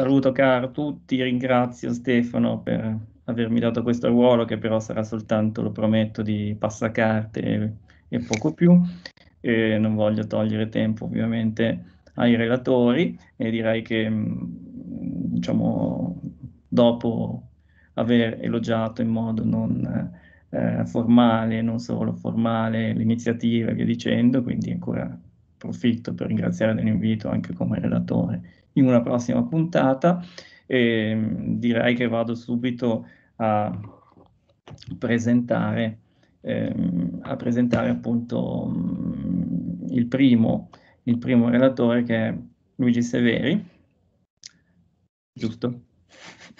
Saluto caro tutti, ringrazio Stefano per avermi dato questo ruolo che però sarà soltanto, lo prometto, di passacarte e, e poco più. E non voglio togliere tempo ovviamente ai relatori e direi che mm, diciamo, dopo aver elogiato in modo non eh, formale, non solo formale, l'iniziativa e via dicendo, quindi ancora approfitto per ringraziare dell'invito anche come relatore in una prossima puntata e ehm, direi che vado subito a presentare, ehm, a presentare appunto mh, mm, il, primo, il primo relatore che è Luigi Severi, giusto?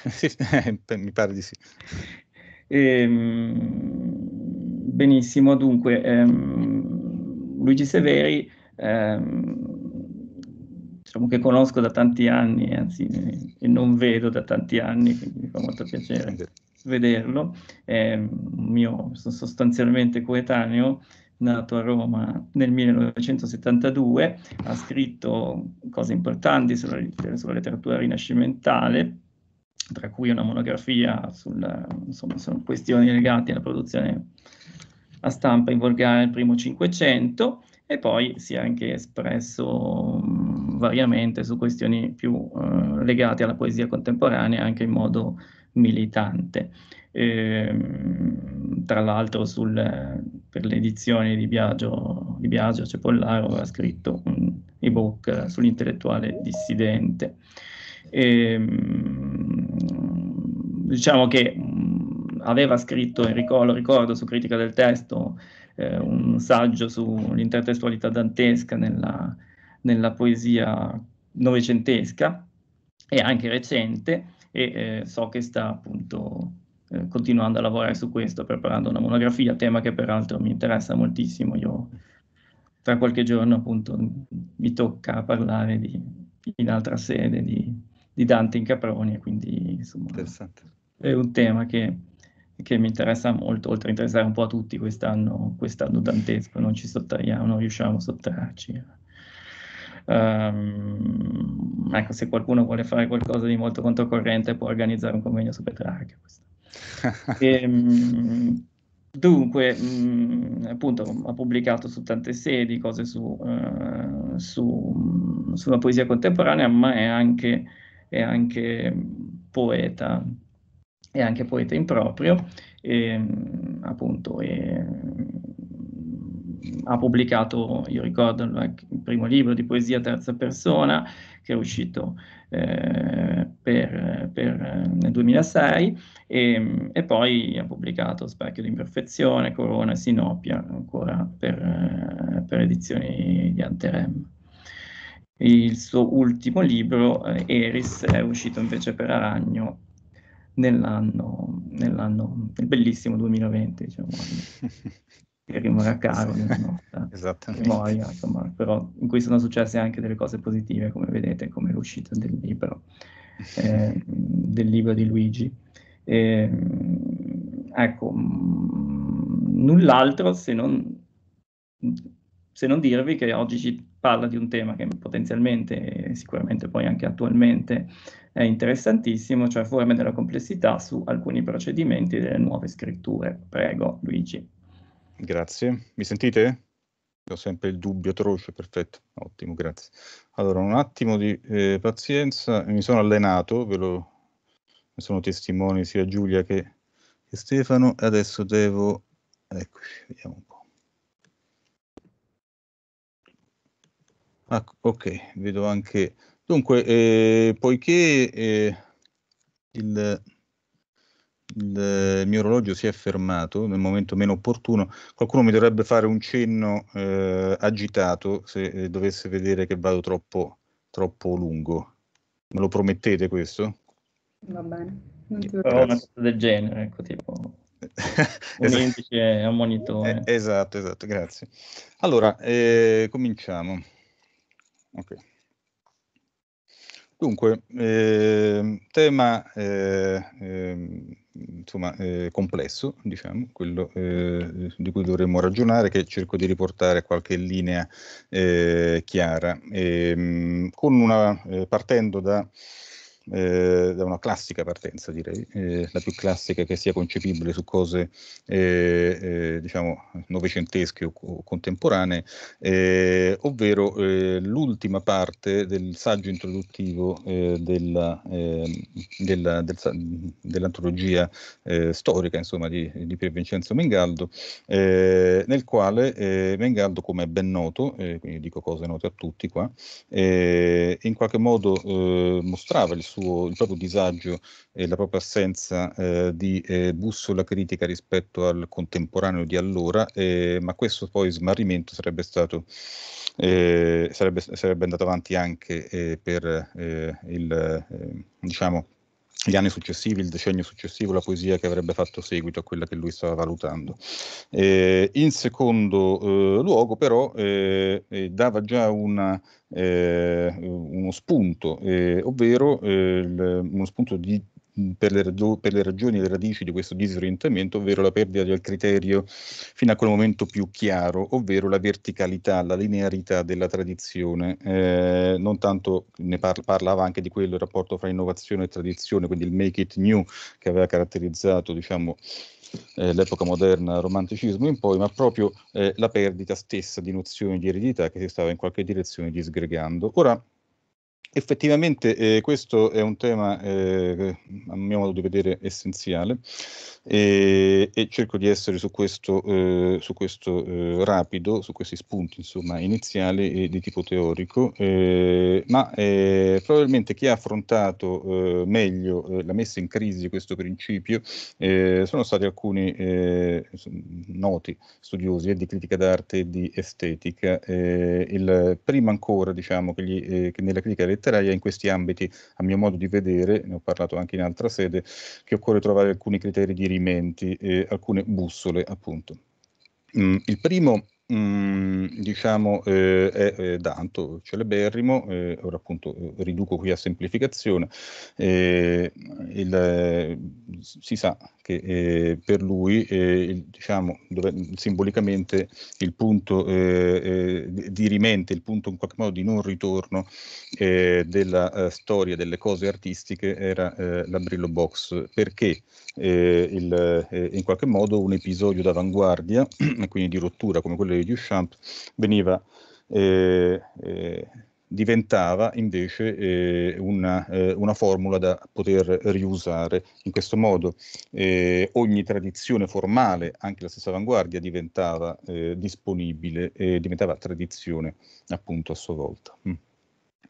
Sì, eh, mi pare di sì. Ehm, benissimo, dunque ehm, Luigi Severi ehm, diciamo che conosco da tanti anni, anzi e non vedo da tanti anni, quindi mi fa molto piacere vederlo. È un mio sostanzialmente coetaneo, nato a Roma nel 1972, ha scritto cose importanti sulla, sulla letteratura rinascimentale, tra cui una monografia sulla, insomma, su questioni legate alla produzione a stampa in volgare del primo Cinquecento, e poi si è anche espresso variamente su questioni più eh, legate alla poesia contemporanea anche in modo militante. E, ehm, tra l'altro sul, per le edizioni di Biagio, di Biagio Cepollaro ha scritto un ebook sull'intellettuale dissidente. E, ehm, diciamo che mm, aveva scritto Enrico, lo ricordo, su Critica del Testo, eh, un saggio sull'intertestualità dantesca nella nella poesia novecentesca e anche recente e eh, so che sta appunto eh, continuando a lavorare su questo preparando una monografia, tema che peraltro mi interessa moltissimo. Io tra qualche giorno appunto mi tocca parlare di, in altra sede di, di Dante in Caproni, e quindi insomma è un tema che, che, mi interessa molto, oltre a interessare un po' a tutti quest'anno, quest'anno dantesco, non ci sottraiamo, non riusciamo a sottrarci Um, ecco, se qualcuno vuole fare qualcosa di molto controcorrente può organizzare un convegno su Petrarca. e, um, Dunque, mh, mm, appunto, ha pubblicato su tante sedi cose su, uh, su, sulla poesia contemporanea, ma è anche, è anche poeta, è anche poeta in proprio. e, ehm, appunto, è, ha pubblicato, io ricordo, il primo libro di poesia terza persona che è uscito eh, per, per, nel 2006 e, e, poi ha pubblicato Specchio di imperfezione, Corona e Sinopia ancora per, per edizioni di Anterem. Il suo ultimo libro, eh, Eris, è uscito invece per Aragno nell'anno, nell'anno nel bellissimo 2020, diciamo. che rimarrà caro sì, nella nostra esattamente. memoria, insomma, però in cui sono successe anche delle cose positive, come vedete, come l'uscita del libro, eh, del libro di Luigi. E, ehm, ecco, mm, null'altro se non, se non dirvi che oggi ci parla di un tema che potenzialmente, sicuramente poi anche attualmente, è interessantissimo, cioè forme della complessità su alcuni procedimenti delle nuove scritture. Prego, Luigi. Grazie. Mi sentite? Ho sempre il dubbio atroce, perfetto, ottimo, grazie. Allora, un attimo di eh, pazienza, mi sono allenato, ve lo, ne sono testimoni sia Giulia che, che Stefano, e adesso devo, eccoci, vediamo un po'. Ah, ok, vedo anche, dunque, eh, poiché eh, il il mio orologio si è fermato nel momento meno opportuno. Qualcuno mi dovrebbe fare un cenno eh, agitato se eh, dovesse vedere che vado troppo, troppo lungo. Me lo promettete questo? Va bene. Non ti Però una cosa del genere, ecco, tipo un indice a monitore. Eh, esatto, esatto, grazie. Allora, eh, cominciamo. Ok. Dunque, ehm, tema eh, ehm, insomma, eh, complesso, diciamo, quello eh, di cui dovremmo ragionare, che cerco di riportare qualche linea eh, chiara, e, ehm, mh, una, eh, partendo da da eh, una classica partenza, direi, eh, la più classica che sia concepibile su cose eh, eh diciamo novecentesche o, o contemporanee, eh, ovvero l'ultima parte del saggio introduttivo della, ehm, della, del, dell'antologia storica insomma, di, di Pier Vincenzo Mengaldo, nel quale Mengaldo, come è ben noto, quindi dico cose note a tutti qua, in qualche modo mostrava il suo suo, il proprio disagio e la propria assenza eh, di eh, bussola critica rispetto al contemporaneo di allora, eh, ma questo poi smarrimento sarebbe, stato, eh, sarebbe, sarebbe andato avanti anche eh, per eh, il, diciamo, gli anni successivi, il decennio successivo, la poesia che avrebbe fatto seguito a quella che lui stava valutando. Eh, in secondo eh, luogo, però, eh, eh dava già una, eh, uno spunto, eh, ovvero il, uno spunto di per le, ragio- per le ragioni e le radici di questo disorientamento, ovvero la perdita del criterio fino a quel momento più chiaro, ovvero la verticalità, la linearità della tradizione. Eh, non tanto ne par- parlava anche di quello, il rapporto fra innovazione e tradizione, quindi il make it new che aveva caratterizzato, diciamo, eh, l'epoca moderna, il romanticismo in poi, ma proprio eh, la perdita stessa di nozioni di eredità che si stava in qualche direzione disgregando. Ora, Effettivamente eh, questo è un tema, eh, a mio modo di vedere, essenziale e, eh, e cerco di essere su questo, eh, su questo eh, rapido, su questi spunti insomma, iniziali e di tipo teorico, eh, ma probabilmente chi ha affrontato meglio la messa in crisi di questo principio sono stati alcuni noti studiosi di critica d'arte e di estetica. il, prima ancora diciamo, che, gli, che nella critica letteraria in questi ambiti, a mio modo di vedere, ne ho parlato anche in altra sede, che occorre trovare alcuni criteri di rimenti, eh, alcune bussole appunto. Mm, il primo Mm, diciamo eh, è, è, eh, Danto celeberrimo, eh, ora appunto eh, riduco qui a semplificazione, eh, il, eh, si sa che per lui il, diciamo, dove, simbolicamente il punto di rimente, il punto in qualche modo di non ritorno della storia delle cose artistiche era la Brillo Box, perché il, in qualche modo un episodio d'avanguardia, quindi di rottura come quello di Duchamp veniva, eh, eh, diventava invece eh, una, eh, una, formula da poter riusare. In questo modo eh, ogni tradizione formale, anche la stessa avanguardia, diventava disponibile, diventava tradizione appunto a sua volta. Mm.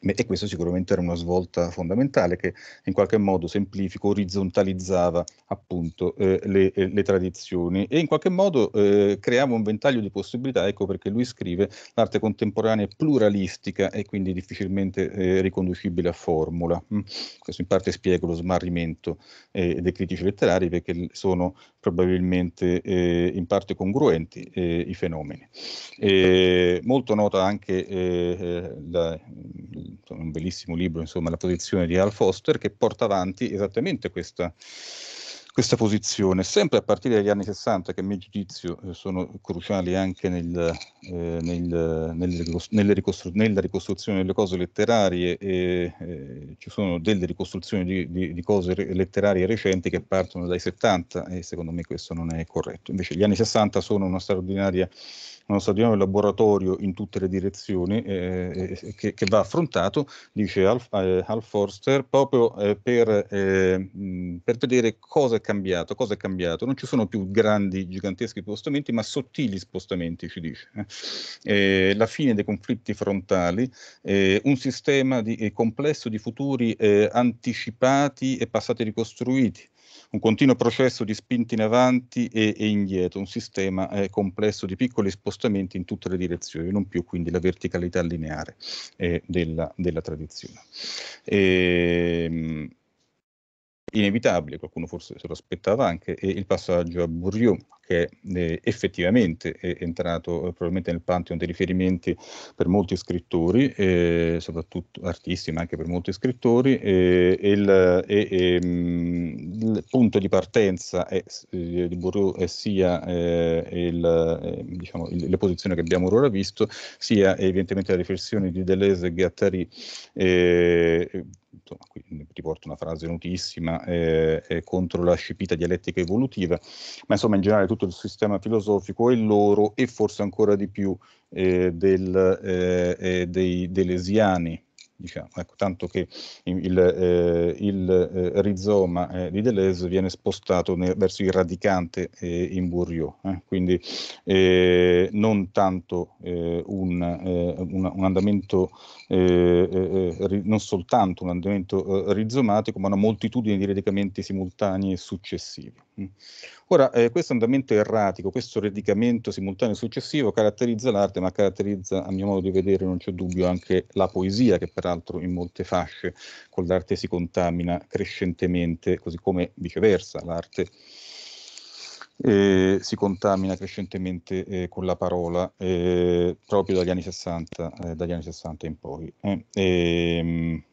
E questo sicuramente era una svolta fondamentale che in qualche modo semplifica, orizzontalizzava appunto eh, le, eh, le, tradizioni e in qualche modo eh, creava un ventaglio di possibilità, ecco perché lui scrive l'arte contemporanea è pluralistica e quindi difficilmente eh, riconducibile a formula. Mm. Questo in parte spiega lo smarrimento eh, dei critici letterari perché sono probabilmente eh, in parte congruenti eh, i fenomeni. E molto nota anche eh, da, eh, un bellissimo libro, insomma, la posizione di Al Foster che porta avanti esattamente questa questa posizione. Sempre a partire dagli anni 60, che a mio giudizio eh, sono cruciali anche nel, eh, nel, nel, ricostru- nella ricostruzione delle cose letterarie, e, eh, ci sono delle ricostruzioni di, di, di cose re- letterarie recenti che partono dai 70 e secondo me questo non è corretto. Invece gli anni 60 sono una straordinaria uno straordinario laboratorio in tutte le direzioni eh, eh, eh che, che, va affrontato, dice Hal, eh, Hal Forster, proprio eh, per, per, vedere cosa è cambiato? Cosa è cambiato? Non ci sono più grandi, giganteschi spostamenti, ma sottili spostamenti, ci dice. Eh. eh, la fine dei conflitti frontali, eh, un sistema di, eh, complesso di futuri eh, anticipati e passati ricostruiti un continuo processo di spinti in avanti e, e indietro, un sistema eh, complesso di piccoli spostamenti in tutte le direzioni, non più quindi la verticalità lineare eh, della, della, tradizione. E, ehm, inevitabile, qualcuno forse se lo aspettava anche, è il passaggio a Bourdieu, che è eh, effettivamente è entrato eh, probabilmente nel pantheon dei riferimenti per molti scrittori, eh, soprattutto artisti, ma anche per molti scrittori, e il, ehm, il, punto di partenza è, eh, di Bourreau è sia il, diciamo, il, le posizioni che abbiamo ora visto, sia evidentemente la riflessione di Deleuze e Gattari insomma, qui riporto una frase notissima eh, eh, contro la scipita dialettica evolutiva, ma insomma in generale tutto tutto il sistema filosofico è loro e forse ancora di più eh, del, eh, eh dei, dei lesiani. Diciamo, ecco, tanto che il, eh, il eh, rizoma eh, di Deleuze viene spostato nel, verso il radicante eh, in Bourriot, eh. quindi non tanto un, un, un, andamento, non soltanto un andamento rizomatico, ma una moltitudine di radicamenti simultanei e successivi. Mm. Ora, eh, questo andamento erratico, questo radicamento simultaneo e successivo caratterizza l'arte, ma caratterizza, a mio modo di vedere, non c'è dubbio, anche la poesia, che peraltro in molte fasce con l'arte si contamina crescentemente, così come viceversa l'arte eh, si contamina crescentemente eh, con la parola eh, proprio dagli anni 60, eh, dagli anni 60 in poi. Eh. Ehm,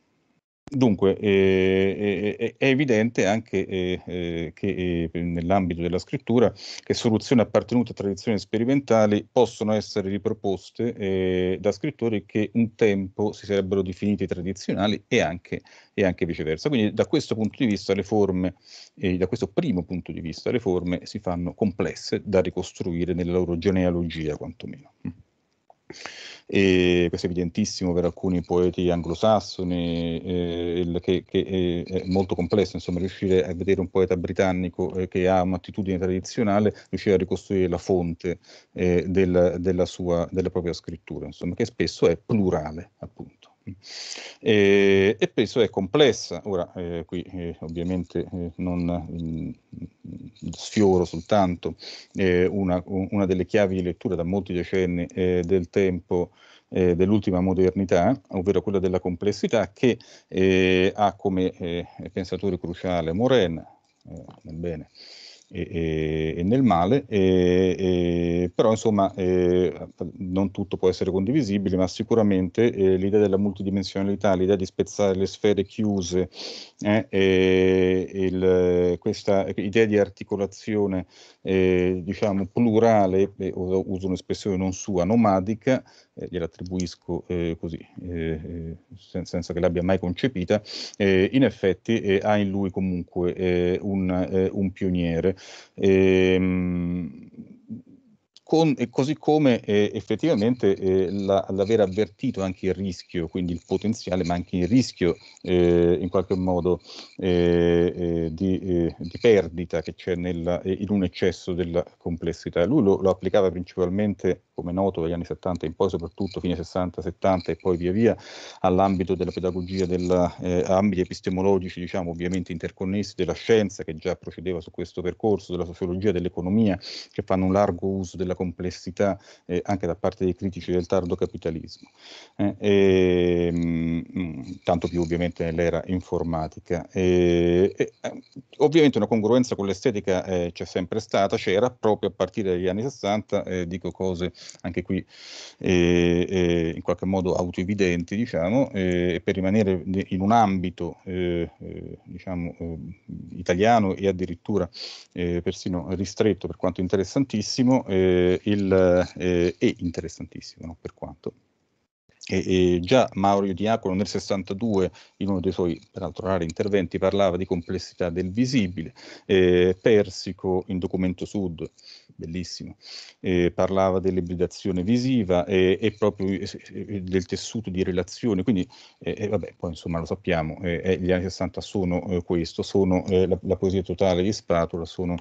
Dunque, eh, eh, è evidente anche eh, eh che eh, nell'ambito della scrittura che soluzioni appartenute a tradizioni sperimentali possono essere riproposte eh, da scrittori che un tempo si sarebbero definiti tradizionali e anche, e anche viceversa. Quindi da questo punto di vista le forme, da questo primo punto di vista le forme si fanno complesse da ricostruire nella loro genealogia quantomeno. E questo è evidentissimo per alcuni poeti anglosassoni, eh, che, che è, molto complesso insomma, riuscire a vedere un poeta britannico eh, che ha un'attitudine tradizionale, riuscire a ricostruire la fonte eh, del, della, sua, della propria scrittura, insomma, che spesso è plurale, appunto. E, e penso è complessa. Ora, eh, qui eh, ovviamente eh, non mm, sfioro soltanto eh, una, una, delle chiavi di lettura da molti decenni eh, del tempo eh, dell'ultima modernità, ovvero quella della complessità, che eh, ha come eh, pensatore cruciale Moren, eh, bene, e, e nel male, e, però insomma non tutto può essere condivisibile, ma sicuramente l'idea della multidimensionalità, l'idea di spezzare le sfere chiuse, eh, il, questa idea di articolazione diciamo plurale, uso un'espressione non sua, nomadica, eh, gliela attribuisco eh, così, eh, eh, sen senza che l'abbia mai concepita, eh, in effetti eh, ha in lui comunque un, un, pioniere. Mh, ehm, con, così come eh, effettivamente eh, la, l'aver avvertito anche il rischio, quindi il potenziale, ma anche il rischio eh, in qualche modo eh, eh, di, eh, di, perdita che c'è nella, in un eccesso della complessità. Lui lo, lo, applicava principalmente, come noto, dagli anni 70 in poi, soprattutto fine 60-70 e poi via via, all'ambito della pedagogia, della, ambiti epistemologici, diciamo ovviamente interconnessi, della scienza che già procedeva su questo percorso, della sociologia, dell'economia, che fanno un largo uso della complessità eh, anche da parte dei critici del tardo capitalismo, eh, e, mh, mm, tanto più ovviamente nell'era informatica. E, e, eh, ovviamente una congruenza con l'estetica eh, c'è sempre stata, c'era proprio a partire dagli anni 60, eh, dico cose anche qui eh, in qualche modo autoevidenti, diciamo, per rimanere in un ambito diciamo, italiano e addirittura persino ristretto per quanto interessantissimo, eh, eh, il, eh, è interessantissimo no? per quanto. E, e già Maurio Diacono nel 62, in uno dei suoi peraltro rari interventi, parlava di complessità del visibile. Eh, Persico, in Documento Sud, bellissimo, eh, parlava dell'ibridazione visiva e, e proprio eh, eh del tessuto di relazione, quindi eh, eh, vabbè, poi insomma lo sappiamo, eh, gli anni 60 sono questo, sono la, la, poesia totale di Spatola, sono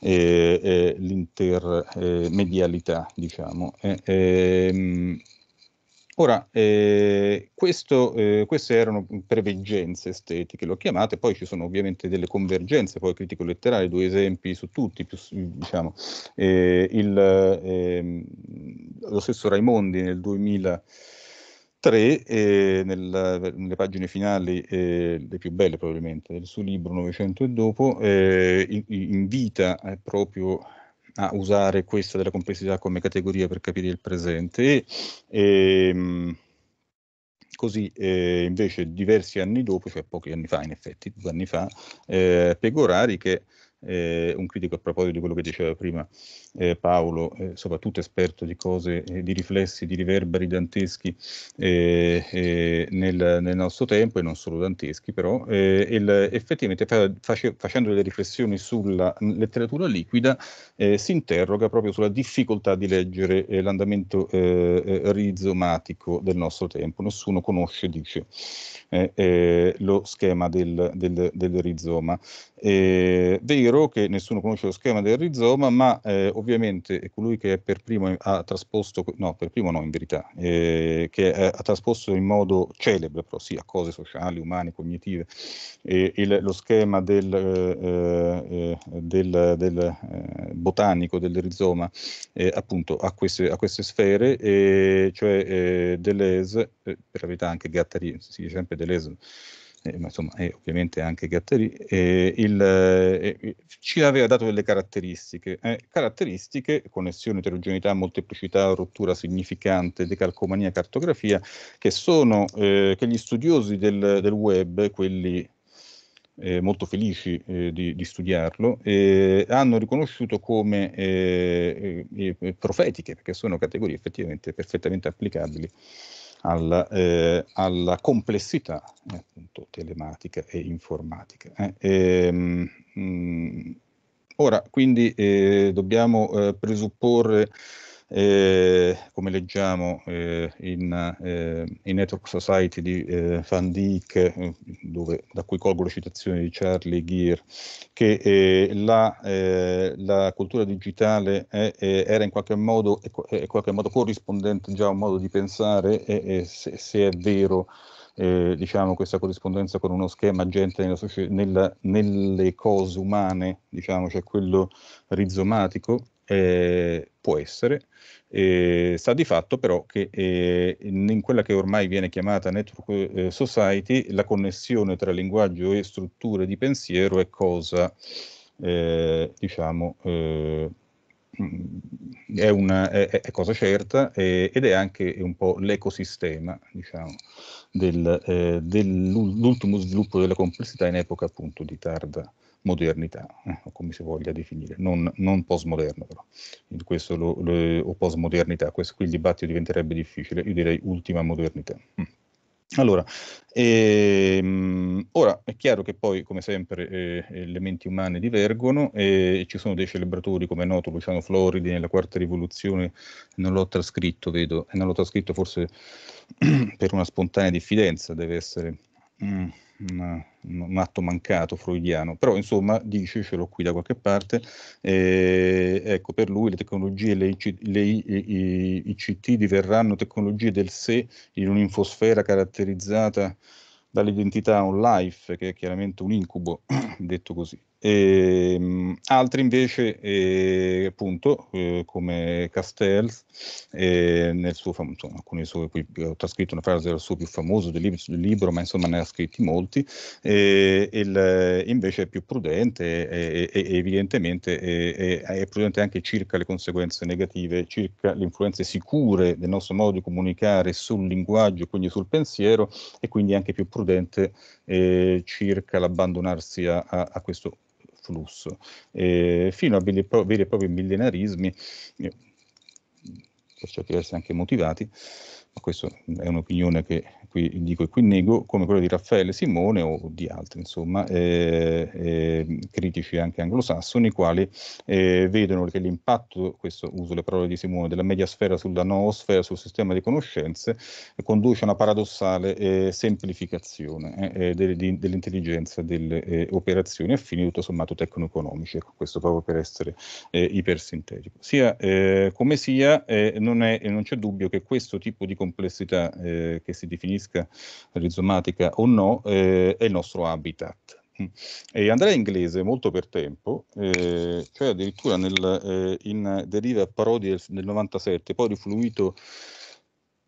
eh, eh, l'intermedialità, diciamo. Ehm, ora, eh, questo, eh, queste erano preveggenze estetiche, le ho chiamate, poi ci sono ovviamente delle convergenze, poi critico letterale, due esempi su tutti, più, diciamo, eh, il, ehm, lo stesso Raimondi nel 2000 3, eh, nel, nelle pagine finali, eh, le più belle probabilmente, del suo libro 900 e dopo, eh, in, invita eh, proprio a usare questa della complessità come categoria per capire il presente e ehm, così eh, invece diversi anni dopo, cioè pochi anni fa in effetti, due anni fa, eh, Pegorari che eh, un critico a proposito di quello che diceva prima eh, Paolo, eh, soprattutto esperto di cose, eh, di riflessi, di riverberi danteschi eh, eh, nel, nel, nostro tempo e non solo danteschi, però il, effettivamente fa, face, facendo delle riflessioni sulla letteratura liquida si interroga proprio sulla difficoltà di leggere l'andamento rizomatico del nostro tempo. Nessuno conosce, dice, lo schema del, del, del rizoma. Eh, dei vero che nessuno conosce lo schema del rizoma, ma eh, ovviamente è colui che per primo ha trasposto, no, per primo no in verità, eh, che ha, ha trasposto in modo celebre, però sì, a cose sociali, umane, cognitive, eh, il, lo schema del, eh, eh, del, del eh, botanico del rizoma appunto a queste, a queste sfere, cioè Deleuze, per la verità anche Gattari, si dice sempre Deleuze, eh, ma insomma, e eh, ovviamente anche Gattari, eh, il, eh, eh, ci aveva dato delle caratteristiche, eh, caratteristiche, connessione, eterogeneità, molteplicità, rottura significante, decalcomania, cartografia, che sono che gli studiosi del, del web, quelli eh, molto felici eh, di, di, studiarlo, eh, hanno riconosciuto come profetiche, perché sono categorie effettivamente perfettamente applicabili alla, eh, alla complessità eh, appunto, telematica e informatica. E, eh. ehm, mh, mm, ora, quindi eh, dobbiamo eh, presupporre eh, come leggiamo eh, in, eh, in, Network Society di Van Dijk, dove, da cui colgo le citazioni di Charlie Gear, che la, la, cultura digitale è, era in qualche modo, in qualche modo corrispondente già a un modo di pensare e, e se, se è vero eh, diciamo, questa corrispondenza con uno schema agente nella, nella, nelle cose umane, diciamo, cioè quello rizomatico, eh, può essere, eh, sta di fatto però che eh, in quella che ormai viene chiamata network eh, society la connessione tra linguaggio e strutture di pensiero è cosa, eh, diciamo, eh, è, una, è, è, cosa certa è, ed è anche un po' l'ecosistema diciamo, del, dell'ultimo sviluppo della complessità in epoca appunto di tarda modernità, eh, come si voglia definire, non, non postmoderno però, lo, lo, o postmodernità, questo qui il dibattito diventerebbe difficile, io direi ultima modernità. Mm. Allora, ehm, ora è chiaro che poi, come sempre, eh, le menti umane divergono e eh, ci sono dei celebratori, come è noto, Luciano Floridi nella Quarta Rivoluzione, non l'ho trascritto, vedo, e eh, non l'ho trascritto forse per una spontanea diffidenza, deve essere... Mm una, un atto mancato freudiano, però insomma dice, ce l'ho qui da qualche parte, eh, ecco per lui le tecnologie, le, IC, le ICT diverranno tecnologie del sé in un'infosfera caratterizzata dall'identità on life, che è chiaramente un incubo, detto così. E, ehm, altri invece, eh, appunto, eh, come Castells, eh, nel suo fam- suoi, qui ho trascritto una frase del suo più famoso del, lib- del libro, ma insomma ne ha scritti molti, eh, il, invece è più prudente e evidentemente è, è, prudente anche circa le conseguenze negative, circa le influenze sicure del nostro modo di comunicare sul linguaggio, quindi sul pensiero, e quindi anche più prudente eh, circa l'abbandonarsi a, a, a questo flusso, eh, fino a veri e propri millenarismi, per certi versi anche motivati, ma questa è un'opinione che qui dico e qui nego, come quello di Raffaele Simone o di altri, insomma, eh, eh, critici anche anglosassoni, i quali eh, vedono che l'impatto, questo uso le parole di Simone, della mediasfera sulla noosfera, sul sistema di conoscenze, conduce a una paradossale eh, semplificazione eh, eh, de, dell'intelligenza delle operazioni a fini tutto sommato tecno-economici, ecco, questo proprio per essere ipersintetico. Sia come sia, non, è, non c'è dubbio che questo tipo di complessità che si definisce definisca rizomatica o no, eh, è il nostro habitat. E Andrea è inglese molto per tempo, eh, cioè addirittura nel, eh, in deriva parodi del, del 97, poi rifluito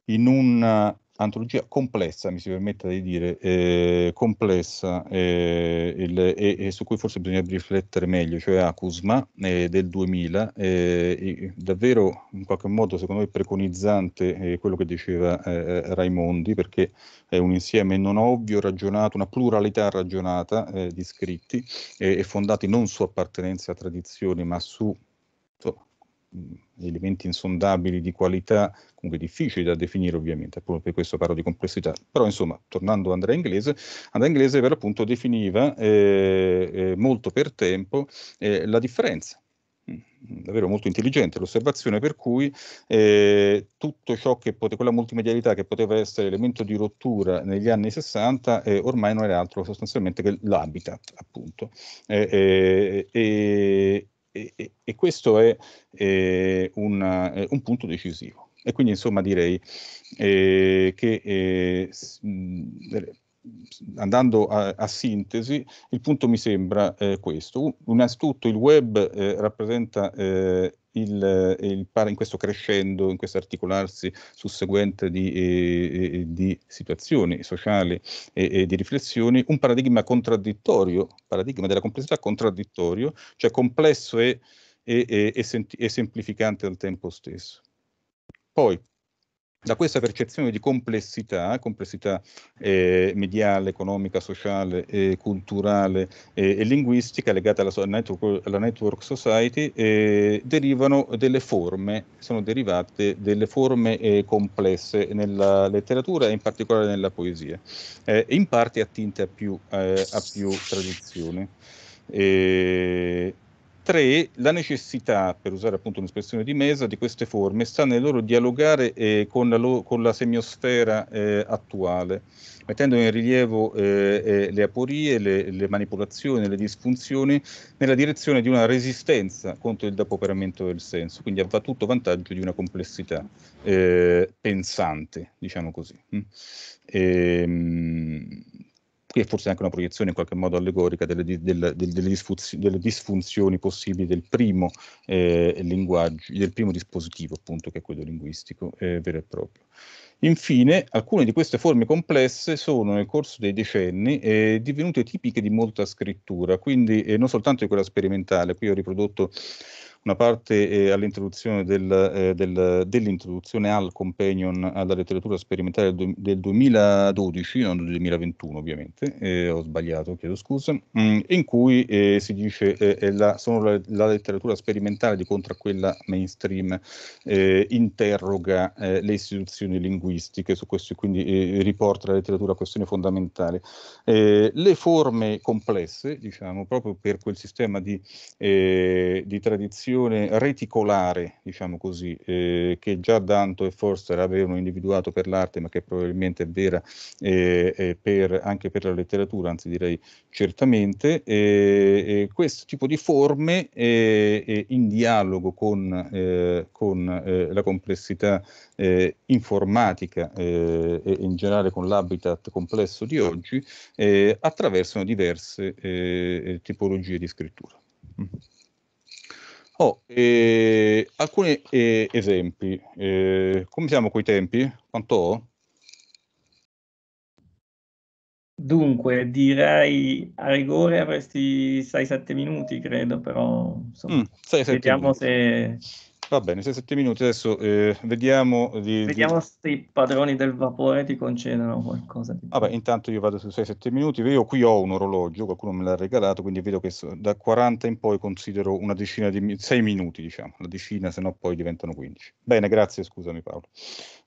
in un antologia complessa, mi si permetta di dire, eh, complessa eh, il, e, su cui forse bisogna riflettere meglio, cioè Acusma eh, del 2000, eh, davvero in qualche modo secondo me preconizzante eh, quello che diceva eh, Raimondi, perché è un insieme non ovvio, ragionato, una pluralità ragionata di scritti e fondati non su appartenenze a tradizioni, ma su elementi insondabili di qualità, comunque difficili da definire ovviamente, proprio per questo parlo di complessità. Però insomma, tornando a Andrea Inglese, Andrea Inglese per l'appunto definiva eh, eh, molto per tempo eh, la differenza davvero molto intelligente l'osservazione per cui eh, tutto ciò che poteva, quella multimedialità che poteva essere elemento di rottura negli anni 60 eh, ormai non era altro sostanzialmente che l'habitat appunto eh, eh e, e, questo è, è, un, è un punto decisivo. E quindi insomma direi eh, che eh, andando a, a, sintesi, il punto mi sembra eh, questo. Innanzitutto il web eh, rappresenta eh, il, eh, il in questo crescendo, in questo articolarsi susseguente di, eh, eh, eh, di situazioni sociali e, e, di riflessioni, un paradigma contraddittorio, paradigma della complessità contraddittorio, cioè complesso e, e, e semplificante al tempo stesso. Poi, da questa percezione di complessità, complessità eh, mediale, economica, sociale, eh, culturale eh, e linguistica legata alla, network, alla network society, eh, derivano delle forme, sono derivate delle forme eh, complesse nella letteratura e in particolare nella poesia, eh, in parte attinte a più, a più tradizioni. Tre, la necessità, per usare appunto un'espressione di Mesa, di queste forme sta nel loro dialogare eh, con, la lo, con, la semiosfera eh, attuale, mettendo in rilievo eh, eh le aporie, le, le, manipolazioni, le disfunzioni nella direzione di una resistenza contro il depoperamento del senso, quindi va tutto vantaggio di una complessità eh, pensante, diciamo così. Mm. Ehm e forse anche una proiezione in qualche modo allegorica delle, del, del, delle, disfunzioni, delle disfunzioni possibili del primo eh, linguaggio, del primo dispositivo appunto che è quello linguistico eh, vero e proprio. Infine, alcune di queste forme complesse sono nel corso dei decenni eh, divenute tipiche di molta scrittura, quindi eh, non soltanto di quella sperimentale, qui ho riprodotto una parte eh, all'introduzione del, eh, del, dell'introduzione al companion alla letteratura sperimentale del, del 2012, non del 2021 ovviamente, eh, ho sbagliato, chiedo scusa, mh, mm, in cui eh, si dice eh, eh, la, sono la, la, letteratura sperimentale di contro a quella mainstream interroga le istituzioni linguistiche su questo e quindi riporta la letteratura a questioni fondamentali. le forme complesse, diciamo, proprio per quel sistema di, di tradizione funzione reticolare, diciamo così, eh, che già Danto e Forster avevano individuato per l'arte, ma che probabilmente è vera eh, eh per, anche per la letteratura, anzi direi certamente, questo tipo di forme eh, in dialogo con, eh, con la complessità informatica e in generale con l'habitat complesso di oggi, attraversano diverse tipologie di scrittura. Mm-hmm. Oh, eh, alcuni eh, esempi. Eh, come siamo coi tempi? Quanto ho? Dunque, direi a rigore avresti 6-7 minuti, credo, però insomma, mm, vediamo minuti. se Va bene, 6-7 minuti, adesso eh, vediamo... Di, vediamo di... se i padroni del vapore ti concedono qualcosa. Di... Vabbè, intanto io vado su 6-7 minuti, io qui ho un orologio, qualcuno me l'ha regalato, quindi vedo che da 40 in poi considero una decina di... 6 minuti, diciamo, la decina, se no poi diventano 15. Bene, grazie, scusami Paolo.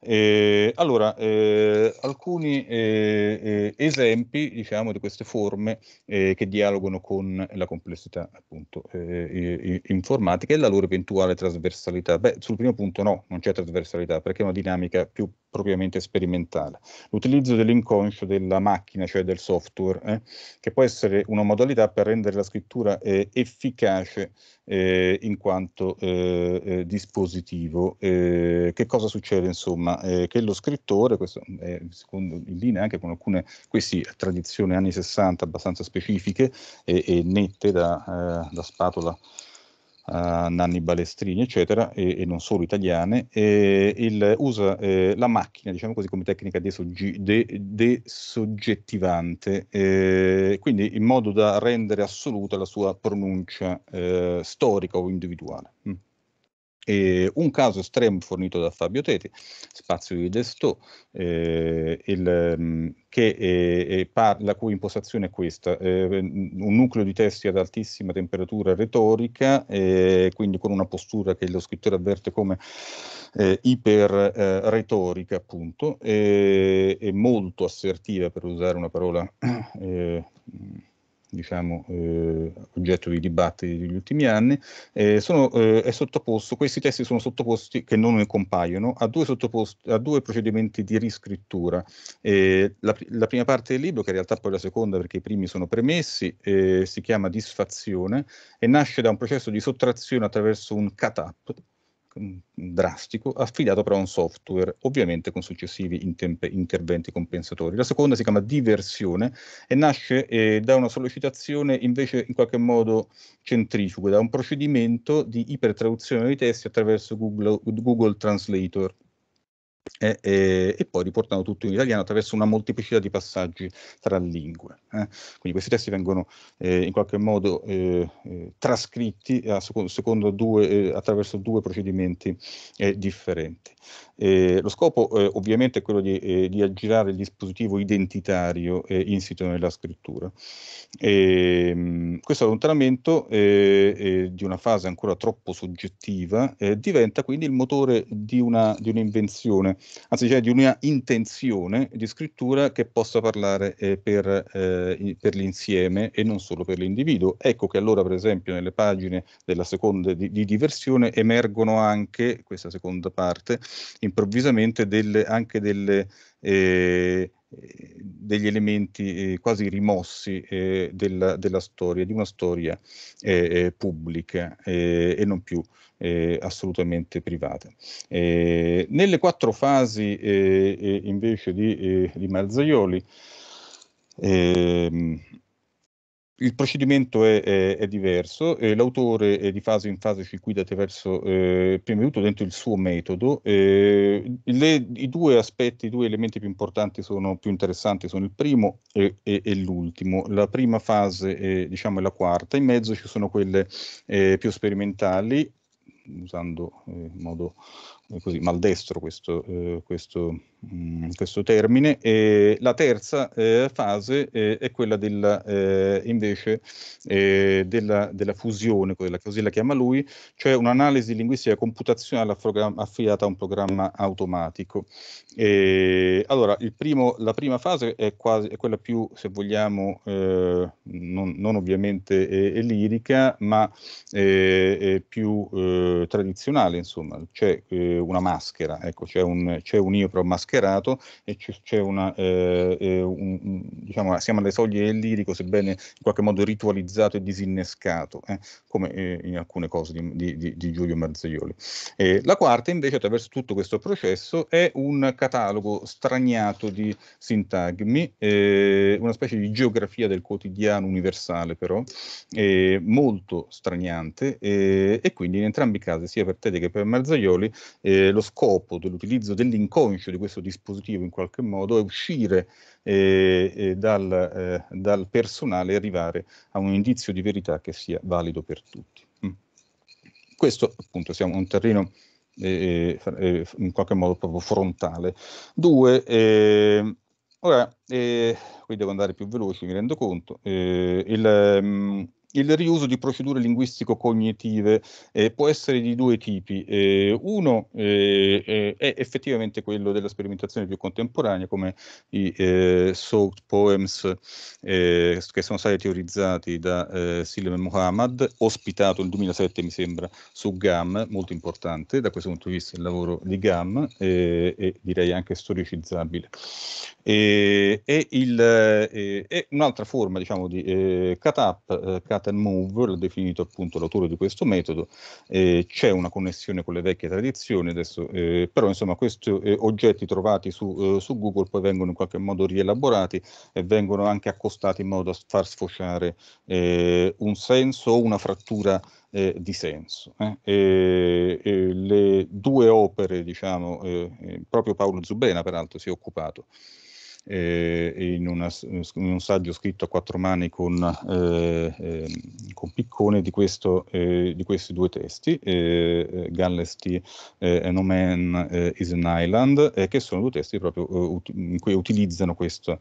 Eh, allora, eh, alcuni eh, eh, esempi, diciamo, di queste forme eh, che dialogano con la complessità, appunto, informatica e la loro eventuale trasversalità trasversalità? Beh, sul primo punto no, non c'è trasversalità perché è una dinamica più propriamente sperimentale. L'utilizzo dell'inconscio della macchina, cioè del software, eh, che può essere una modalità per rendere la scrittura eh, efficace eh, in quanto eh, eh, dispositivo. Eh, che cosa succede insomma? che lo scrittore, questo è secondo, in linea anche con alcune questi, tradizioni anni 60 abbastanza specifiche e, e nette da, da spatola uh, Nanni Balestrini, eccetera, e, e non solo italiane, il, usa eh, la macchina, diciamo così, come tecnica desoggettivante, de, eh, de quindi in modo da rendere assoluta la sua pronuncia eh, storica o individuale. Mm. E un caso estremo fornito da Fabio Teti, Spazio di Destò, eh, il, mm, che è, eh, è eh, par- la cui impostazione è questa, eh, un nucleo di testi ad altissima temperatura retorica, eh, quindi con una postura che lo scrittore avverte come eh, iperretorica, eh, appunto, e molto assertiva, per usare una parola diciamo, eh, oggetto di dibattiti degli ultimi anni, eh, sono, eh, questi testi sono sottoposti, che non ne compaiono, a due, a due procedimenti di riscrittura. Eh, la, la, prima parte del libro, che in realtà poi è la seconda perché i primi sono premessi, eh, si chiama Disfazione e nasce da un processo di sottrazione attraverso un cut-up, Mm, drastico, affidato però a un software, ovviamente con successivi intempe- interventi compensatori. La seconda si chiama diversione e nasce eh, da una sollecitazione invece in qualche modo centrifuga, da un procedimento di ipertraduzione dei testi attraverso Google, Google Translator e, e, e, poi riportano tutto in italiano attraverso una molteplicità di passaggi tra lingue. Eh. Quindi questi testi vengono eh, in qualche modo eh, eh trascritti a, secondo, secondo due, eh, attraverso due procedimenti eh, differenti. Eh, lo scopo eh, ovviamente è quello di, eh, di, aggirare il dispositivo identitario eh, insito nella scrittura. E, ehm, questo allontanamento eh, eh, di una fase ancora troppo soggettiva diventa quindi il motore di, una, di un'invenzione, anzi cioè di una intenzione di scrittura che possa parlare per, per, l'insieme e non solo per l'individuo. Ecco che allora per esempio nelle pagine della seconda di, di diversione emergono anche, questa seconda parte, in improvvisamente delle, anche delle, eh, degli elementi eh, quasi rimossi eh, della, della, storia, di una storia eh, eh pubblica eh, e non più assolutamente privata. nelle quattro fasi invece di, di Marzaioli, eh, il procedimento è, è, è diverso, eh, l'autore eh, di fase in fase ci guida attraverso, eh, prima di tutto, dentro il suo metodo. Eh, le, I due aspetti, i due elementi più importanti sono più interessanti, sono il primo e, e, e l'ultimo. La prima fase diciamo, è la quarta, in mezzo ci sono quelle eh, più sperimentali, usando eh, in modo così maldestro questo, eh, questo, mh, mm, questo termine. E la terza eh, fase eh, è quella della, eh, invece eh, della, della, fusione, quella, così la chiama lui, cioè un'analisi linguistica computazionale affidata a un programma automatico. E, allora, primo, la prima fase è, quasi, è, quella più, se vogliamo, eh, non, non, ovviamente lirica, ma più tradizionale, insomma, cioè eh, una maschera, ecco, c'è un, c'è un IPRO mascherato e c'è una, eh, eh un, diciamo, siamo alle soglie del lirico, sebbene in qualche modo ritualizzato e disinnescato, eh, come eh, in alcune cose di, di, di Giulio Marzaioli. Eh, la quarta invece attraverso tutto questo processo è un catalogo straniato di sintagmi, una specie di geografia del quotidiano universale però, molto straniante e quindi in entrambi i casi, sia per Tede che per Marzaioli, eh, lo scopo dell'utilizzo dell'inconscio di questo dispositivo in qualche modo è uscire eh, eh dal, eh, dal, personale e arrivare a un indizio di verità che sia valido per tutti. Mm. Questo appunto siamo un terreno eh, in qualche modo proprio frontale. Due, ehm, ora, qui devo andare più veloce, mi rendo conto, il, mm, il riuso di procedure linguistico-cognitive eh, può essere di due tipi. Eh, uno eh, eh è effettivamente quello della sperimentazione più contemporanea, come i eh, soft poems eh, che sono stati teorizzati da eh, Silem Muhammad, ospitato nel 2007 mi sembra su GAM, molto importante da questo punto di vista il lavoro di GAM eh, e direi anche storicizzabile. E, il, un'altra forma diciamo, di eh, CATAP, Cut Move, l'ha definito appunto l'autore di questo metodo, eh, c'è una connessione con le vecchie tradizioni, adesso, eh, però insomma questi eh, oggetti trovati su, eh, su, Google poi vengono in qualche modo rielaborati e vengono anche accostati in modo da far sfociare eh, un senso o una frattura eh, di senso. Eh. E, e le due opere, diciamo, eh, proprio Paolo Zubena peraltro si è occupato eh, in, una, in, un saggio scritto a quattro mani con, eh, ehm, con Piccone di, questo, eh, di, questi due testi, eh, eh Gallesty e eh, No Man is an Island, che sono due testi proprio in cui utilizzano questa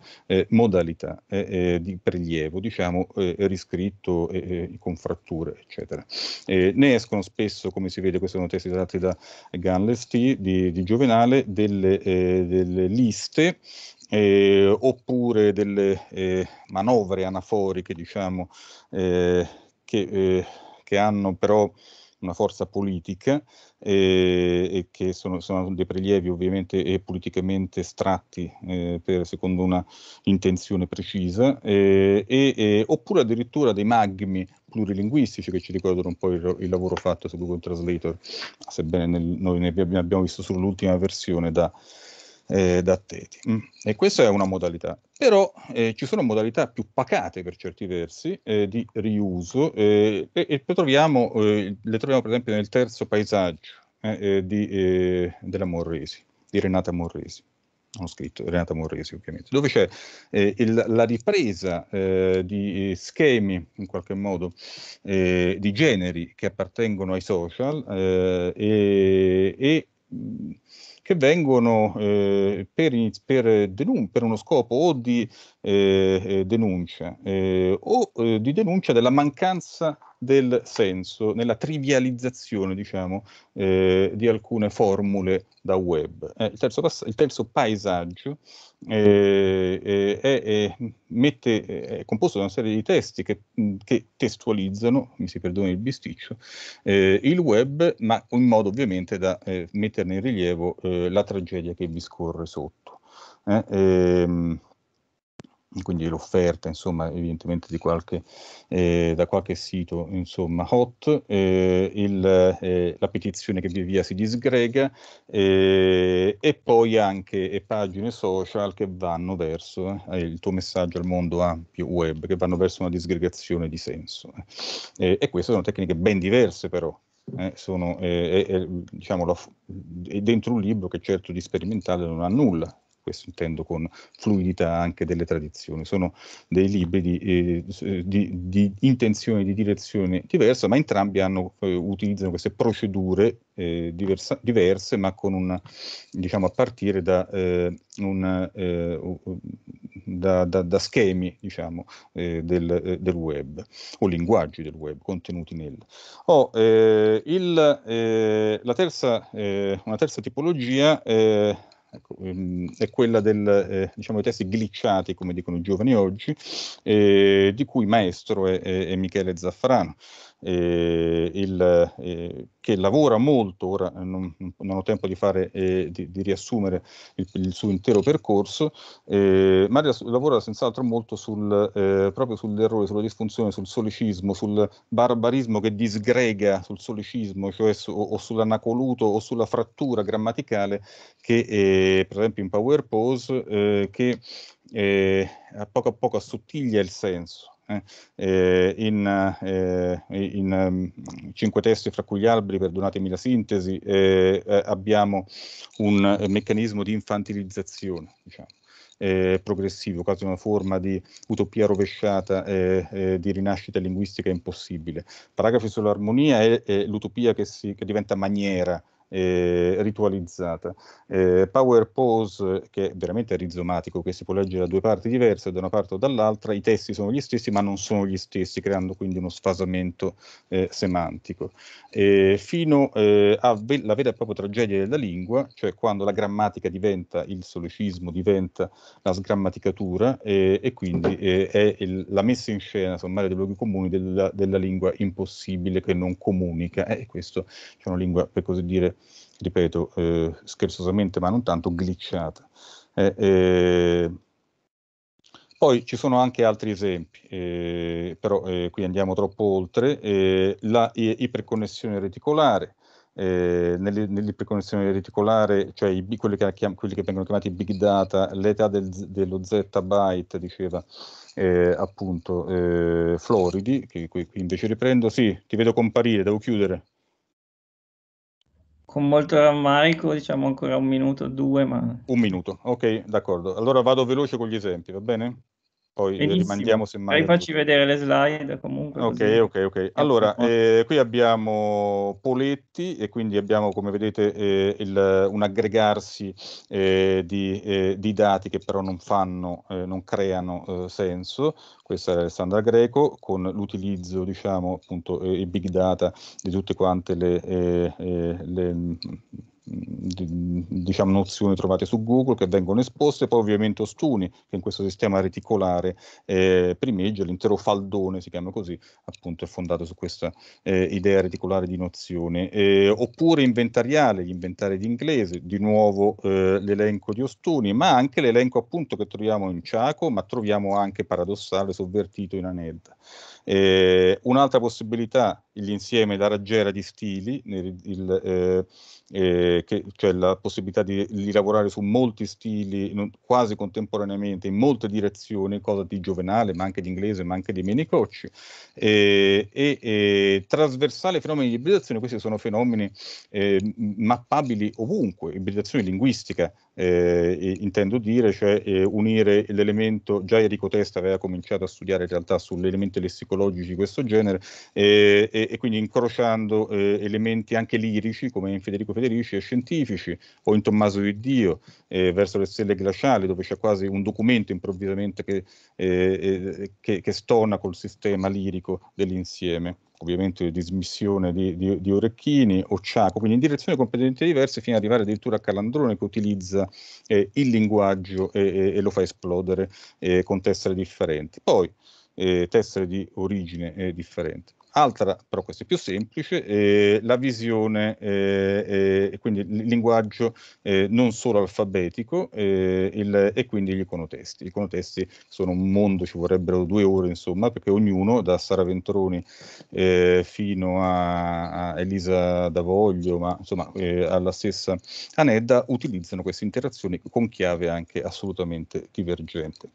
modalità di prelievo, diciamo riscritto con fratture, eccetera. ne escono spesso, come si vede, questi sono testi tratti da Gallesty di, di Giovenale, delle, delle liste eh, oppure delle eh, manovre anaforiche, diciamo, eh, che, eh, che, hanno però una forza politica eh, e che sono, sono, dei prelievi ovviamente e politicamente estratti eh, per, secondo una intenzione precisa, oppure addirittura dei magmi plurilinguistici che ci ricordano un po' il, il lavoro fatto su Google Translator, sebbene nel, noi ne abbiamo visto solo l'ultima versione da eh, da Teti. Mm. E questa è una modalità. Però eh, ci sono modalità più pacate per certi versi eh, di riuso eh, e, e troviamo, eh, le troviamo per esempio nel terzo paesaggio eh, di, della Morresi, di Renata Morresi. Ho scritto Renata Morresi ovviamente, dove c'è il, la ripresa di schemi in qualche modo di generi che appartengono ai social e, e mm, che vengono eh, per, per, denun- per, uno scopo o di eh, eh denuncia eh, o eh, di denuncia della mancanza del senso, nella trivializzazione, diciamo, eh, di alcune formule da web. Eh, il, terzo pass- il, terzo paesaggio eh, eh è, mette, è, composto da una serie di testi che, che testualizzano, mi si perdoni il bisticcio, eh, il web, ma in modo ovviamente da eh, metterne in rilievo la tragedia che vi scorre sotto. Ehm, quindi l'offerta insomma evidentemente di qualche, eh, da qualche sito insomma hot, eh, il, eh, la petizione che via via si disgrega eh, e poi anche eh, pagine social che vanno verso eh, il tuo messaggio al mondo ampio web, che vanno verso una disgregazione di senso. e queste sono tecniche ben diverse però eh, sono, eh, eh, diciamo, la, dentro un libro che certo di sperimentale non ha nulla, questo intendo con fluidità anche delle tradizioni. Sono dei libri di, eh, eh, di, di intenzione, di direzione diversa, ma entrambi hanno, eh, utilizzano queste procedure eh, diversa, diverse, ma con una, diciamo, a partire da, eh, una, eh, da, da, da schemi diciamo, del, del, web o linguaggi del web contenuti nel. Oh, il, la terza, una terza tipologia ecco, ehm, è quella del, eh, diciamo, dei testi glitchati, come dicono i giovani oggi, eh, di cui maestro è, è, è Michele Zaffarano eh, il, eh, che lavora molto, ora non, non ho tempo di, fare, eh, di, di riassumere il, il, suo intero percorso, eh, ma lavora senz'altro molto sul, eh, proprio sull'errore, sulla disfunzione, sul solicismo, sul barbarismo che disgrega sul solicismo, cioè su, o, o sull'anacoluto o sulla frattura grammaticale che eh, per esempio in Power Pose che eh, a poco a poco assottiglia il senso, eh, eh, in, eh, eh in um, cinque testi fra cui gli alberi, perdonatemi la sintesi, eh, eh, abbiamo un meccanismo di infantilizzazione, diciamo. Eh, progressivo, quasi una forma di utopia rovesciata eh, eh, di rinascita linguistica impossibile. Paragrafi sull'armonia è, è l'utopia che, che, diventa maniera eh, ritualizzata. Eh, Power Pose, che è veramente rizomatico, che si può leggere da due parti diverse, da una parte o dall'altra, i testi sono gli stessi ma non sono gli stessi, creando quindi uno sfasamento eh, semantico. fino eh, alla vera e propria tragedia della lingua, cioè quando la grammatica diventa il solecismo, diventa la sgrammaticatura e quindi eh, è il, la messa in scena sommaria dei luoghi comuni della, della lingua impossibile che non comunica eh, e questo è cioè una lingua per così dire ripeto, eh, scherzosamente ma non tanto, glitchata. Eh, eh, poi ci sono anche altri esempi, eh, però eh, qui andiamo troppo oltre, eh, la iperconnessione reticolare, eh, nell'iperconnessione reticolare, cioè i, quelli, che, quelli, che, vengono chiamati big data, l'età del, dello zettabyte, diceva eh, appunto eh, Floridi, che qui invece riprendo, sì, ti vedo comparire, devo chiudere con molto rammarico, diciamo ancora un minuto o due, ma... Un minuto, ok, d'accordo. Allora vado veloce con gli esempi, va bene? poi Benissimo. rimandiamo semmai. Poi facci vedere le slide comunque. Ok, così. ok, ok. Allora, eh, qui abbiamo Poletti e quindi abbiamo, come vedete, eh, il, un aggregarsi eh, di, eh, di, dati che però non fanno, eh, non creano eh, senso. Questa è Alessandra Greco con l'utilizzo, diciamo, appunto, i big data di tutte quante le, le diciamo, nozioni trovate su Google che vengono esposte, poi ovviamente Ostuni che in questo sistema reticolare eh, primeggia, l'intero faldone si chiama così, appunto è fondato su questa eh, idea reticolare di nozione, eh, oppure inventariale, gli inventari di inglese, di nuovo eh, l'elenco di Ostuni, ma anche l'elenco appunto che troviamo in Ciaco, ma troviamo anche paradossale, sovvertito in Aned. Eh, un'altra possibilità, l'insieme, la raggiera di stili, il, il, eh, eh, che, cioè la possibilità di, di, lavorare su molti stili non, quasi contemporaneamente, in molte direzioni, cosa di Giovenale, ma anche di Inglese, ma anche di Menicocci, eh, e trasversale fenomeni di ibridazione, questi sono fenomeni eh, mappabili ovunque, ibridazione linguistica, eh, intendo dire, cioè eh, unire l'elemento, già Enrico Testa aveva cominciato a studiare in realtà sugli elementi lessicologici di questo genere eh, e, e, quindi incrociando eh, elementi anche lirici come in Federico Federici e scientifici o in Tommaso di Dio eh, verso le stelle glaciali dove c'è quasi un documento improvvisamente che, eh, che, che stona col sistema lirico dell'insieme ovviamente dismissione di, di, di Orecchini o Ciaco, quindi in direzioni completamente diverse fino ad arrivare addirittura a Calandrone che utilizza eh, il linguaggio e, e, e, lo fa esplodere eh, con tessere differenti. Poi eh, tessere di origine eh, differente. Altra, però questa è più semplice, è la visione eh, eh, e quindi il linguaggio eh, non solo alfabetico eh, il, e quindi gli iconotesti. I iconotesti sono un mondo, ci vorrebbero due ore insomma, perché ognuno, da Sara Ventroni eh, fino a, a, Elisa Davoglio, ma insomma eh, alla stessa Anedda, utilizzano queste interazioni con chiave anche assolutamente divergente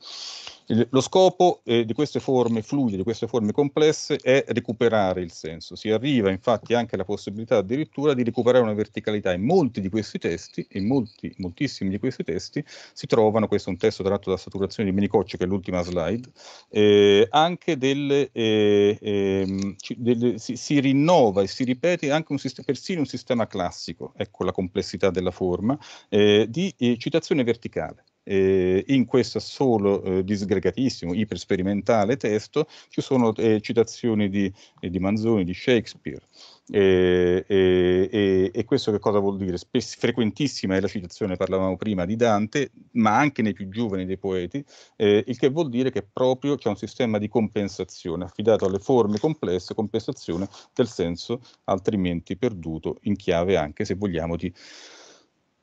lo scopo eh, di queste forme fluide, di queste forme complesse, è recuperare il senso. Si arriva infatti anche alla possibilità addirittura di recuperare una verticalità. In molti di questi testi, in molti, moltissimi di questi testi, si trovano, questo è un testo tratto da saturazione di Minicocci, che è l'ultima slide, eh, anche delle, eh, ehm, delle si, si, rinnova e si ripete anche un sistema, persino un sistema classico, ecco la complessità della forma, eh, di eh, citazione verticale eh, in questo solo eh, disgregatissimo, ipersperimentale testo ci sono eh, citazioni di, eh, di, Manzoni, di Shakespeare. E, eh, eh, e, e, questo che cosa vuol dire? Spes- frequentissima è la citazione, parlavamo prima, di Dante, ma anche nei più giovani dei poeti, il che vuol dire che proprio c'è un sistema di compensazione affidato alle forme complesse, compensazione del senso altrimenti perduto in chiave anche, se vogliamo, di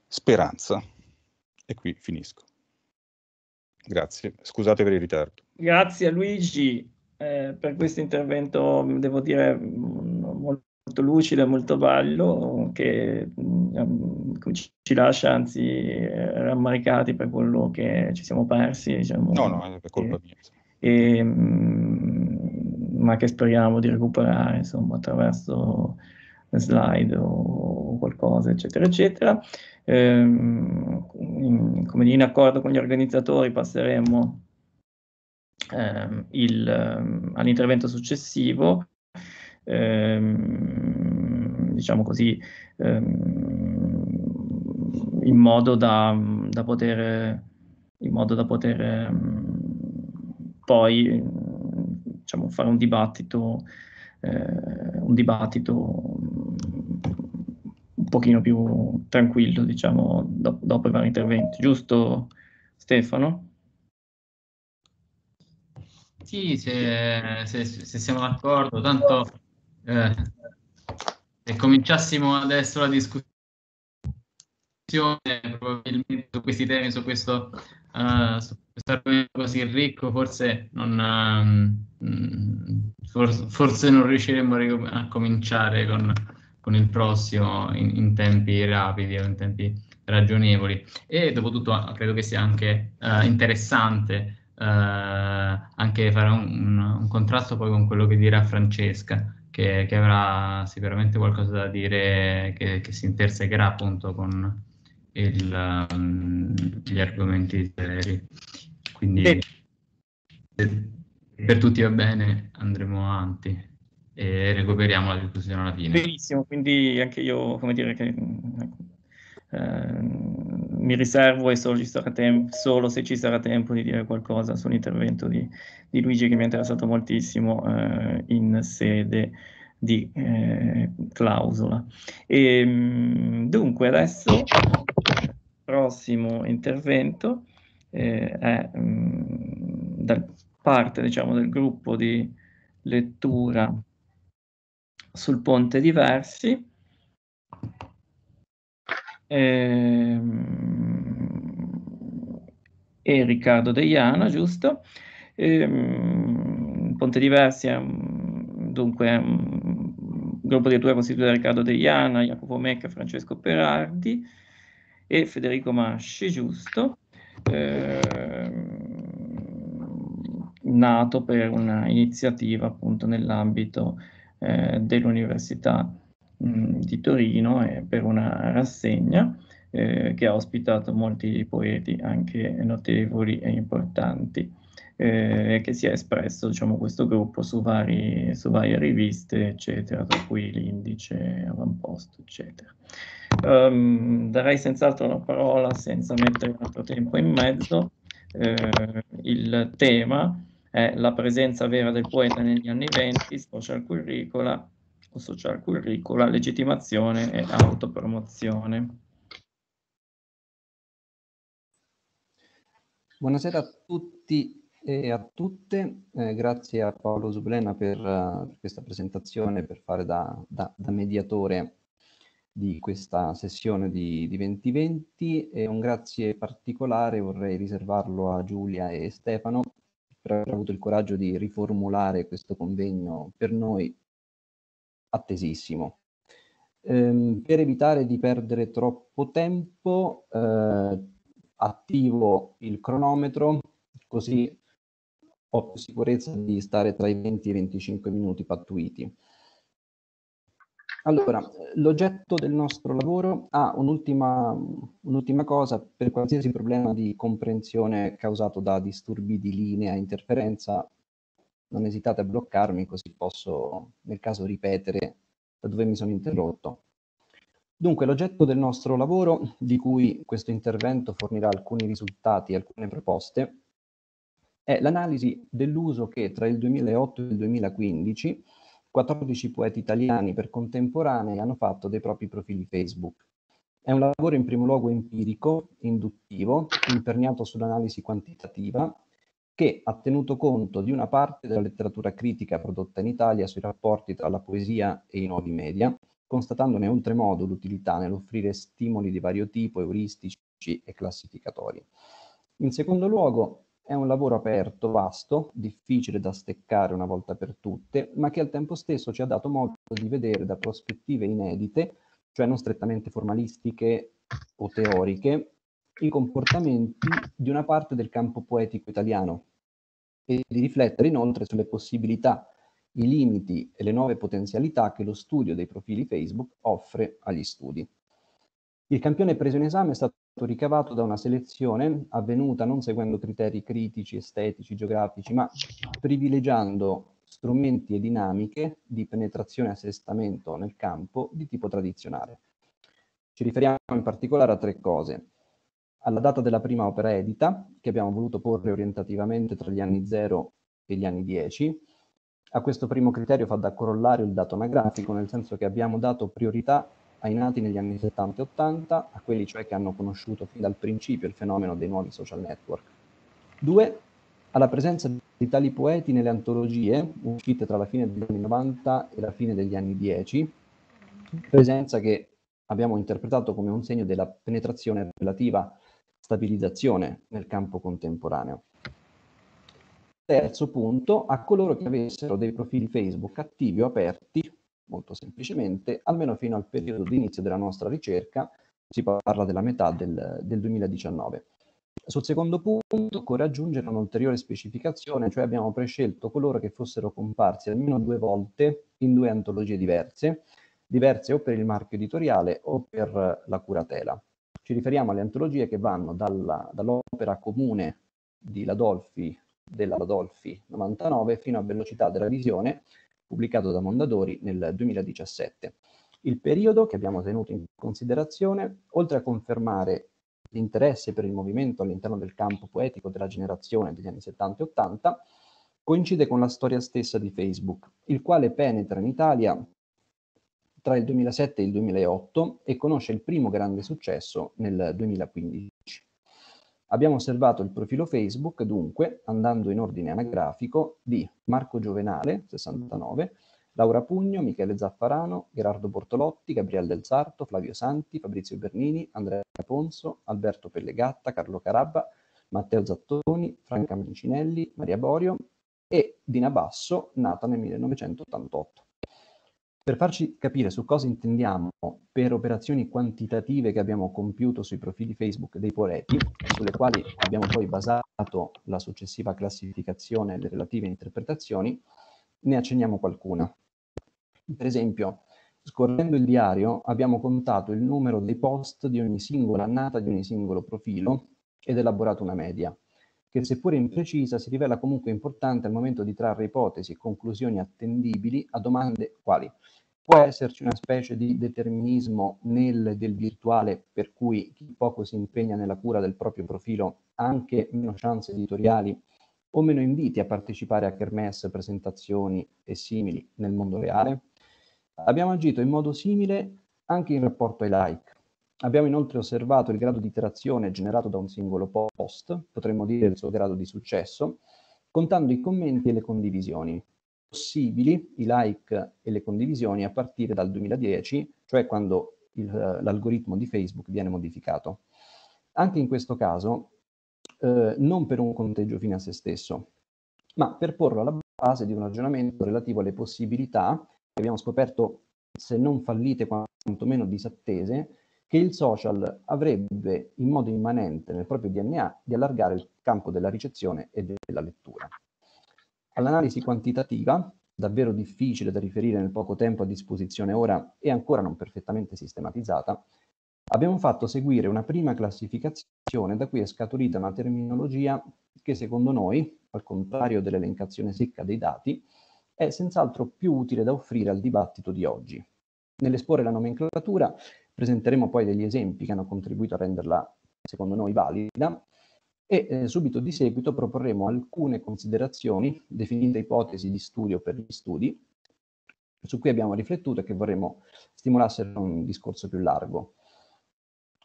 speranza. E qui finisco. Grazie, scusate per il ritardo. Grazie a Luigi eh, per questo intervento, devo dire, mm, molto lucido e molto bello, che mh, mm, ehm, ci lascia anzi rammaricati per quello che ci siamo persi. Diciamo, no, no, è per colpa e, mia. E, mh, mm, ma che speriamo di recuperare insomma, attraverso slide o qualcosa, eccetera, eccetera. Ehm, in, come dire, in accordo con gli organizzatori passeremo ehm, il, ehm, all'intervento successivo, ehm, diciamo così, ehm, in modo da, da, poter, in modo da poter ehm, poi diciamo, fare un dibattito, eh, un dibattito pochino più tranquillo, diciamo, dopo, dopo i vari interventi. Giusto Stefano? Sì, se, se, se siamo d'accordo, tanto eh, se cominciassimo adesso la discussione probabilmente su questi temi, su questo, uh, su questo argomento così ricco, forse non, uh, forse, non riusciremo a cominciare con, con il prossimo in, in tempi rapidi o in tempi ragionevoli. E dopo tutto ah, credo che sia anche eh, interessante eh, anche fare un, un, un, contrasto poi con quello che dirà Francesca, che, che avrà sicuramente qualcosa da dire che, che si intersegherà appunto con il, um, gli argomenti seri. Quindi sì. se per tutti va bene, andremo avanti e recuperiamo la discussione alla fine. Benissimo, quindi anche io, come dire, che, eh, mi riservo e solo, tem- solo, se ci sarà tempo di dire qualcosa sull'intervento di, di Luigi che mi è interessato moltissimo eh, in sede di eh, clausola. E, ehm, dunque adesso il prossimo intervento eh, è mh, mm, da parte diciamo, del gruppo di lettura sul ponte diversi. E, ehm, e Riccardo Deiana, giusto? E, ehm, ponte diversi è dunque un gruppo di lettura costituito da Riccardo Deiana, Jacopo Mecca, Francesco Perardi e Federico Masci, giusto? E, ehm, nato per un'iniziativa appunto nell'ambito eh, dell'Università mh, mm, di Torino eh, per una rassegna eh, che ha ospitato molti poeti anche notevoli e importanti. Eh, che si è espresso diciamo, questo gruppo su, vari, su, varie riviste, eccetera, tra cui l'Indice, Avamposto, eccetera. Um, darei senz'altro la parola, senza mettere altro tempo in mezzo, eh, il tema è la presenza vera del poeta negli anni 20, social curricula o social curricula, legittimazione e autopromozione. Buonasera a tutti e a tutte, eh, grazie a Paolo Sublena per, uh, questa presentazione, per fare da, da, da mediatore di questa sessione di, di, 2020 e un grazie particolare vorrei riservarlo a Giulia e Stefano per aver avuto il coraggio di riformulare questo convegno per noi attesissimo. Ehm, per evitare di perdere troppo tempo, eh, attivo il cronometro, così ho più sicurezza di stare tra i 20 e i 25 minuti pattuiti. Allora, l'oggetto del nostro lavoro ha un'ultima, un cosa per qualsiasi problema di comprensione causato da disturbi di linea, interferenza. Non esitate a bloccarmi così posso nel caso ripetere da dove mi sono interrotto. Dunque, l'oggetto del nostro lavoro, di cui questo intervento fornirà alcuni risultati, e alcune proposte, è l'analisi dell'uso che tra il 2008 e il 2015 14 poeti italiani per contemporanei hanno fatto dei propri profili Facebook. È un lavoro in primo luogo empirico, induttivo, imperniato sull'analisi quantitativa, che ha tenuto conto di una parte della letteratura critica prodotta in Italia sui rapporti tra la poesia e i nuovi media, constatandone oltremodo l'utilità nell'offrire stimoli di vario tipo, euristici e classificatori. In secondo luogo, è un lavoro aperto, vasto, difficile da steccare una volta per tutte, ma che al tempo stesso ci ha dato modo di vedere da prospettive inedite, cioè non strettamente formalistiche o teoriche, i comportamenti di una parte del campo poetico italiano e di riflettere inoltre sulle possibilità, i limiti e le nuove potenzialità che lo studio dei profili Facebook offre agli studi. Il campione preso in esame è stato ricavato da una selezione avvenuta non seguendo criteri critici, estetici, geografici, ma privilegiando strumenti e dinamiche di penetrazione e assestamento nel campo di tipo tradizionale. Ci riferiamo in particolare a tre cose. Alla data della prima opera edita, che abbiamo voluto porre orientativamente tra gli anni 0 e gli anni 10, a questo primo criterio fa da corollario il dato anagrafico, nel senso che abbiamo dato priorità ai nati negli anni 70 e 80, a quelli cioè che hanno conosciuto fin dal principio il fenomeno dei nuovi social network. Due, alla presenza di tali poeti nelle antologie uscite tra la fine degli anni 90 e la fine degli anni 10, presenza che abbiamo interpretato come un segno della penetrazione relativa stabilizzazione nel campo contemporaneo. Terzo punto, a coloro che avessero dei profili Facebook attivi o aperti molto semplicemente, almeno fino al periodo di inizio della nostra ricerca, si parla della metà del, del 2019. Sul secondo punto occorre aggiungere un'ulteriore specificazione, cioè abbiamo prescelto coloro che fossero comparsi almeno due volte in due antologie diverse, diverse o per il marchio editoriale o per la curatela. Ci riferiamo alle antologie che vanno dalla, dall'opera comune di Ladolfi, della Ladolfi 99 fino a Velocità della visione, pubblicato da Mondadori nel 2017. Il periodo che abbiamo tenuto in considerazione, oltre a confermare l'interesse per il movimento all'interno del campo poetico della generazione degli anni 70 e 80, coincide con la storia stessa di Facebook, il quale penetra in Italia tra il 2007 e il 2008 e conosce il primo grande successo nel 2015. Abbiamo osservato il profilo Facebook, dunque, andando in ordine anagrafico, di Marco Giovenale, 69, Laura Pugno, Michele Zaffarano, Gerardo Bortolotti, Gabriele Del Sarto, Flavio Santi, Fabrizio Bernini, Andrea Ponzo, Alberto Pellegatta, Carlo Carabba, Matteo Zattoni, Franca Mancinelli, Maria Borio e Dina Basso, nata nel 1988. Per farci capire su cosa intendiamo per operazioni quantitative che abbiamo compiuto sui profili Facebook dei poeti, sulle quali abbiamo poi basato la successiva classificazione e le relative interpretazioni, ne accenniamo qualcuna. Per esempio, scorrendo il diario abbiamo contato il numero dei post di ogni singola annata di ogni singolo profilo ed elaborato una media che seppure imprecisa si rivela comunque importante al momento di trarre ipotesi e conclusioni attendibili a domande quali può esserci una specie di determinismo nel del virtuale per cui chi poco si impegna nella cura del proprio profilo ha anche meno chance editoriali o meno inviti a partecipare a kermesse, presentazioni e simili nel mondo reale? Abbiamo agito in modo simile anche in rapporto ai like, Abbiamo inoltre osservato il grado di trazione generato da un singolo post, potremmo dire il suo grado di successo, contando i commenti e le condivisioni, possibili i like e le condivisioni a partire dal 2010, cioè quando l'algoritmo di Facebook viene modificato. Anche in questo caso, eh, non per un conteggio fine a se stesso, ma per porlo alla base di un ragionamento relativo alle possibilità che abbiamo scoperto, se non fallite, quantomeno disattese, che il social avrebbe in modo immanente nel proprio DNA di allargare il campo della ricezione e della lettura. All'analisi quantitativa, davvero difficile da riferire nel poco tempo a disposizione ora e ancora non perfettamente sistematizzata, abbiamo fatto seguire una prima classificazione da cui è scaturita una terminologia che secondo noi, al contrario dell'elencazione secca dei dati, è senz'altro più utile da offrire al dibattito di oggi. Nell'esporre la nomenclatura Presenteremo poi degli esempi che hanno contribuito a renderla, secondo noi, valida e eh, subito di seguito proporremo alcune considerazioni definite ipotesi di studio per gli studi su cui abbiamo riflettuto e che vorremmo stimolassero un discorso più largo.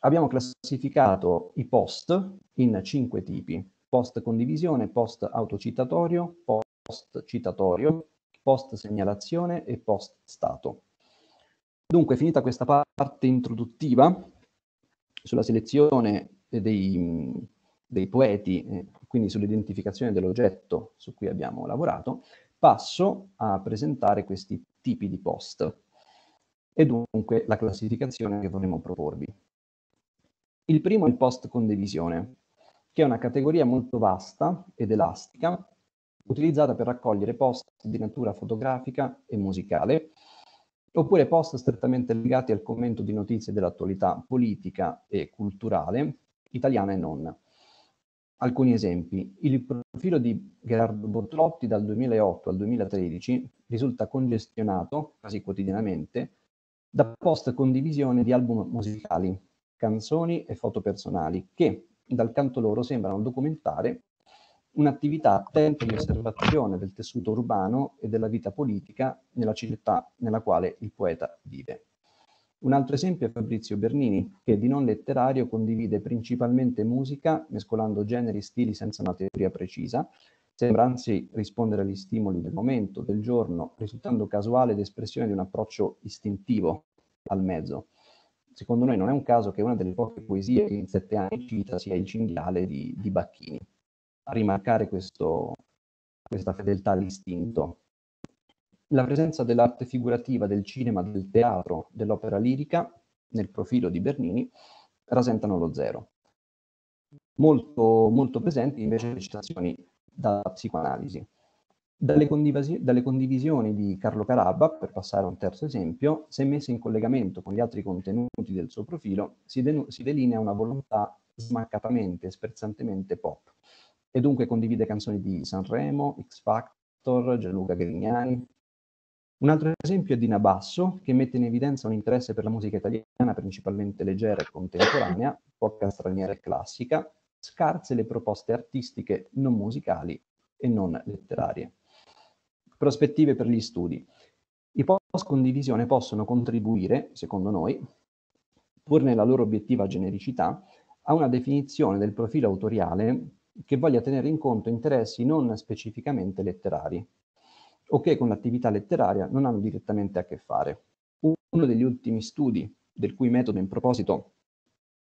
Abbiamo classificato i post in cinque tipi, post condivisione, post autocitatorio, post citatorio, post segnalazione e post stato. Dunque, finita questa parte introduttiva sulla selezione dei, dei poeti, eh, quindi sull'identificazione dell'oggetto su cui abbiamo lavorato, passo a presentare questi tipi di post e dunque la classificazione che vorremmo proporvi. Il primo è il post condivisione, che è una categoria molto vasta ed elastica, utilizzata per raccogliere post di natura fotografica e musicale, oppure post strettamente legati al commento di notizie dell'attualità politica e culturale, italiana e non. Alcuni esempi. Il profilo di Gerardo Bortolotti dal 2008 al 2013 risulta congestionato, quasi quotidianamente, da post condivisione di album musicali, canzoni e foto personali che, dal canto loro, sembrano documentare un'attività attenta di osservazione del tessuto urbano e della vita politica nella città nella quale il poeta vive. Un altro esempio è Fabrizio Bernini, che di non letterario condivide principalmente musica, mescolando generi e stili senza una teoria precisa, sembra anzi rispondere agli stimoli del momento, del giorno, risultando casuale ed espressione di un approccio istintivo al mezzo. Secondo noi non è un caso che una delle poche poesie che in sette anni cita sia il cinghiale di, di Bacchini a rimarcare questo, questa fedeltà all'istinto. La presenza dell'arte figurativa, del cinema, del teatro, dell'opera lirica nel profilo di Bernini rasentano lo zero. Molto, molto presenti invece le citazioni dalla psicoanalisi. Dalle, condivasi- dalle condivisioni di Carlo Carabba, per passare a un terzo esempio, se messe in collegamento con gli altri contenuti del suo profilo, si, denu- si delinea una volontà smaccatamente, sprezzantemente pop, e dunque condivide canzoni di Sanremo, X Factor, Gianluca Grignani. Un altro esempio è Dina Basso, che mette in evidenza un interesse per la musica italiana, principalmente leggera e contemporanea, poca straniera e classica, scarse le proposte artistiche non musicali e non letterarie. Prospettive per gli studi. I post condivisione possono contribuire, secondo noi, pur nella loro obiettiva genericità, a una definizione del profilo autoriale che voglia tenere in conto interessi non specificamente letterari o che con l'attività letteraria non hanno direttamente a che fare. Uno degli ultimi studi del cui metodo in proposito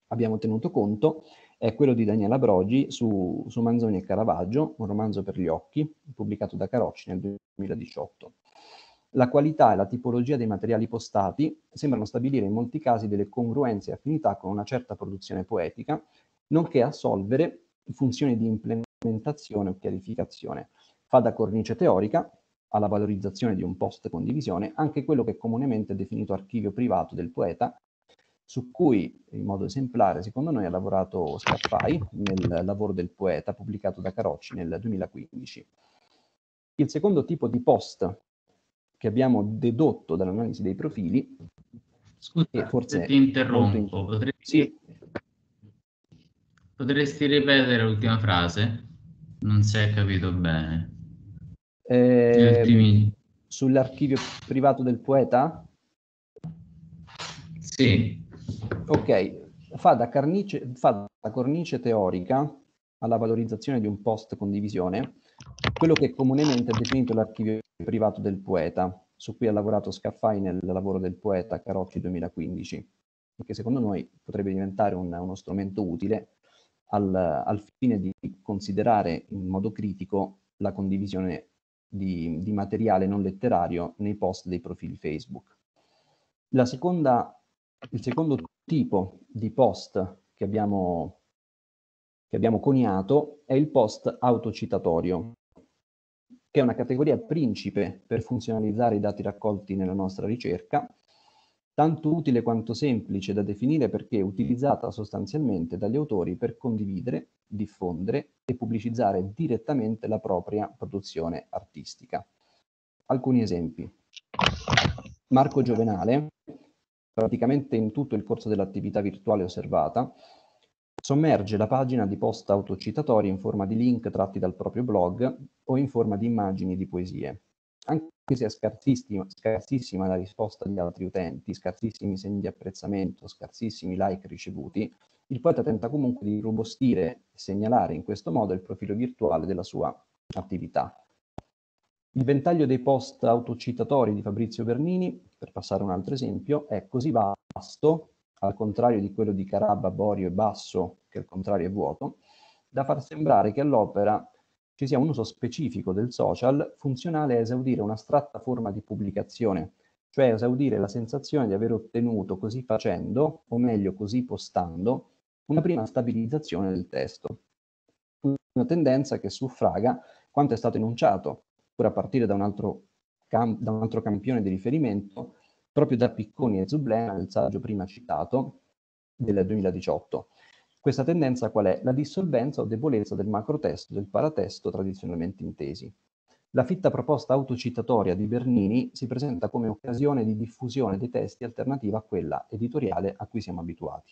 abbiamo tenuto conto è quello di Daniela Brogi su, su Manzoni e Caravaggio, un romanzo per gli occhi, pubblicato da Carocci nel 2018. La qualità e la tipologia dei materiali postati sembrano stabilire in molti casi delle congruenze e affinità con una certa produzione poetica, nonché assolvere funzione di implementazione o chiarificazione. Fa da cornice teorica alla valorizzazione di un post condivisione anche quello che è comunemente definito archivio privato del poeta, su cui in modo esemplare, secondo noi, ha lavorato Scaffai nel lavoro del poeta pubblicato da Carocci nel 2015. Il secondo tipo di post che abbiamo dedotto dall'analisi dei profili Scusa, forse ti interrompo, potresti sì. Potresti ripetere l'ultima frase? Non si è capito bene. Eh, ultimi... Sull'archivio privato del poeta? Sì. Ok, fa da, carnice, fa da cornice teorica alla valorizzazione di un post condivisione quello che comunemente è definito l'archivio privato del poeta, su cui ha lavorato Scaffai nel lavoro del poeta Carocci 2015, che secondo noi potrebbe diventare un, uno strumento utile al, al, fine di considerare in modo critico la condivisione di, di materiale non letterario nei post dei profili Facebook. Seconda, il secondo tipo di post che abbiamo, che abbiamo coniato è il post autocitatorio, che è una categoria principe per funzionalizzare i dati raccolti nella nostra ricerca tanto utile quanto semplice da definire perché utilizzata sostanzialmente dagli autori per condividere, diffondere e pubblicizzare direttamente la propria produzione artistica. Alcuni esempi. Marco Giovenale, praticamente in tutto il corso dell'attività virtuale osservata, sommerge la pagina di post autocitatori in forma di link tratti dal proprio blog o in forma di immagini di poesie. Anche qui sia scarsissima, scarsissima la risposta di altri utenti, scarsissimi segni di apprezzamento, scarsissimi like ricevuti, il poeta tenta comunque di robustire e segnalare in questo modo il profilo virtuale della sua attività. Il ventaglio dei post autocitatori di Fabrizio Bernini, per passare un altro esempio, è così vasto, al contrario di quello di Carabba, Borio e Basso, che il contrario è vuoto, da far sembrare che all'opera ci sia un uso specifico del social funzionale a esaudire un'astratta forma di pubblicazione, cioè esaudire la sensazione di aver ottenuto così facendo, o meglio così postando, una prima stabilizzazione del testo. Una tendenza che suffraga quanto è stato enunciato, pur a partire da un altro, cam- da un altro campione di riferimento, proprio da Picconi e Zublena nel saggio prima citato del 2018, questa tendenza qual è? La dissolvenza o debolezza del macrotesto e del paratesto tradizionalmente intesi. La fitta proposta autocitatoria di Bernini si presenta come occasione di diffusione dei testi alternativa a quella editoriale a cui siamo abituati.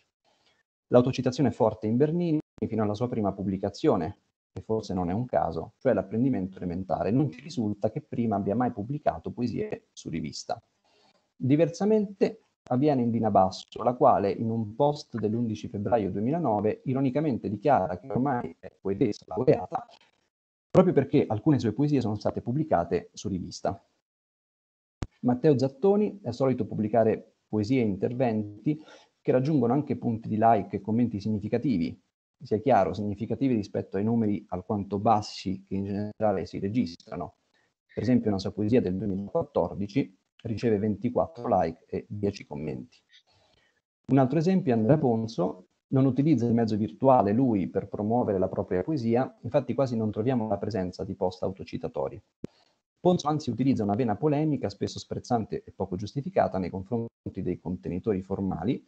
L'autocitazione è forte in Bernini fino alla sua prima pubblicazione, che forse non è un caso, cioè l'apprendimento elementare. Non ci risulta che prima abbia mai pubblicato poesie su rivista. Diversamente, avviene in Dina Basso, la quale in un post dell'11 febbraio 2009 ironicamente dichiara che ormai è poetessa laureata proprio perché alcune sue poesie sono state pubblicate su rivista. Matteo Zattoni è solito pubblicare poesie e interventi che raggiungono anche punti di like e commenti significativi, sia chiaro, significativi rispetto ai numeri alquanto bassi che in generale si registrano. Per esempio, una sua poesia del 2014 riceve 24 like e 10 commenti. Un altro esempio è Andrea Ponzo, non utilizza il mezzo virtuale lui per promuovere la propria poesia, infatti quasi non troviamo la presenza di post autocitatori. Ponzo anzi utilizza una vena polemica, spesso sprezzante e poco giustificata, nei confronti dei contenitori formali,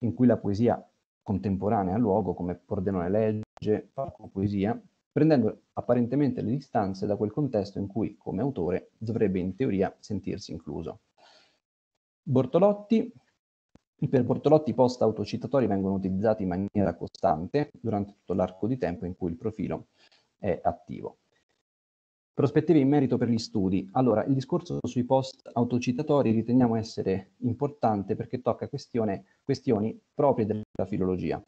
in cui la poesia contemporanea ha luogo, come Pordenone Legge, Parco Poesia, prendendo apparentemente le distanze da quel contesto in cui, come autore, dovrebbe in teoria sentirsi incluso. Bortolotti, per Bortolotti i post autocitatori vengono utilizzati in maniera costante durante tutto l'arco di tempo in cui il profilo è attivo. Prospettive in merito per gli studi. Allora, il discorso sui post autocitatori riteniamo essere importante perché tocca questioni proprie della filologia.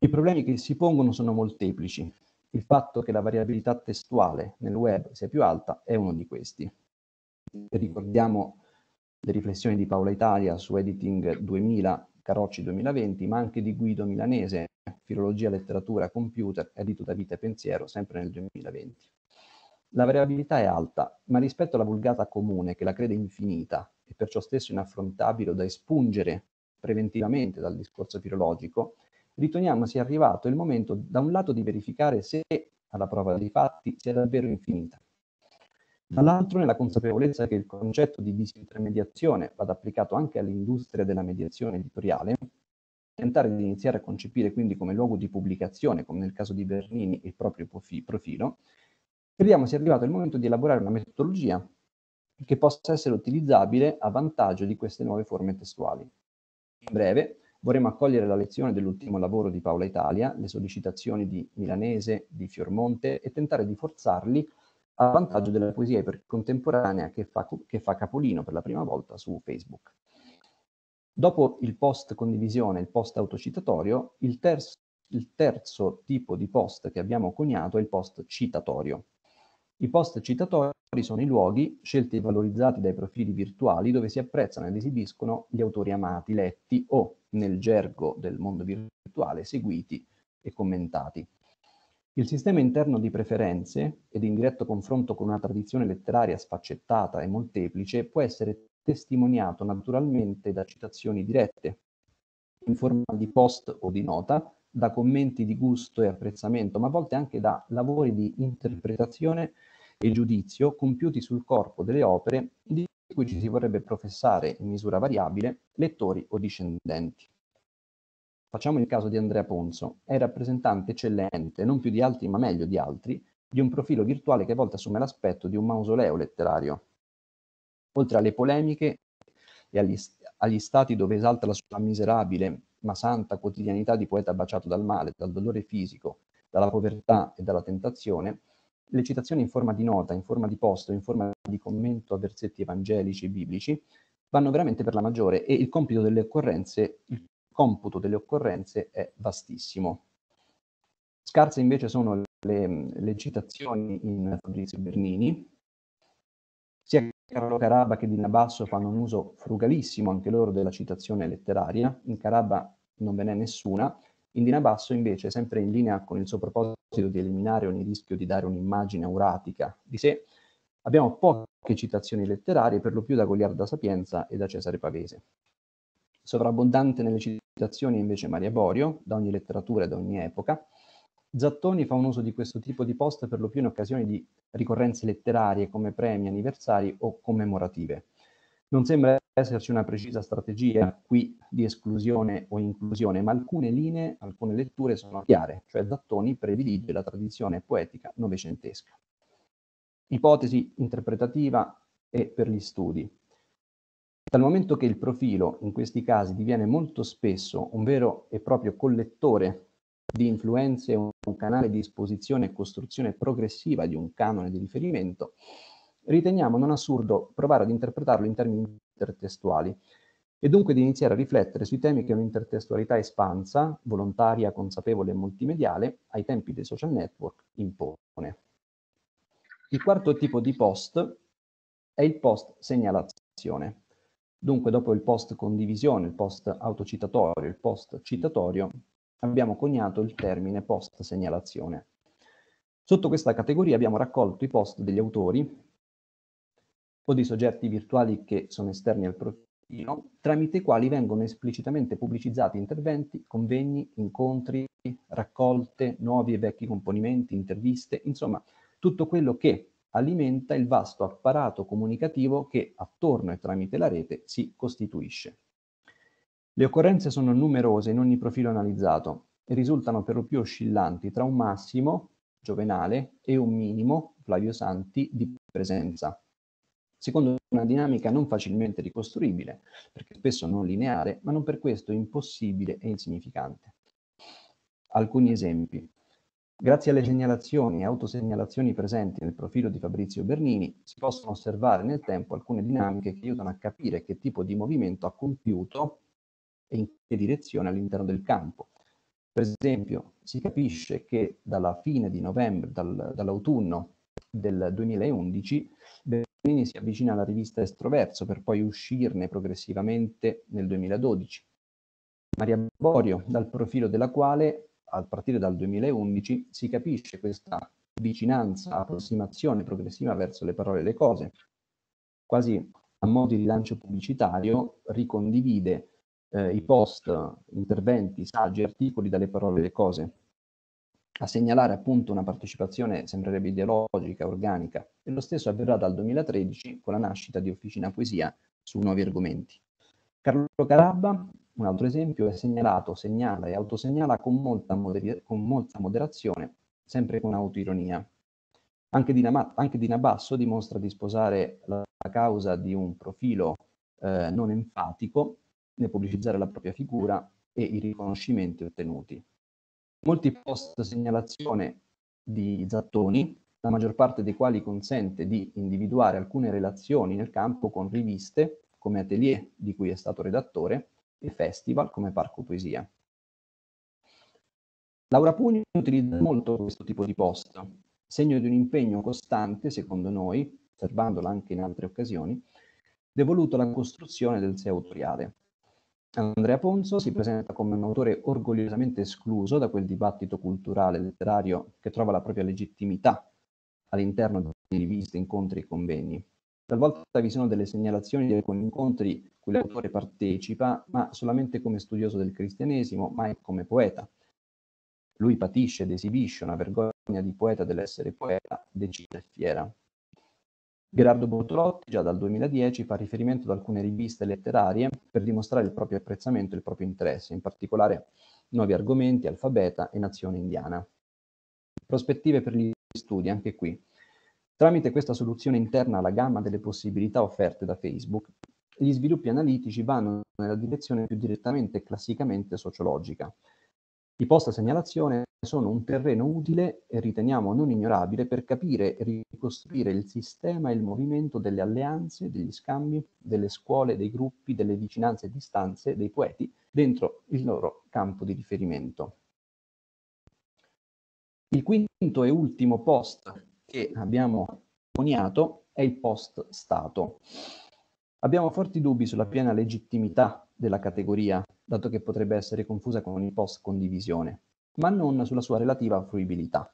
I problemi che si pongono sono molteplici, il fatto che la variabilità testuale nel web sia più alta è uno di questi. Ricordiamo le riflessioni di Paola Italia su Editing 2000, Carocci 2020, ma anche di Guido Milanese, Filologia, Letteratura, Computer, Edito da Vita e Pensiero, sempre nel 2020. La variabilità è alta, ma rispetto alla vulgata comune che la crede infinita e perciò stesso inaffrontabile o da espungere preventivamente dal discorso filologico, riteniamo sia arrivato il momento, da un lato, di verificare se alla prova dei fatti sia davvero infinita, dall'altro nella consapevolezza che il concetto di disintermediazione vada applicato anche all'industria della mediazione editoriale, tentare di iniziare a concepire quindi come luogo di pubblicazione, come nel caso di Bernini, il proprio profilo, crediamo sia arrivato il momento di elaborare una metodologia che possa essere utilizzabile a vantaggio di queste nuove forme testuali. In breve, Vorremmo accogliere la lezione dell'ultimo lavoro di Paola Italia, le sollecitazioni di Milanese, di Fiormonte e tentare di forzarli a vantaggio della poesia ipercontemporanea che fa, che fa capolino per la prima volta su Facebook. Dopo il post condivisione, il post autocitatorio, il terzo, il terzo tipo di post che abbiamo coniato è il post citatorio, i post citatori sono i luoghi, scelti e valorizzati dai profili virtuali, dove si apprezzano ed esibiscono gli autori amati, letti o, nel gergo del mondo virtuale, seguiti e commentati. Il sistema interno di preferenze, ed in diretto confronto con una tradizione letteraria sfaccettata e molteplice, può essere testimoniato naturalmente da citazioni dirette, in forma di post o di nota, da commenti di gusto e apprezzamento, ma a volte anche da lavori di interpretazione e giudizio compiuti sul corpo delle opere di cui ci si vorrebbe professare in misura variabile lettori o discendenti. Facciamo il caso di Andrea Ponzo, è rappresentante eccellente, non più di altri ma meglio di altri, di un profilo virtuale che a volte assume l'aspetto di un mausoleo letterario. Oltre alle polemiche e agli, agli stati dove esalta la sua miserabile ma santa quotidianità di poeta baciato dal male, dal dolore fisico, dalla povertà e dalla tentazione, le citazioni in forma di nota, in forma di posto, in forma di commento a versetti evangelici e biblici, vanno veramente per la maggiore e il compito delle occorrenze, il computo delle occorrenze è vastissimo. Scarse invece sono le, le citazioni in Fabrizio Bernini, sia Carlo Carabba che di Nabasso fanno un uso frugalissimo anche loro della citazione letteraria, in Carabba non ve n'è nessuna, il Dinabasso invece, sempre in linea con il suo proposito di eliminare ogni rischio di dare un'immagine auratica di sé, abbiamo poche citazioni letterarie, per lo più da Goliarda Sapienza e da Cesare Pavese. Sovrabbondante nelle citazioni invece Maria Borio, da ogni letteratura e da ogni epoca, Zattoni fa un uso di questo tipo di post per lo più in occasione di ricorrenze letterarie come premi, anniversari o commemorative. Non sembra esserci una precisa strategia qui di esclusione o inclusione, ma alcune linee, alcune letture sono chiare, cioè Zattoni predilige la tradizione poetica novecentesca. Ipotesi interpretativa e per gli studi. Dal momento che il profilo in questi casi diviene molto spesso un vero e proprio collettore di influenze, un canale di esposizione e costruzione progressiva di un canone di riferimento, riteniamo non assurdo provare ad interpretarlo in termini intertestuali e dunque di iniziare a riflettere sui temi che un'intertestualità espansa, volontaria, consapevole e multimediale, ai tempi dei social network, impone. Il quarto tipo di post è il post segnalazione. Dunque, dopo il post condivisione, il post autocitatorio, il post citatorio, abbiamo coniato il termine post segnalazione. Sotto questa categoria abbiamo raccolto i post degli autori o di soggetti virtuali che sono esterni al profilo, tramite i quali vengono esplicitamente pubblicizzati interventi, convegni, incontri, raccolte, nuovi e vecchi componimenti, interviste, insomma tutto quello che alimenta il vasto apparato comunicativo che attorno e tramite la rete si costituisce. Le occorrenze sono numerose in ogni profilo analizzato e risultano per lo più oscillanti tra un massimo, Giovenale, e un minimo, Flavio Santi, di presenza secondo una dinamica non facilmente ricostruibile, perché spesso non lineare, ma non per questo impossibile e insignificante. Alcuni esempi. Grazie alle segnalazioni e autosegnalazioni presenti nel profilo di Fabrizio Bernini, si possono osservare nel tempo alcune dinamiche che aiutano a capire che tipo di movimento ha compiuto e in che direzione all'interno del campo. Per esempio, si capisce che dalla fine di novembre, dal, dall'autunno del 2011, Bernini si avvicina alla rivista Estroverso per poi uscirne progressivamente nel 2012. Maria Borio, dal profilo della quale, a partire dal 2011, si capisce questa vicinanza, approssimazione progressiva verso le parole e le cose. Quasi a modo di lancio pubblicitario, ricondivide eh, i post, interventi, saggi, articoli dalle parole e le cose, a segnalare appunto una partecipazione sembrerebbe ideologica, organica, e lo stesso avverrà dal 2013 con la nascita di Officina Poesia su nuovi argomenti. Carlo Carabba, un altro esempio, è segnalato, segnala e autosegnala con molta, moder- con molta moderazione, sempre con autoironia. Anche Dina, anche Dina Basso dimostra di sposare la causa di un profilo eh, non enfatico nel pubblicizzare la propria figura e i riconoscimenti ottenuti molti post segnalazione di Zattoni, la maggior parte dei quali consente di individuare alcune relazioni nel campo con riviste come Atelier, di cui è stato redattore, e festival come Parco Poesia. Laura Pugni utilizza molto questo tipo di post, segno di un impegno costante, secondo noi, osservandola anche in altre occasioni, devoluto alla costruzione del sé autoriale. Andrea Ponzo si presenta come un autore orgogliosamente escluso da quel dibattito culturale e letterario che trova la propria legittimità all'interno di riviste, incontri e convegni. Talvolta vi sono delle segnalazioni di alcuni incontri cui l'autore partecipa, ma solamente come studioso del cristianesimo, mai come poeta. Lui patisce ed esibisce una vergogna di poeta dell'essere poeta, decisa e fiera. Gerardo Bottolotti, già dal 2010 fa riferimento ad alcune riviste letterarie per dimostrare il proprio apprezzamento e il proprio interesse, in particolare Nuovi argomenti, Alfabeta e Nazione indiana. Prospettive per gli studi, anche qui. Tramite questa soluzione interna alla gamma delle possibilità offerte da Facebook, gli sviluppi analitici vanno nella direzione più direttamente e classicamente sociologica, i post segnalazione sono un terreno utile e riteniamo non ignorabile per capire e ricostruire il sistema e il movimento delle alleanze, degli scambi, delle scuole, dei gruppi, delle vicinanze e distanze, dei poeti, dentro il loro campo di riferimento. Il quinto e ultimo post che abbiamo coniato è il post-stato. Abbiamo forti dubbi sulla piena legittimità della categoria, dato che potrebbe essere confusa con il post condivisione, ma non sulla sua relativa fruibilità.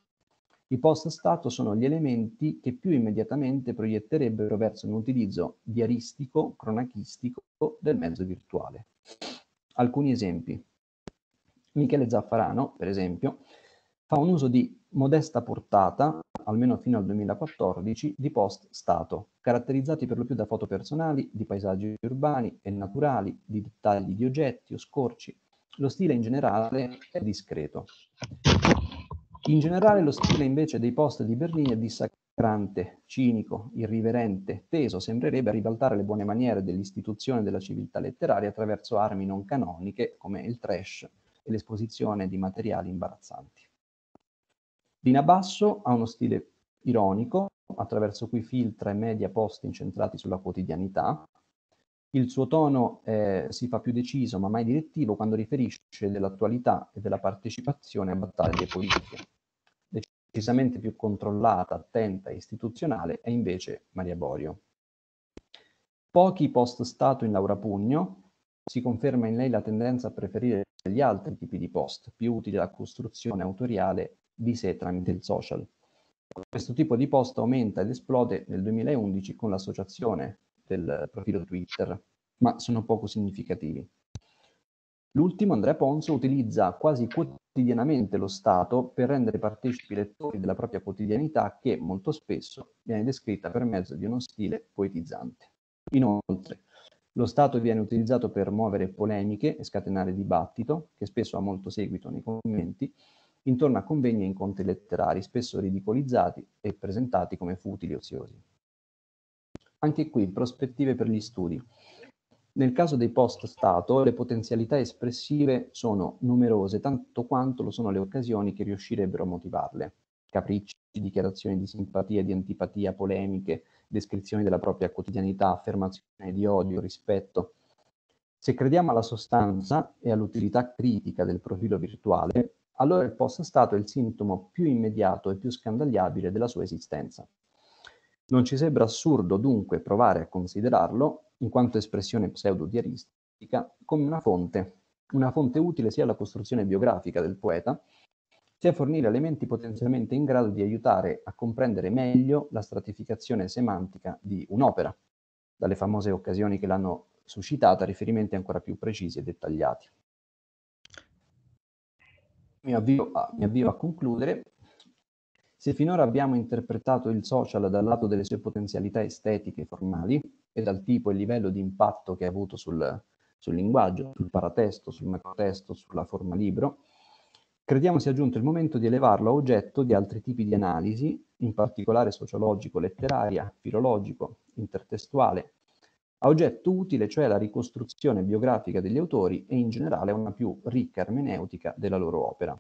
I post stato sono gli elementi che più immediatamente proietterebbero verso un utilizzo diaristico, cronachistico del mezzo virtuale. Alcuni esempi. Michele Zaffarano, per esempio, fa un uso di modesta portata almeno fino al 2014, di post-stato, caratterizzati per lo più da foto personali, di paesaggi urbani e naturali, di dettagli di oggetti o scorci. Lo stile in generale è discreto. In generale lo stile invece dei post di Berlino è dissacrante, cinico, irriverente, teso, sembrerebbe a ribaltare le buone maniere dell'istituzione della civiltà letteraria attraverso armi non canoniche come il trash e l'esposizione di materiali imbarazzanti. Dina Basso ha uno stile ironico, attraverso cui filtra e media post incentrati sulla quotidianità. Il suo tono eh, si fa più deciso ma mai direttivo quando riferisce dell'attualità e della partecipazione a battaglie politiche. Decisamente più controllata, attenta e istituzionale è invece Maria Borio. Pochi post-stato in Laura Pugno, si conferma in lei la tendenza a preferire gli altri tipi di post, più utili alla costruzione autoriale di sé tramite il social. Questo tipo di post aumenta ed esplode nel 2011 con l'associazione del profilo Twitter, ma sono poco significativi. L'ultimo, Andrea Ponzo, utilizza quasi quotidianamente lo Stato per rendere partecipi i lettori della propria quotidianità che molto spesso viene descritta per mezzo di uno stile poetizzante. Inoltre, lo Stato viene utilizzato per muovere polemiche e scatenare dibattito, che spesso ha molto seguito nei commenti, intorno a convegni e incontri letterari, spesso ridicolizzati e presentati come futili e oziosi. Anche qui prospettive per gli studi. Nel caso dei post-stato, le potenzialità espressive sono numerose, tanto quanto lo sono le occasioni che riuscirebbero a motivarle. Capricci, dichiarazioni di simpatia e di antipatia, polemiche, descrizioni della propria quotidianità, affermazioni di odio, rispetto. Se crediamo alla sostanza e all'utilità critica del profilo virtuale, allora il post è stato il sintomo più immediato e più scandagliabile della sua esistenza. Non ci sembra assurdo dunque provare a considerarlo, in quanto espressione pseudo-diaristica, come una fonte, una fonte utile sia alla costruzione biografica del poeta, sia a fornire elementi potenzialmente in grado di aiutare a comprendere meglio la stratificazione semantica di un'opera, dalle famose occasioni che l'hanno suscitata riferimenti ancora più precisi e dettagliati mi avvio, a, mi avvio a concludere, se finora abbiamo interpretato il social dal lato delle sue potenzialità estetiche e formali e dal tipo e livello di impatto che ha avuto sul, sul linguaggio, sul paratesto, sul macrotesto, sulla forma libro, crediamo sia giunto il momento di elevarlo a oggetto di altri tipi di analisi, in particolare sociologico, letteraria, filologico, intertestuale, a oggetto utile cioè la ricostruzione biografica degli autori e in generale una più ricca ermeneutica della loro opera.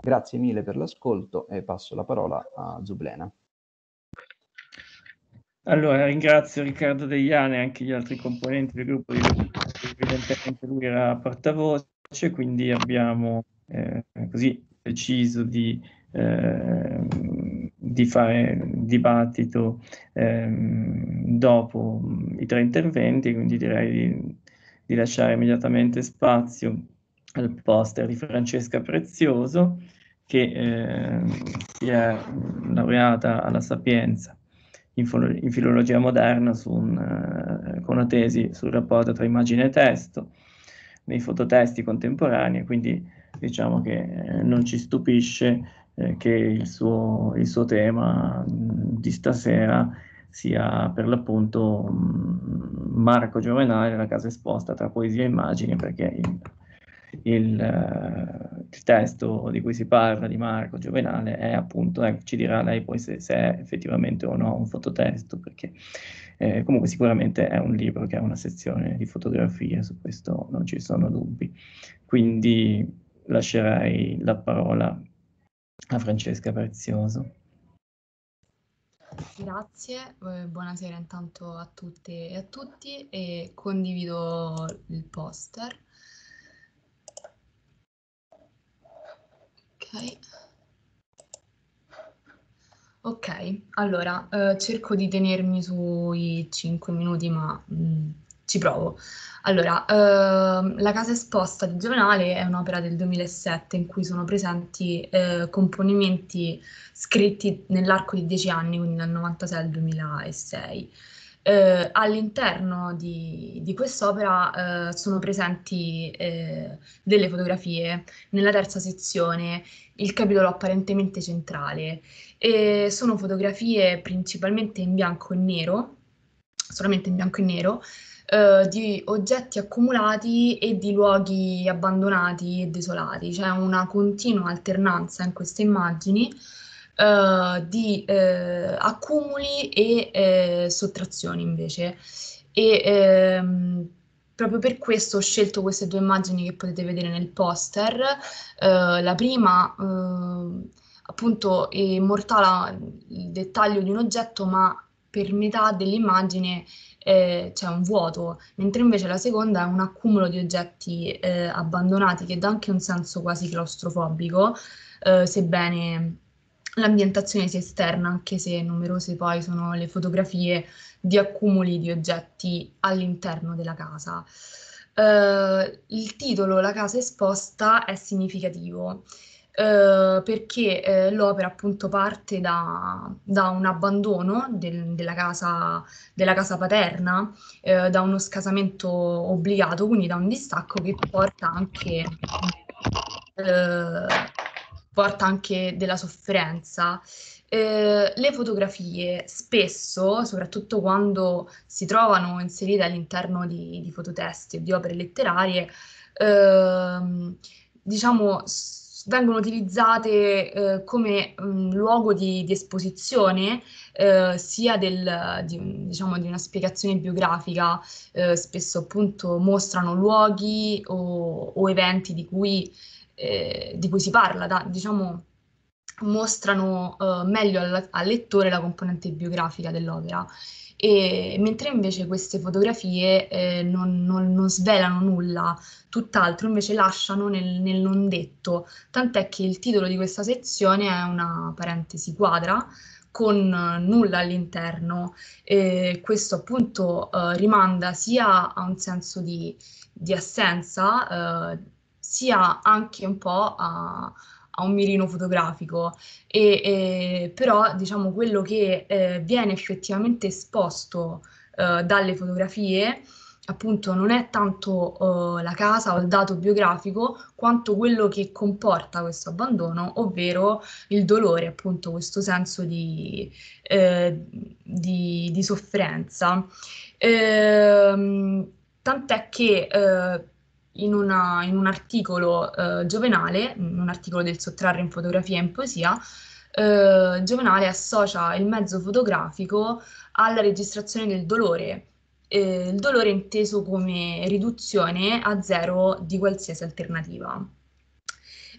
Grazie mille per l'ascolto e passo la parola a Zublena. Allora, ringrazio Riccardo Degliane e anche gli altri componenti del gruppo di evidentemente lui era portavoce, quindi abbiamo eh, così deciso di eh, di fare dibattito ehm, dopo i tre interventi, quindi direi di, di lasciare immediatamente spazio al poster di Francesca Prezioso che eh, si è laureata alla Sapienza in, filo- in filologia moderna un, eh, con una tesi sul rapporto tra immagine e testo nei fototesti contemporanei, quindi diciamo che eh, non ci stupisce eh, che il suo, il suo tema di stasera sia per l'appunto Marco Giovenale, la casa esposta tra poesia e immagini, perché il, il, eh, il, testo di cui si parla di Marco Giovenale è appunto, eh, ci dirà lei poi se, se, è effettivamente o no un fototesto, perché eh, comunque sicuramente è un libro che ha una sezione di fotografie, su questo non ci sono dubbi. Quindi lascerei la parola a a Francesca Prezioso. Grazie, eh, buonasera intanto a tutte e a tutti e condivido il poster. Ok, okay allora eh, cerco di tenermi sui 5 minuti ma mh, mm, ci provo. Allora, ehm, La casa esposta di Giovenale è un'opera del 2007 in cui sono presenti eh, componimenti scritti nell'arco di dieci anni, quindi dal 96 al 2006. Eh, all'interno di, di quest'opera eh, sono presenti eh, delle fotografie nella terza sezione, il capitolo apparentemente centrale. E sono fotografie principalmente in bianco e nero, solamente in bianco e nero, eh, di oggetti accumulati e di luoghi abbandonati e desolati. C'è una continua alternanza in queste immagini eh, di eh, accumuli e eh, sottrazioni invece. E, ehm, proprio per questo ho scelto queste due immagini che potete vedere nel poster. Eh, la prima eh, appunto immortala il dettaglio di un oggetto ma per metà dell'immagine eh, c'è un vuoto, mentre invece la seconda è un accumulo di oggetti eh, abbandonati che dà anche un senso quasi claustrofobico, eh, sebbene l'ambientazione sia esterna, anche se numerose poi sono le fotografie di accumuli di oggetti all'interno della casa. Eh, il titolo La casa esposta è significativo eh, perché eh, l'opera appunto parte da, da un abbandono del, della, casa, della, casa, paterna, eh, da uno scasamento obbligato, quindi da un distacco che porta anche, eh, porta anche della sofferenza. Eh, le fotografie spesso, soprattutto quando si trovano inserite all'interno di, di fototesti e di opere letterarie, ehm, diciamo vengono utilizzate eh, come mh, mm, luogo di, di esposizione eh, sia del, di, diciamo, di, una spiegazione biografica, eh, spesso appunto mostrano luoghi o, o eventi di cui, eh, di cui, si parla, da, diciamo mostrano eh, meglio al, al lettore la componente biografica dell'opera. E, mentre invece queste fotografie eh, non, non, non, svelano nulla, tutt'altro invece lasciano nel, nel non detto, tant'è che il titolo di questa sezione è una parentesi quadra con eh, nulla all'interno. e questo appunto eh, rimanda sia a un senso di, di assenza, eh, sia anche un po' a, a un mirino fotografico, e, e però diciamo quello che eh, viene effettivamente esposto eh, dalle fotografie appunto non è tanto eh, la casa o il dato biografico quanto quello che comporta questo abbandono, ovvero il dolore, appunto questo senso di, eh, di, di sofferenza. Ehm, tant'è che eh, in, una, in un articolo eh, giovenale, mm, un articolo del sottrarre in fotografia e in poesia, eh, Giovenale associa il mezzo fotografico alla registrazione del dolore, eh, il dolore inteso come riduzione a zero di qualsiasi alternativa.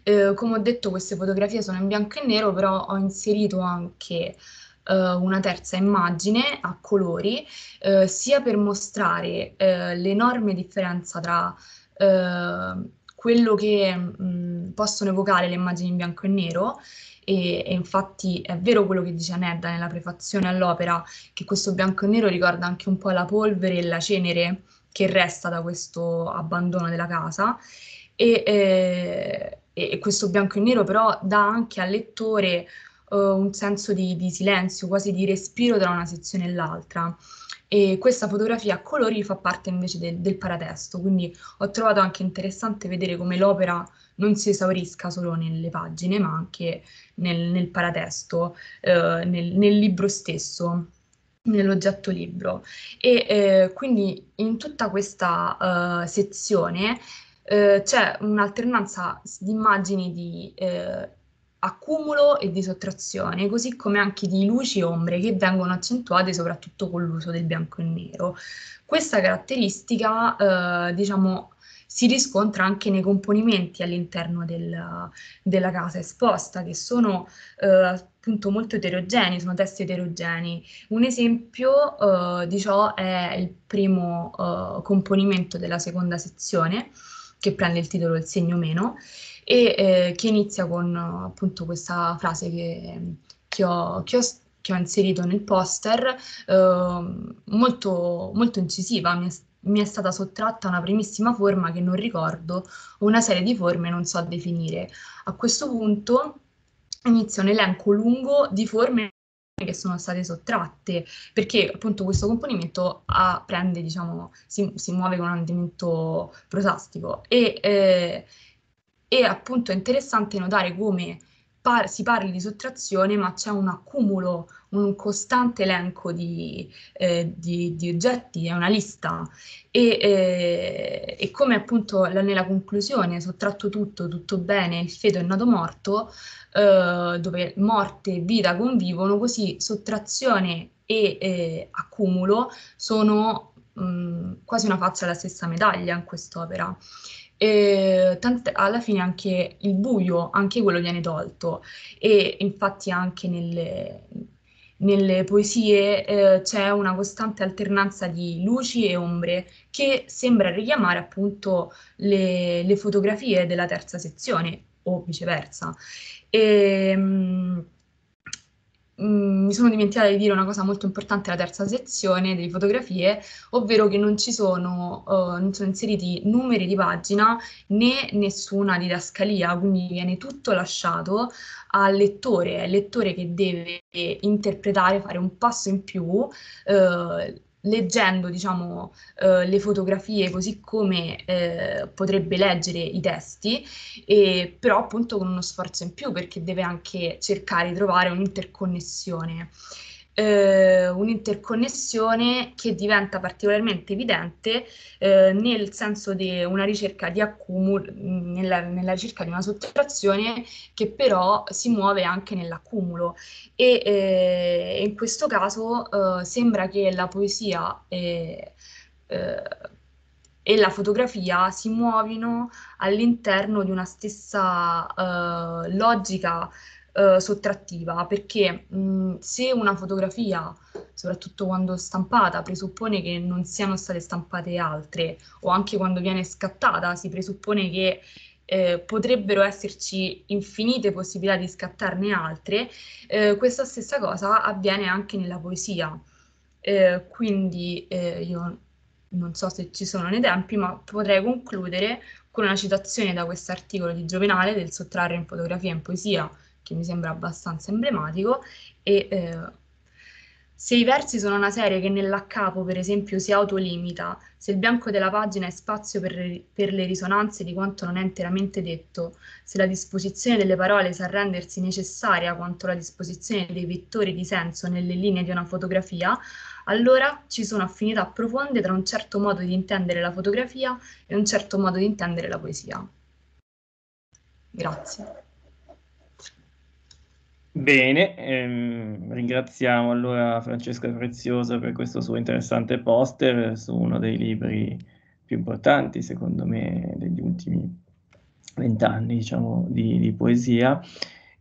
Eh, come ho detto, queste fotografie sono in bianco e nero, però ho inserito anche eh, una terza immagine a colori, eh, sia per mostrare eh, l'enorme differenza tra Ehm, quello che mh, possono evocare le immagini in bianco e nero e, e, infatti è vero quello che dice Nedda nella prefazione all'opera, che questo bianco e nero ricorda anche un po' la polvere e la cenere che resta da questo abbandono della casa e, eh, e questo bianco e nero però dà anche al lettore eh, un senso di, di silenzio, quasi di respiro tra una sezione e l'altra e questa fotografia a colori fa parte invece del, del paratesto, quindi ho trovato anche interessante vedere come l'opera non si esaurisca solo nelle pagine, ma anche nel, nel paratesto, eh, nel, nel libro stesso nell'oggetto libro e eh, quindi in tutta questa eh, sezione eh, c'è un'alternanza di immagini di eh, accumulo e di sottrazione, così come anche di luci e ombre che vengono accentuate soprattutto con l'uso del bianco e nero. Questa caratteristica, eh, diciamo, si riscontra anche nei componimenti all'interno del, della casa esposta, che sono eh, appunto molto eterogenei, sono testi eterogenei. Un esempio eh, di ciò è il primo eh, componimento della seconda sezione, che prende il titolo Il segno meno, e eh, che inizia con appunto questa frase che, che, ho, che, ho, che ho, inserito nel poster, ehm, molto, molto incisiva, mi è, mi è stata sottratta una primissima forma che non ricordo, una serie di forme non so definire. A questo punto inizia un elenco lungo di forme che sono state sottratte, perché appunto questo componimento ha, ah, prende, diciamo, si, si, muove con un andamento prosastico e eh, e appunto è interessante notare come par- si parli di sottrazione, ma c'è un accumulo, un costante elenco di, eh, di, di oggetti, è una lista. E, eh, e come appunto la, nella conclusione, sottratto tutto, tutto bene, il feto è nato morto, eh, dove morte e vita convivono, così sottrazione e eh, accumulo sono mh, mm, quasi una faccia della stessa medaglia in quest'opera. E tant- alla fine anche il buio, anche quello viene tolto e infatti anche nelle, nelle poesie eh, c'è una costante alternanza di luci e ombre che sembra richiamare appunto le, le fotografie della terza sezione o viceversa. E, ehm, mh, Mm, mi sono dimenticata di dire una cosa molto importante alla terza sezione delle fotografie, ovvero che non ci sono, uh, non sono inseriti numeri di pagina né nessuna didascalia, quindi viene tutto lasciato al lettore, è il lettore che deve interpretare, fare un passo in più, eh, leggendo diciamo, eh, le fotografie così come eh, potrebbe leggere i testi, e, però appunto con uno sforzo in più perché deve anche cercare di trovare un'interconnessione eh, un'interconnessione che diventa particolarmente evidente eh, nel senso di una ricerca di accumulo, nella, nella, ricerca di una sottrazione che però si muove anche nell'accumulo e eh, in questo caso eh, sembra che la poesia e, eh, e la fotografia si muovino all'interno di una stessa eh, logica eh, sottrattiva, perché mh, se una fotografia, soprattutto quando stampata, presuppone che non siano state stampate altre, o anche quando viene scattata, si presuppone che eh, potrebbero esserci infinite possibilità di scattarne altre, eh, questa stessa cosa avviene anche nella poesia. Eh, quindi eh, io non so se ci sono nei tempi, ma potrei concludere con una citazione da questo articolo di Giovenale del sottrarre in fotografia e in poesia, che mi sembra abbastanza emblematico, e eh, se i versi sono una serie che nell'accapo, per esempio, si autolimita, se il bianco della pagina è spazio per, per, le risonanze di quanto non è interamente detto, se la disposizione delle parole sa rendersi necessaria quanto la disposizione dei vettori di senso nelle linee di una fotografia, allora ci sono affinità profonde tra un certo modo di intendere la fotografia e un certo modo di intendere la poesia. Grazie. Bene, ehm, ringraziamo allora Francesca Preziosa per questo suo interessante poster su uno dei libri più importanti, secondo me, degli ultimi vent'anni, diciamo, di, di poesia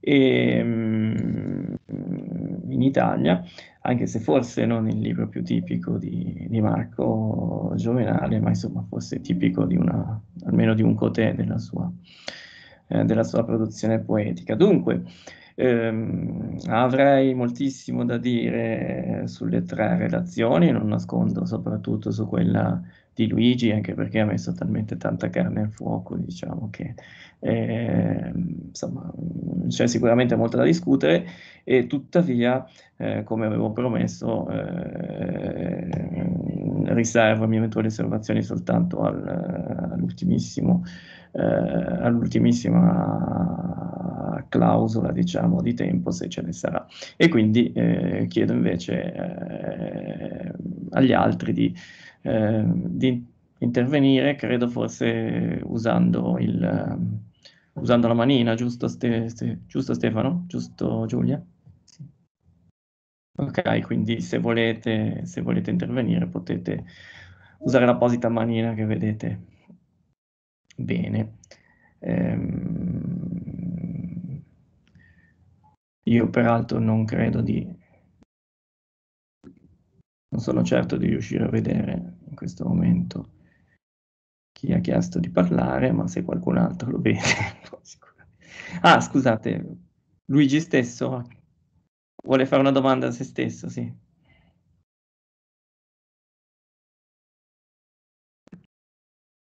e, um, in Italia, anche se forse non il libro più tipico di, di Marco Giovenale, ma insomma forse tipico di una, almeno di un cotè della sua eh, della sua produzione poetica. Dunque, ehm, avrei moltissimo da dire eh, sulle tre relazioni, non nascondo soprattutto su quella di Luigi, anche perché ha messo talmente tanta carne al fuoco, diciamo che eh, insomma c'è sicuramente molto da discutere e tuttavia, eh, come avevo promesso, eh, mie eventuali osservazioni soltanto al, all'ultimissimo, eh, all'ultimissima clausola diciamo, di tempo se ce ne sarà. E quindi eh, chiedo invece eh, agli altri di Ehm, di intervenire, credo forse usando, il, uh, usando la manina, giusto, Ste- Ste- giusto Stefano? Giusto Giulia? Sì. Ok, quindi se volete, se volete intervenire potete usare l'apposita manina che vedete. Bene. Ehm... Io peraltro non credo di... Non sono certo di riuscire a vedere in questo momento chi ha chiesto di parlare, ma se qualcun altro lo vede. ah, scusate, Luigi stesso vuole fare una domanda a se stesso, sì.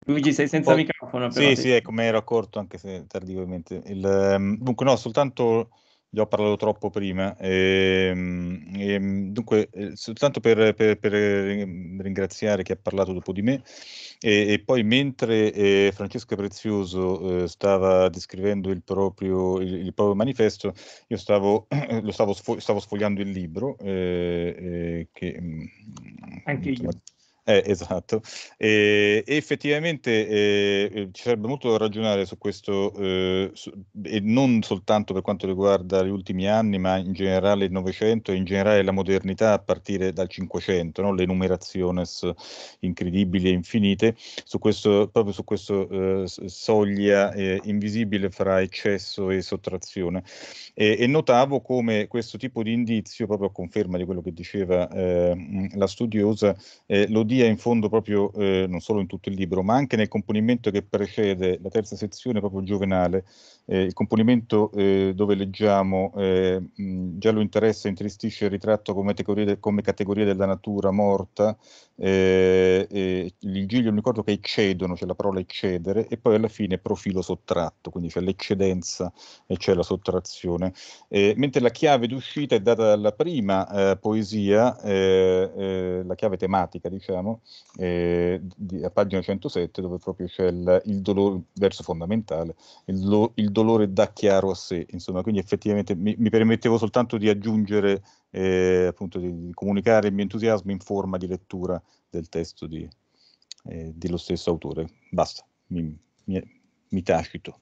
Luigi, sei senza oh, microfono. Però, sì, sì, sì, ecco, mi ero accorto anche se tardivamente. Il, um, dunque, no, soltanto già ho parlato troppo prima. E, ehm, e, ehm, dunque, eh, soltanto per, per, per, eh, ringraziare chi ha parlato dopo di me, e, e poi mentre eh, Francesca Prezioso eh, stava descrivendo il proprio, il, il proprio manifesto, io stavo, stavo, sfo- stavo, sfogliando il libro. Eh, eh che, mm, Anche insomma, io. Eh, esatto, e, e effettivamente eh, eh, ci sarebbe molto da ragionare su questo, eh, su, e non soltanto per quanto riguarda gli ultimi anni, ma in generale il Novecento e in generale la modernità a partire dal Cinquecento, no? le numerazioni incredibili e infinite, su questo, proprio su questo eh, soglia eh, invisibile fra eccesso e sottrazione. E, e, notavo come questo tipo di indizio, proprio a conferma di quello che diceva la studiosa, lo melodia in fondo proprio eh, non solo in tutto il libro, ma anche nel componimento che precede la terza sezione proprio giovenale, eh, il componimento eh, dove leggiamo eh, mh, giallo interessa intristisce il ritratto come categoria, de, come categoria della natura morta, eh, il giglio mi ricordo che eccedono, c'è cioè la parola eccedere, e poi alla fine profilo sottratto, quindi c'è l'eccedenza e c'è la sottrazione. Eh, mentre la chiave d'uscita è data dalla prima eh, poesia, eh, la chiave tematica diciamo, di, a pagina 107 dove proprio c'è il, il dolore, verso fondamentale, il, il dolore dà chiaro a sé, insomma, quindi effettivamente mi, mi permettevo soltanto di aggiungere, eh, appunto, di, di, comunicare il mio entusiasmo in forma di lettura del testo di, eh, dello stesso autore. Basta, mi, mi, mi tacito.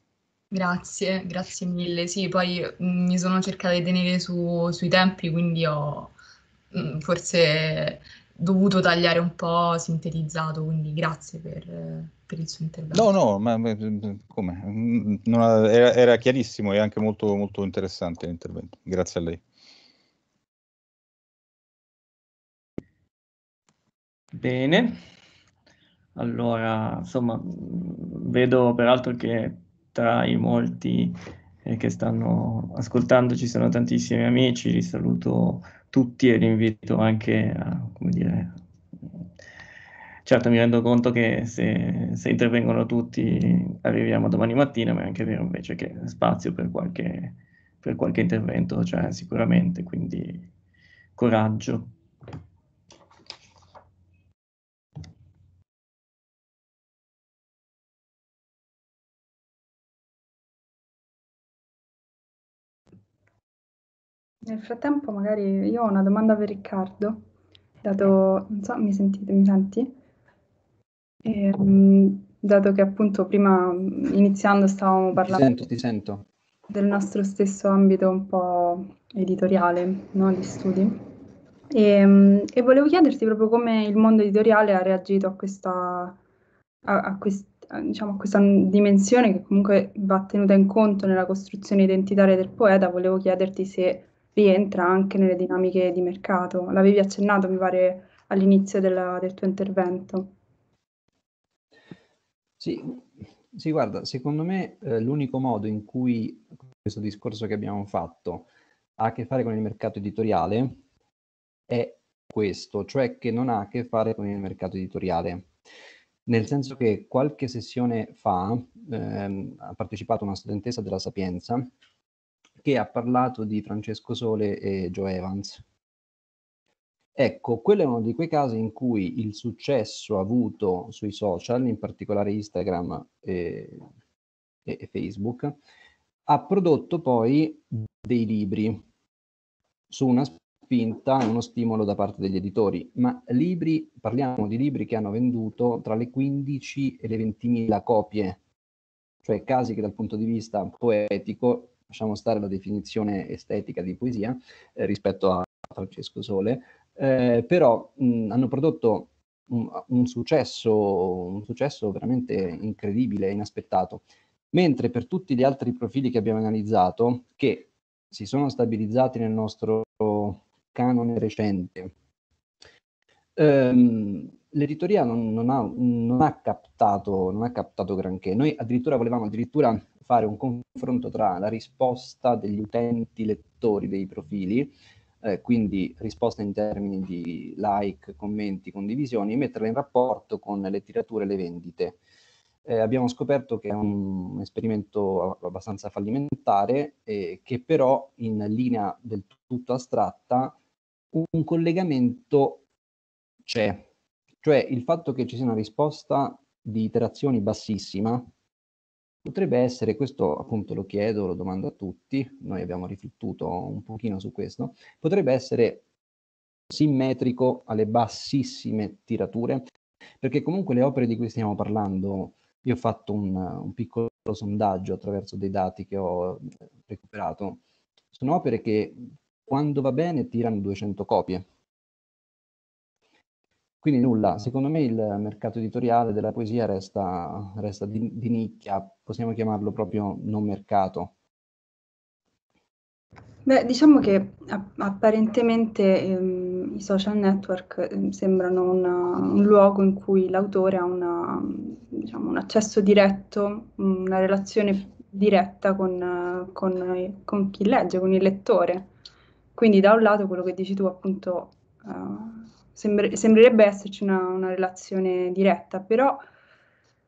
Grazie, grazie mille. Sì, poi mm, mi sono cercata di tenere su, sui tempi, quindi ho mm, forse dovuto tagliare un po' sintetizzato, quindi grazie per, per il suo intervento. No, no, ma come? Mm, era, era, chiarissimo e anche molto, molto interessante l'intervento. Grazie a lei. Bene, allora insomma vedo peraltro che tra i molti eh, che stanno ascoltando ci sono tantissimi amici, li saluto tutti e li invito anche a, dire, Certo, mi rendo conto che se, se intervengono tutti arriviamo domani mattina, ma è anche vero invece che spazio per qualche, per qualche intervento c'è cioè, sicuramente, quindi coraggio. Nel frattempo magari io ho una domanda per Riccardo, dato, non so, mi sentite, mi senti? E, ehm, dato che appunto prima iniziando stavamo parlando ti sento, ti sento. del nostro stesso ambito un po' editoriale no? di studi. E, ehm, e, volevo chiederti proprio come il mondo editoriale ha reagito a questa, a, a quest, a, diciamo, a questa dimensione che comunque va tenuta in conto nella costruzione identitaria del poeta. Volevo chiederti se rientra anche nelle dinamiche di mercato. L'avevi accennato, mi pare, all'inizio della, del tuo intervento. Sì, sì guarda, secondo me eh, l'unico modo in cui questo discorso che abbiamo fatto ha a che fare con il mercato editoriale è questo, cioè che non ha a che fare con il mercato editoriale. Nel senso che qualche sessione fa ehm, ha partecipato una studentessa della Sapienza che ha parlato di Francesco Sole e Joe Evans Ecco, quello è uno di quei casi in cui il successo avuto sui social, in particolare Instagram e, e, Facebook, ha prodotto poi dei libri su una spinta e uno stimolo da parte degli editori, ma libri, parliamo di libri che hanno venduto tra le 15 e le 20.000 copie, cioè casi che dal punto di vista poetico, lasciamo stare la definizione estetica di poesia eh, rispetto a Francesco Sole, eh, però mh, hanno prodotto un, un, successo, un successo veramente incredibile, inaspettato. Mentre per tutti gli altri profili che abbiamo analizzato, che si sono stabilizzati nel nostro canone recente, ehm, l'editoria non, non, ha, non, ha captato, non, ha, captato, granché. Noi addirittura volevamo addirittura fare un confronto tra la risposta degli utenti lettori dei profili eh, quindi risposta in termini di like, commenti, condivisioni, e metterla in rapporto con le tirature e le vendite. Eh, abbiamo scoperto che è un esperimento abbastanza fallimentare, eh, che però in linea del tutto astratta un collegamento c'è, cioè il fatto che ci sia una risposta di iterazioni bassissima Potrebbe essere, questo appunto lo chiedo, lo domando a tutti, noi abbiamo riflettuto un pochino su questo, potrebbe essere simmetrico alle bassissime tirature, perché comunque le opere di cui stiamo parlando, io ho fatto un, un piccolo sondaggio attraverso dei dati che ho eh, recuperato, sono opere che quando va bene tirano 200 copie, quindi nulla, secondo me il mercato editoriale della poesia resta, resta di, di, nicchia, possiamo chiamarlo proprio non mercato. Beh, diciamo che apparentemente ehm, i social network ehm, sembrano una, un luogo in cui l'autore ha una, diciamo, un accesso diretto, una relazione diretta con, con, con, chi legge, con il lettore. Quindi da un lato quello che dici tu appunto... Eh, sembr- sembrerebbe esserci una, una, relazione diretta, però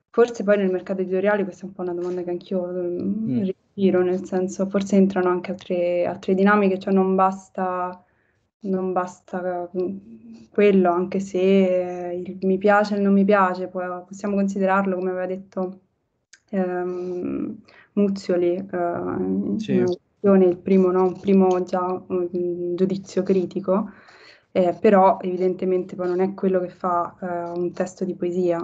forse poi nel mercato editoriale, questa è un po' una domanda che anch'io mm, mm. ritiro, nel senso forse entrano anche altre, altre dinamiche, cioè non basta non basta mm, quello, anche se il mi piace e non mi piace, possiamo considerarlo come aveva detto ehm, Muzioli, eh, sì. in il primo, no? un primo già un mm, giudizio critico, eh, però evidentemente poi non è quello che fa eh, un testo di poesia.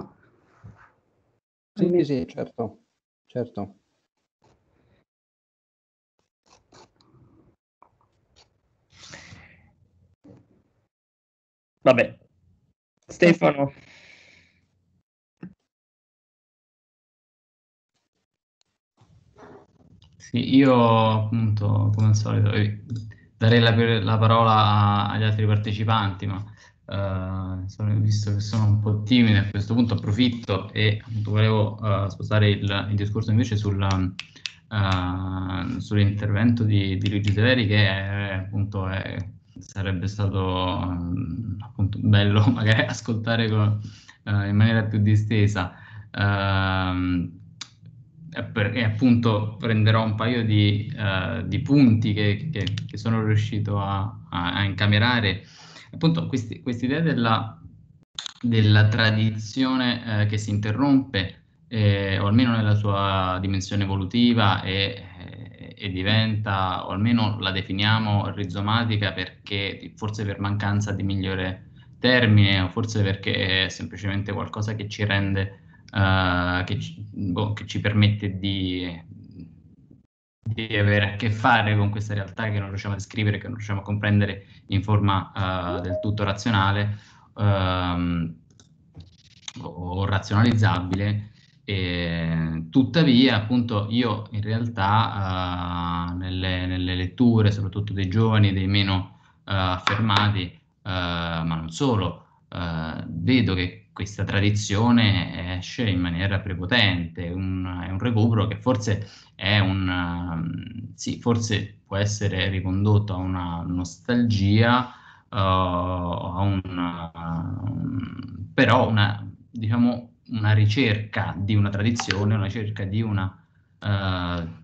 Sì, Almeno. sì, certo, certo. Vabbè, Stefano. Sì, io appunto, come al solito, eh, darei la, la parola agli altri partecipanti, ma uh, visto che sono un po' timido a questo punto approfitto e volevo uh, eh, spostare il, il, discorso invece sul, uh, eh, sull'intervento di, di, Luigi Severi che è, appunto è, sarebbe stato um, appunto bello magari ascoltare con, in maniera più distesa. Uh, e appunto prenderò un paio di, uh, di punti che, che, che, sono riuscito a, a, a incamerare. Appunto, questa idea della, della tradizione eh, che si interrompe, eh, o almeno nella sua dimensione evolutiva, e, e, diventa, o almeno la definiamo rizomatica perché forse per mancanza di migliore termine, o forse perché è semplicemente qualcosa che ci rende uh, che, ci, boh, che, ci, permette di, di, avere a che fare con questa realtà che non riusciamo a descrivere, che non riusciamo a comprendere in forma uh, del tutto razionale um, o, o, razionalizzabile. E, tuttavia, appunto, io in realtà uh, nelle, nelle, letture, soprattutto dei giovani, dei meno affermati, ma non solo, vedo che questa tradizione esce in maniera prepotente, un, è un recupero che forse, un, ehm, sì, forse può essere ricondotto a una nostalgia, uh, a una, um, ehm, però una, diciamo, una, ricerca di una tradizione, una ricerca di una... Uh,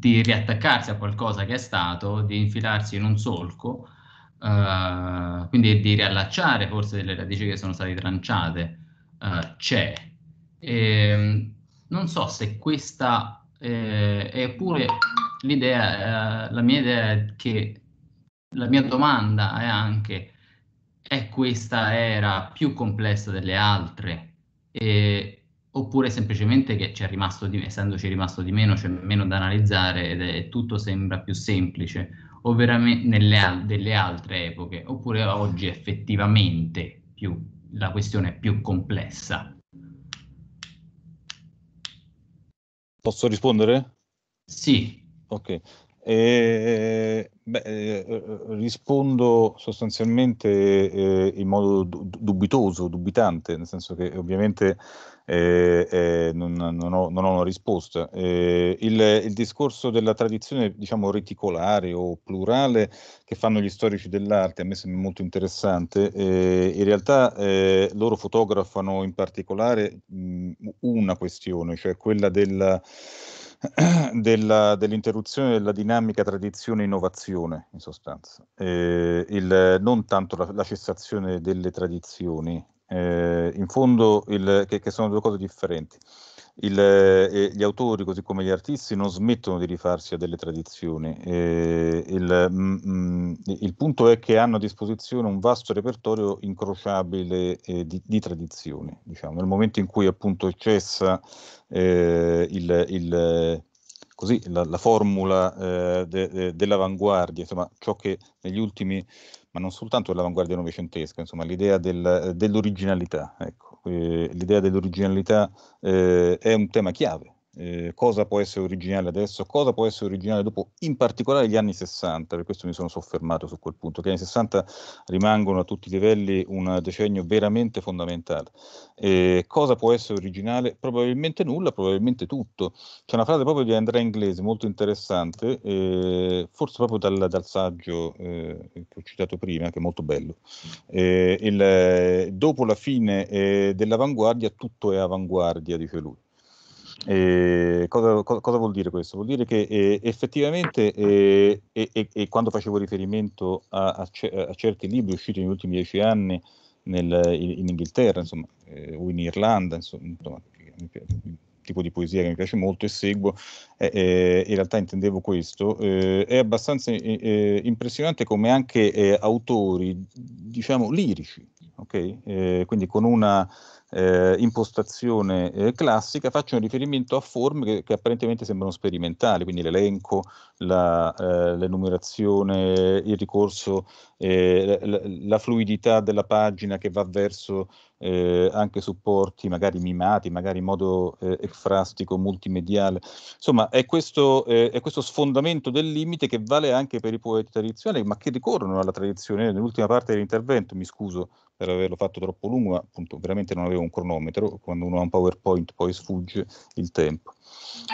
di riattaccarsi a qualcosa che è stato, di infilarsi in un solco Uh, quindi di riallacciare forse delle radici che sono state tranciate uh, c'è. E, ehm, non so se questa eh, è pure l'idea, eh, la mia idea è che la mia domanda è anche è questa era più complessa delle altre e, oppure semplicemente che c'è rimasto di, essendoci rimasto di meno c'è meno da analizzare ed è tutto sembra più semplice o veramente nelle, delle altre epoche, oppure oggi effettivamente più, la questione è più complessa. Posso rispondere? Sì. Ok. Eh, beh, eh, rispondo sostanzialmente eh, in modo dubitoso, dubitante, nel senso che ovviamente eh, non, non, ho, non, ho, una risposta. Eh, il, il, discorso della tradizione, diciamo, reticolare o plurale che fanno gli storici dell'arte a me sembra molto interessante. Eh, in realtà eh, loro fotografano in particolare mh, una questione, cioè quella della della, dell'interruzione della dinamica tradizione-innovazione, in sostanza, eh, il, non tanto la, la, cessazione delle tradizioni, eh, in fondo il, che, che, sono due cose differenti. Il, eh, gli autori, così come gli artisti, non smettono di rifarsi a delle tradizioni. Eh, il, mm, mm il, punto è che hanno a disposizione un vasto repertorio incrociabile eh, di, di, tradizioni. Diciamo. Nel momento in cui appunto cessa eh, il, così, la, la formula eh, de, de, dell'avanguardia, insomma, ciò che negli ultimi ma non soltanto dell'avanguardia novecentesca, insomma, l'idea del, eh, dell'originalità. Ecco. Eh, l'idea dell'originalità eh, è un tema chiave eh, cosa può essere originale adesso, cosa può essere originale dopo, in particolare gli anni 60, per questo mi sono soffermato su quel punto, che gli anni 60 rimangono a tutti i livelli un decennio veramente fondamentale. Eh, cosa può essere originale? Probabilmente nulla, probabilmente tutto. C'è una frase proprio di Andrea Inglese molto interessante, eh, forse proprio dal, dal saggio eh, che ho citato prima, che è molto bello. Eh, il, dopo la fine dell'avanguardia tutto è avanguardia, dice lui. Eh, cosa, cosa, vuol dire questo? Vuol dire che eh, effettivamente, eh, e, quando facevo riferimento a, a, a, certi libri usciti negli ultimi dieci anni nel, in, Inghilterra insomma, eh, o in Irlanda, insomma, tipo di poesia che mi piace molto e seguo, eh, eh, in realtà intendevo questo, è abbastanza impressionante come anche autori, diciamo, lirici, okay? quindi con una eh, impostazione eh, classica facciano riferimento a forme che, che, apparentemente sembrano sperimentali, quindi l'elenco, la, eh, l'enumerazione, il ricorso, eh, la, la, fluidità della pagina che va verso eh, anche supporti magari mimati, magari in modo eh, ecfrastico, multimediale. Insomma, è questo, è questo sfondamento del limite che vale anche per i poeti tradizionali, ma che ricorrono alla tradizione. Nell'ultima parte dell'intervento, mi scuso per averlo fatto troppo lungo, ma appunto veramente non avevo un cronometro, quando uno ha un PowerPoint poi sfugge il tempo.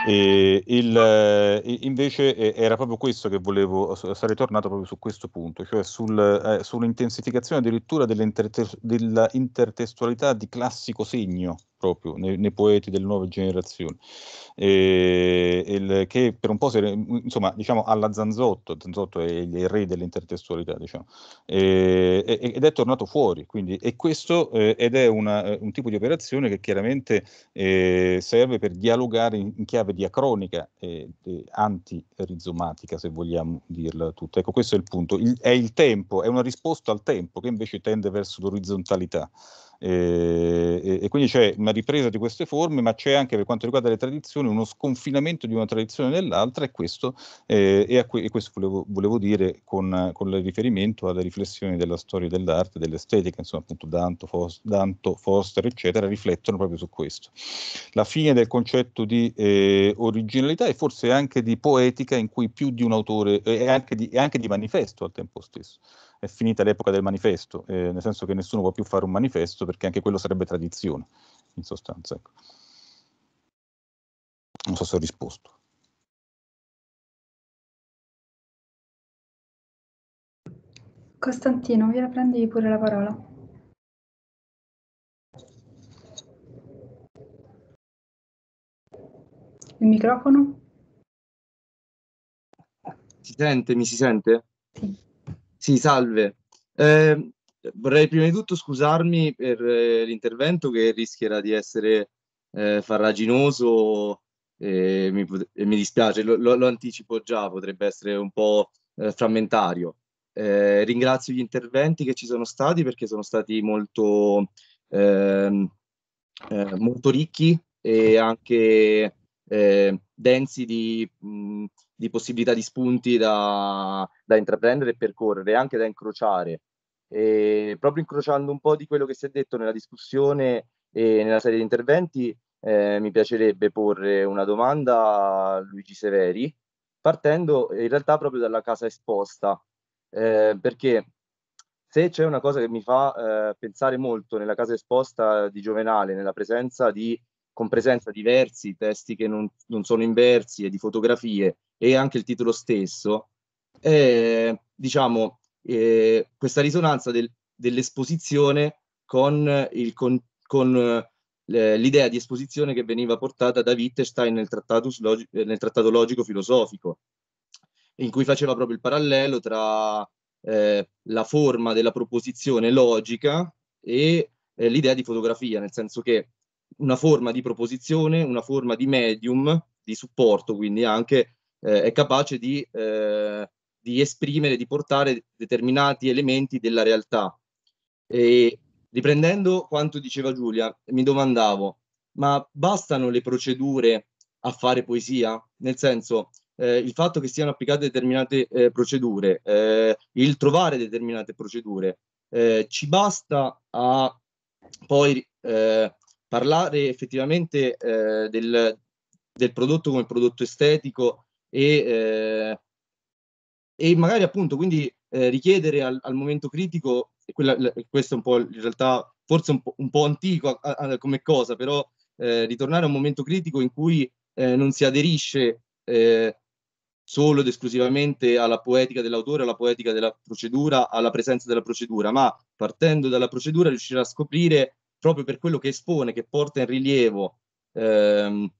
E il, invece era proprio questo che volevo, sarei tornato proprio su questo punto, cioè sul, eh, sull'intensificazione addirittura dell'intertestualità di classico segno proprio nei, nei, poeti delle nuove generazioni, e, il, che per un po' si, era, insomma, diciamo alla Zanzotto, Zanzotto è il, il re dell'intertestualità, diciamo, e, ed è tornato fuori, quindi, e questo eh, ed è una, eh, un tipo di operazione che chiaramente eh, serve per dialogare in chiave diacronica e, e antirizomatica, se vogliamo dirla tutta. Ecco, questo è il punto. Il, è il tempo, è una risposta al tempo che invece tende verso l'orizzontalità eh, e, e, quindi c'è una ripresa di queste forme, ma c'è anche per quanto riguarda le tradizioni uno sconfinamento di una tradizione nell'altra e questo, eh, e que- e questo volevo, volevo, dire con, con, il riferimento alle riflessioni della storia dell'arte, dell'estetica, insomma appunto Danto, Fos- Danto Foster, eccetera, riflettono proprio su questo. La fine del concetto di eh, originalità e forse anche di poetica in cui più di un autore, eh, e anche anche di manifesto al tempo stesso è finita l'epoca del manifesto, eh, nel senso che nessuno può più fare un manifesto perché anche quello sarebbe tradizione, in sostanza. Ecco. Non so se ho risposto. Costantino, via prendi pure la parola. Il microfono? Si sente, mi si sente? Sì. Sì, salve. Eh, vorrei prima di tutto scusarmi per eh, l'intervento che rischierà di essere eh, farraginoso e mi, e mi dispiace, lo, lo, lo, anticipo già, potrebbe essere un po' eh, frammentario. Eh, ringrazio gli interventi che ci sono stati perché sono stati molto, ehm, eh, molto ricchi e anche densi di... Mh, di possibilità di spunti da, da intraprendere e percorrere, anche da incrociare. E proprio incrociando un po' di quello che si è detto nella discussione e nella serie di interventi, eh, mi piacerebbe porre una domanda a Luigi Severi, partendo in realtà proprio dalla casa esposta, eh, perché se c'è una cosa che mi fa eh, pensare molto nella casa esposta di Giovenale, nella presenza di con presenza di versi, testi che non, non sono inversi e di fotografie e anche il titolo stesso, è, diciamo, è eh, questa risonanza del, dell'esposizione con, il, con, con eh, l'idea di esposizione che veniva portata da Wittgenstein nel, logi- nel trattato logico-filosofico, in cui faceva proprio il parallelo tra eh, la forma della proposizione logica e eh, l'idea di fotografia, nel senso che una forma di proposizione, una forma di medium, di supporto, quindi anche eh, è capace di, eh, di, esprimere, di portare determinati elementi della realtà. E riprendendo quanto diceva Giulia, mi domandavo, ma bastano le procedure a fare poesia? Nel senso, eh, il fatto che siano applicate determinate eh, procedure, eh, il trovare determinate procedure, eh, ci basta a poi eh, parlare effettivamente eh, del, del, prodotto come prodotto estetico e, eh, e magari appunto quindi eh, richiedere al, al, momento critico, quella, questo è un po' in realtà forse un po', un po antico a, a, come cosa, però eh, ritornare a un momento critico in cui eh, non si aderisce eh, solo ed esclusivamente alla poetica dell'autore, alla poetica della procedura, alla presenza della procedura, ma partendo dalla procedura riuscire a scoprire proprio per quello che espone, che porta in rilievo ehm,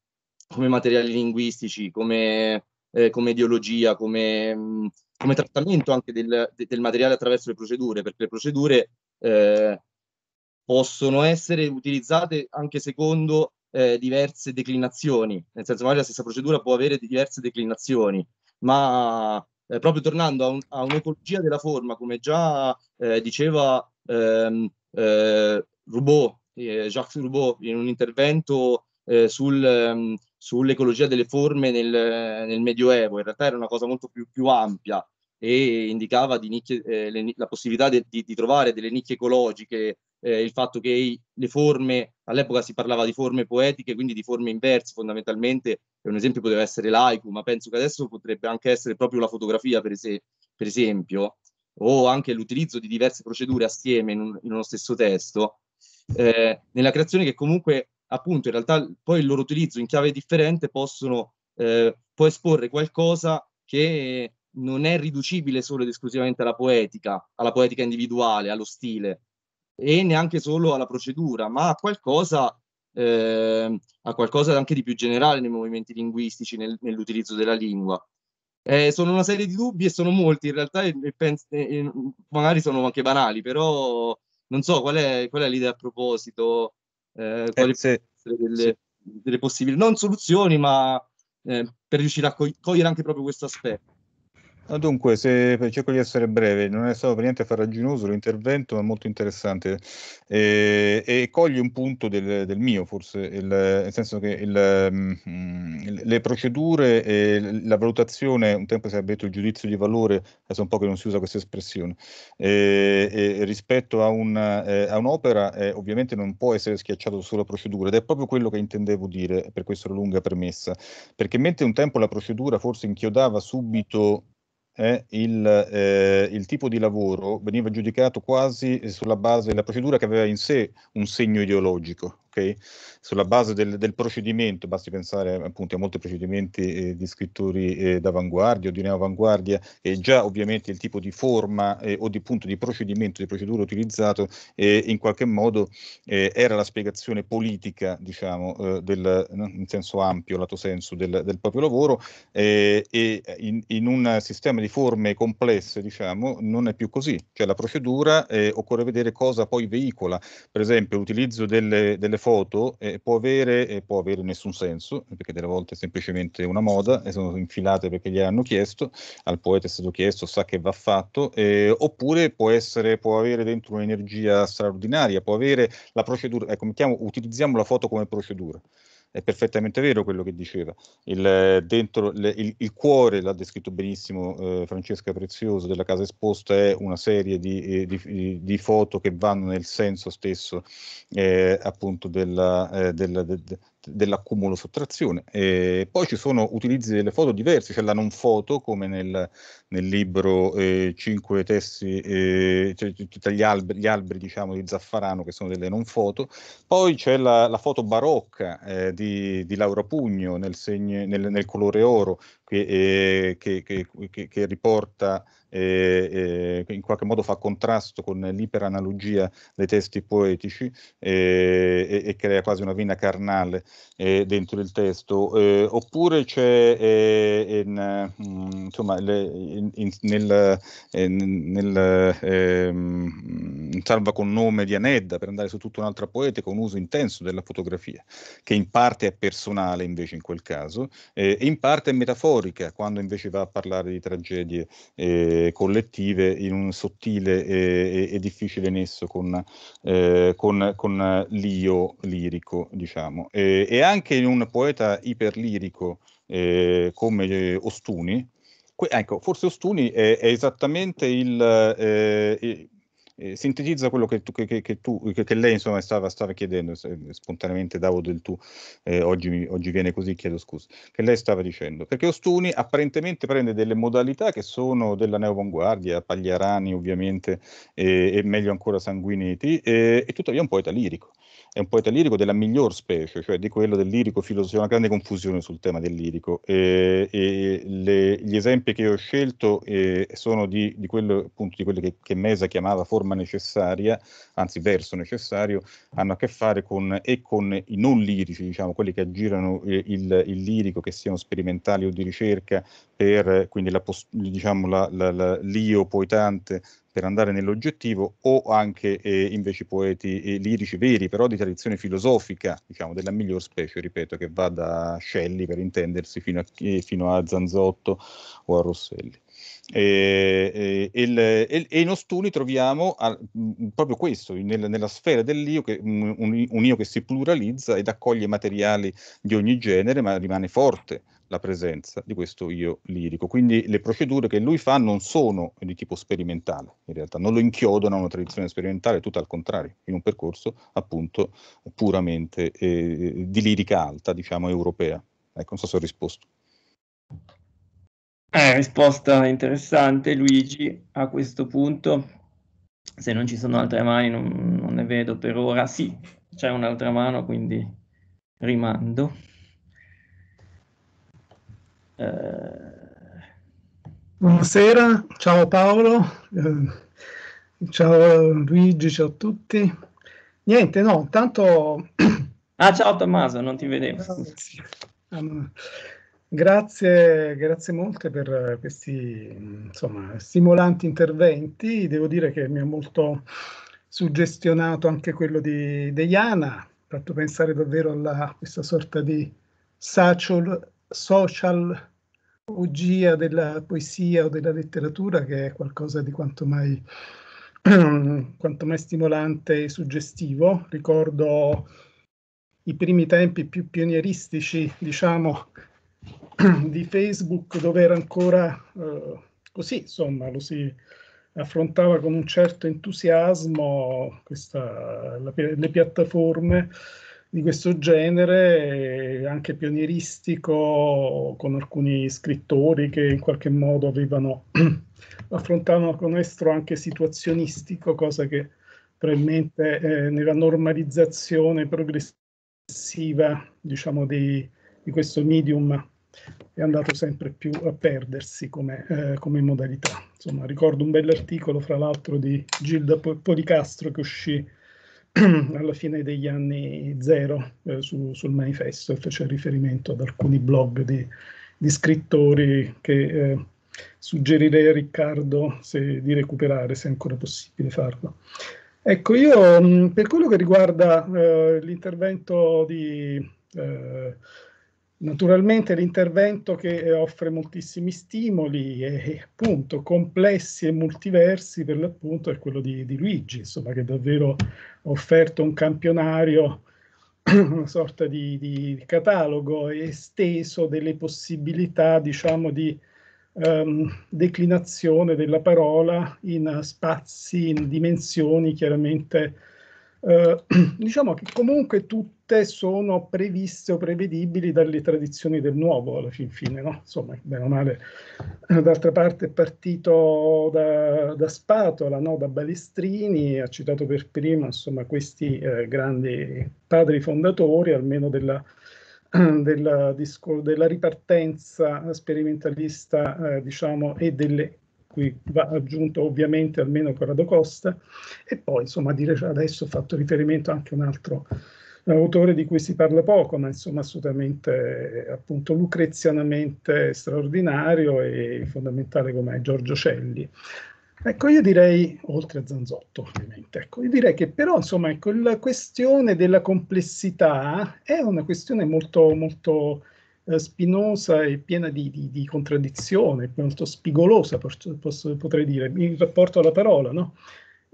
come materiali linguistici, come, eh, come ideologia, come, mm, come, trattamento anche del, del, materiale attraverso le procedure, perché le procedure eh, possono essere utilizzate anche secondo eh, diverse declinazioni, nel senso magari la stessa procedura può avere diverse declinazioni, ma eh, proprio tornando a, un, a, un'ecologia della forma, come già eh, diceva ehm, eh, Roubaud, eh, Jacques Roubaud, in un intervento eh, sul, um, sull'ecologia delle forme nel, nel, Medioevo, in realtà era una cosa molto più, più ampia e indicava nicchie, eh, le, la possibilità de, di, di, trovare delle nicchie ecologiche, eh, il fatto che i, le forme, all'epoca si parlava di forme poetiche, quindi di forme inverse fondamentalmente, un esempio poteva essere l'aiku, ma penso che adesso potrebbe anche essere proprio la fotografia per, es- per esempio, o anche l'utilizzo di diverse procedure assieme in, un, in uno stesso testo, eh, nella creazione che comunque appunto in realtà poi il loro utilizzo in chiave differente possono, eh, può esporre qualcosa che non è riducibile solo ed esclusivamente alla poetica, alla poetica individuale, allo stile e neanche solo alla procedura, ma a qualcosa, eh, a qualcosa anche di più generale nei movimenti linguistici, nel, nell'utilizzo della lingua. Eh, sono una serie di dubbi e sono molti in realtà, e, e e, magari sono anche banali, però non so qual è, qual è l'idea a proposito, eh, quali eh, sì. delle, sì. delle, possibili, non soluzioni, ma eh, per riuscire a co- cogliere anche proprio questo aspetto. Ah, dunque, se cerco di essere breve, non è stato per niente farraginoso l'intervento, ma molto interessante e, e coglie un punto del, del mio, forse, il, nel senso che il, mm, le procedure e la valutazione, un tempo si è detto il giudizio di valore, adesso un po' che non si usa questa espressione, e, e rispetto a, un, eh, a un'opera eh, ovviamente non può essere schiacciato sulla procedura ed è proprio quello che intendevo dire per questa lunga premessa, perché mentre un tempo la procedura forse inchiodava subito eh, il, eh, il, tipo di lavoro veniva giudicato quasi eh, sulla base della procedura che aveva in sé un segno ideologico, okay? Sulla base del, del, procedimento, basti pensare appunto a molti procedimenti eh, di scrittori eh, d'avanguardia o di neoavanguardia, e già ovviamente il tipo di forma eh, o di punto di procedimento, di procedura utilizzato, eh, in qualche modo eh, era la spiegazione politica, diciamo, eh, del, in senso ampio, lato senso, del, del proprio lavoro, e in, in, un sistema di forme complesse, diciamo, non è più così. Cioè la procedura, occorre vedere cosa poi veicola, per esempio l'utilizzo delle, delle foto eh, può avere e può avere nessun senso, perché delle volte è semplicemente una moda e sono infilate perché gli hanno chiesto, al poeta è stato chiesto, sa che va fatto, eh, oppure può, essere, può avere dentro un'energia straordinaria, può avere la procedura, ecco, mettiamo, utilizziamo la foto come procedura è perfettamente vero quello che diceva. Il, eh, dentro, il, il cuore, l'ha descritto benissimo eh, Francesca Prezioso, della casa esposta è una serie di, eh, di, di foto che vanno nel senso stesso eh, appunto della, eh, della, de, dell'accumulo sottrazione. E eh, poi ci sono utilizzi delle foto diverse, c'è cioè la non foto come nel, nel libro eh, 5 testi, eh, cioè, gli, alberi, gli alberi diciamo, di Zaffarano che sono delle non foto, poi c'è la, la foto barocca eh, di, di, Laura Pugno nel, segne, nel, nel colore oro eh, che, che, che, che riporta eh, eh, in qualche modo fa contrasto con l'iperanalogia dei testi poetici eh, e, e, crea quasi una vena carnale eh, dentro il testo. Eh, oppure c'è in, mm, insomma, le, in, in, nel, nel ehm, mm, salva con nome di Anedda per andare su tutta un'altra poetica un uso intenso della fotografia che in parte è personale invece in quel caso e in parte è metaforico storica, quando invece va a parlare di tragedie eh, collettive in un sottile e, e difficile nesso con, eh, con, con l'io lirico, diciamo. E, e, anche in un poeta iperlirico eh, come eh, Ostuni, que- ecco, forse Ostuni è, è esattamente il... Eh, eh, eh, sintetizza quello che, tu, che, che, tu, che lei insomma, stava, stava, chiedendo, eh, spontaneamente davo del tu, eh, oggi, oggi, viene così, chiedo scusa, che lei stava dicendo, perché Ostuni apparentemente prende delle modalità che sono della neovanguardia, Pagliarani ovviamente, eh, e meglio ancora Sanguiniti, e tuttavia un poeta lirico è un poeta lirico della miglior specie, cioè di quello del lirico filosofico, c'è una grande confusione sul tema del lirico. E, e le, gli esempi che ho scelto eh, sono di, di, quello, appunto, di quelli che, che, Mesa chiamava forma necessaria, anzi verso necessario, hanno a che fare con, e con i non lirici, diciamo, quelli che aggirano eh, il, il, lirico, che siano sperimentali o di ricerca, per quindi la, diciamo, la, la, la, l'io poetante per andare nell'oggettivo o anche eh, invece poeti eh, lirici veri, però di tradizione filosofica, diciamo, della miglior specie, ripeto, che va da Shelley per intendersi fino a, eh, fino a Zanzotto o a Rosselli. E, e, e, in Ostuni troviamo a, ah, mh, proprio questo, nel, nella sfera dell'io, che, mh, un, un io che si pluralizza ed accoglie materiali di ogni genere, ma rimane forte la presenza di questo io lirico. Quindi le procedure che lui fa non sono di tipo sperimentale, in realtà non lo inchiodano a una tradizione sperimentale, tutto al contrario, in un percorso appunto puramente eh, di lirica alta, diciamo europea. Ecco, non so se ho risposto. Eh, risposta interessante Luigi a questo punto. Se non ci sono altre mani non, non ne vedo per ora. Sì, c'è un'altra mano, quindi rimando. Eh... Buonasera, ciao Paolo, eh, ciao Luigi, ciao a tutti. Niente, no, tanto... Ah, ciao Tommaso, non ti vedevo. grazie, grazie molte per questi insomma, stimolanti interventi. Devo dire che mi ha molto suggestionato anche quello di Deiana, fatto pensare davvero a questa sorta di satchel social ogia della poesia o della letteratura che è qualcosa di quanto mai, quanto mai stimolante e suggestivo. Ricordo i primi tempi più pionieristici, diciamo, di Facebook, dove era ancora eh, così, insomma, lo si affrontava con un certo entusiasmo questa, la, le piattaforme di questo genere, eh, anche pionieristico, con alcuni scrittori che in qualche modo avevano, affrontato con estro anche situazionistico, cosa che probabilmente eh, nella normalizzazione progressiva diciamo, di, di, questo medium è andato sempre più a perdersi come, eh, come modalità. Insomma, ricordo un bell'articolo, fra l'altro, di Gilda Policastro che uscì alla fine degli anni zero eh, su, sul manifesto e fece riferimento ad alcuni blog di, di scrittori che eh, suggerirei a Riccardo se, di recuperare se è ancora possibile farlo. Ecco, io per quello che riguarda eh, l'intervento di eh, Naturalmente l'intervento che eh, offre moltissimi stimoli e appunto complessi e multiversi per l'appunto è quello di, di Luigi, insomma che davvero offerto un campionario, una sorta di, di catalogo esteso delle possibilità diciamo di um, declinazione della parola in spazi, in dimensioni chiaramente eh, diciamo che comunque tutte sono previste o prevedibili dalle tradizioni del nuovo alla fin fine, no? Insomma, bene o male, eh, d'altra parte è partito da, da Spatola, no? da Balestrini, ha citato per prima insomma, questi eh, grandi padri fondatori, almeno della, della, della ripartenza sperimentalista eh, diciamo, e delle cui va aggiunto ovviamente almeno Corrado Costa, e poi insomma dire adesso ho fatto riferimento anche a un altro eh, autore di cui si parla poco, ma insomma assolutamente eh, appunto lucrezianamente straordinario e fondamentale come Giorgio Celli. Ecco, io direi, oltre a Zanzotto ovviamente, ecco, io direi che però insomma ecco, la questione della complessità è una questione molto, molto eh, spinosa e piena di, di, di, contraddizione, molto spigolosa, posso, potrei dire, in rapporto alla parola, no?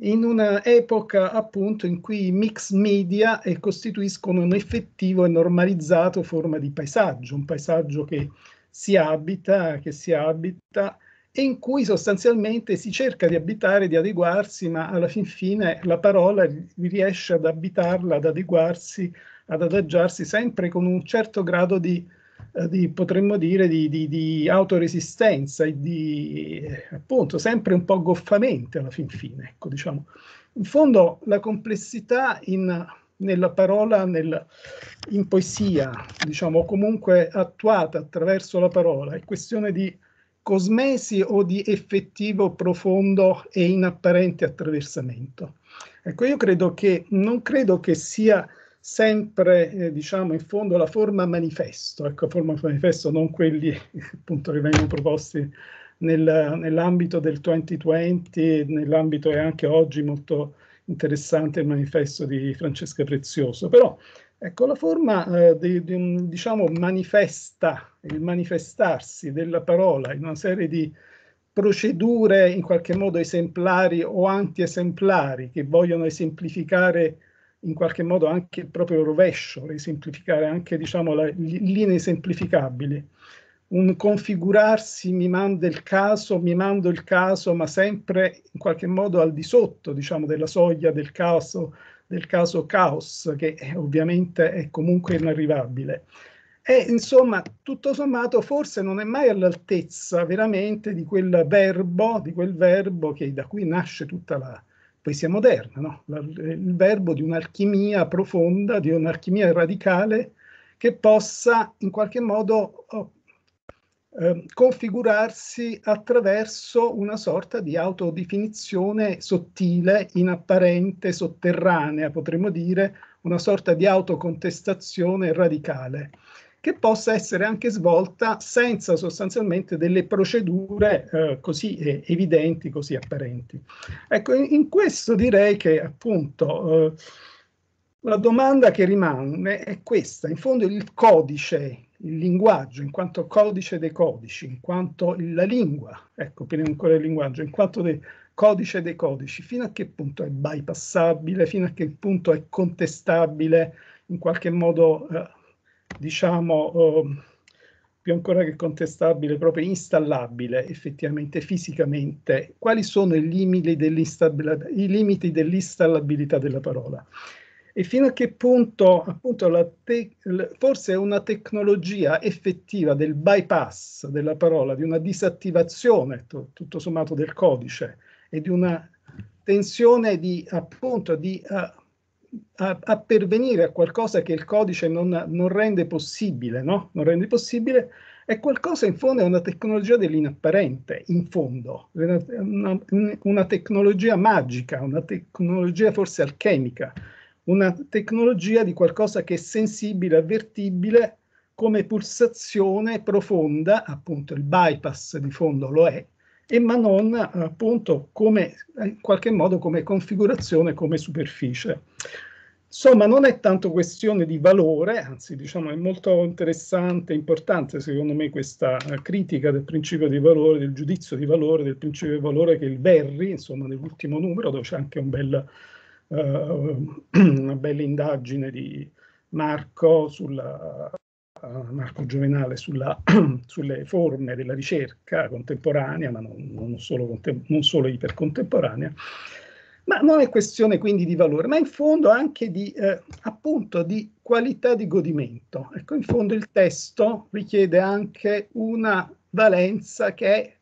in un'epoca appunto in cui i mix media eh, costituiscono un effettivo e normalizzato forma di paesaggio, un paesaggio che si abita, che si abita e in cui sostanzialmente si cerca di abitare, di adeguarsi, ma alla fin fine la parola riesce ad abitarla, ad adeguarsi, ad adagiarsi sempre con un certo grado di eh, di, potremmo dire, di, di, di autoresistenza e di, appunto, sempre un po' goffamente alla fin fine. Ecco, diciamo. In fondo la complessità in, nella parola, nel, in poesia, diciamo, comunque attuata attraverso la parola, è questione di cosmesi o di effettivo, profondo e inapparente attraversamento. Ecco, io credo che, non credo che sia sempre eh, diciamo in fondo la forma manifesto, ecco forma manifesto non quelli appunto che vengono proposti nel, nell'ambito del 2020, nell'ambito è anche oggi molto interessante il manifesto di Francesca Prezioso, però ecco la forma eh, di, di, diciamo manifesta, il manifestarsi della parola in una serie di procedure in qualche modo esemplari o anti-esemplari che vogliono esemplificare in qualche modo anche proprio rovescio, risemplificare anche diciamo, le linee semplificabili. Un configurarsi mi manda il caso, mi mando il caso, ma sempre in qualche modo al di sotto diciamo, della soglia del caso, del caso caos, che ovviamente è comunque inarrivabile. E insomma, tutto sommato, forse non è mai all'altezza veramente di quel verbo, di quel verbo che da cui nasce tutta la, poesia moderna, no? il verbo di un'alchimia profonda, di un'alchimia radicale che possa in qualche modo oh, eh, configurarsi attraverso una sorta di autodefinizione sottile, inapparente, sotterranea, potremmo dire, una sorta di autocontestazione radicale che possa essere anche svolta senza sostanzialmente delle procedure eh, così eh, evidenti, così apparenti. Ecco, in, in questo direi che appunto eh, la domanda che rimane è questa, in fondo il codice, il linguaggio, in quanto codice dei codici, in quanto la lingua, ecco, prima ancora il linguaggio, in quanto de, codice dei codici, fino a che punto è bypassabile, fino a che punto è contestabile, in qualche modo eh, diciamo, ehm, più ancora che contestabile, proprio installabile effettivamente fisicamente, quali sono i limiti, i limiti dell'installabilità della parola? E fino a che punto, appunto, te- forse una tecnologia effettiva del bypass della parola, di una disattivazione t- tutto sommato del codice e di una tensione di, appunto, di uh, a, a, pervenire a qualcosa che il codice non, non, rende possibile, no? Non rende possibile, è qualcosa in fondo, è una tecnologia dell'inapparente, in fondo, una, una, una tecnologia magica, una tecnologia forse alchemica, una tecnologia di qualcosa che è sensibile, avvertibile, come pulsazione profonda, appunto il bypass di fondo lo è, e ma non appunto come, in qualche modo come configurazione, come superficie. Insomma, non è tanto questione di valore, anzi, diciamo, è molto interessante, importante, secondo me, questa eh, critica del principio di valore, del giudizio di valore, del principio di valore che il Verri, insomma, nell'ultimo numero, dove c'è anche un bel, uh, una bella indagine di Marco sulla eh, marco Giovenale sulla, sulle forme della ricerca contemporanea, ma non, non, solo, non solo ipercontemporanea, ma non è questione quindi di valore, ma in fondo anche di, eh, appunto, di qualità di godimento. Ecco, in fondo il testo richiede anche una valenza che è,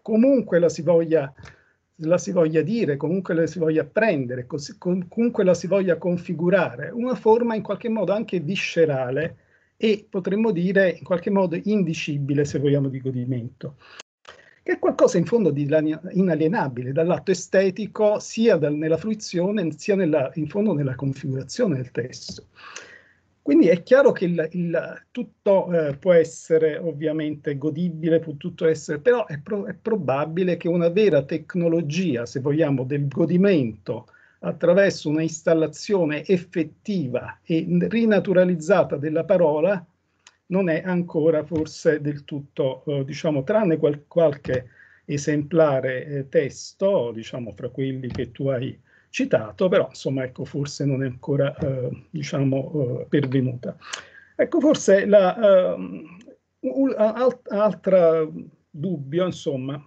comunque la si voglia, la si voglia dire, comunque la si voglia apprendere, comunque la si voglia configurare, una forma in qualche modo anche viscerale e potremmo dire in qualche modo indicibile, se vogliamo, di godimento che è qualcosa in fondo di inalienabile dall'atto estetico sia dal, nella fruizione sia nella, in fondo nella configurazione del testo. Quindi è chiaro che il, il, tutto eh, può essere ovviamente godibile, può tutto essere, però è, pro, è probabile che una vera tecnologia, se vogliamo, del godimento attraverso una installazione effettiva e rinaturalizzata della parola non è ancora forse del tutto, eh, diciamo, tranne qual- qualche esemplare eh, testo, diciamo, fra quelli che tu hai citato, però insomma, ecco, forse non è ancora, eh, diciamo, eh, pervenuta. Ecco, forse la, ehm, uh, alt- altra dubbio, insomma,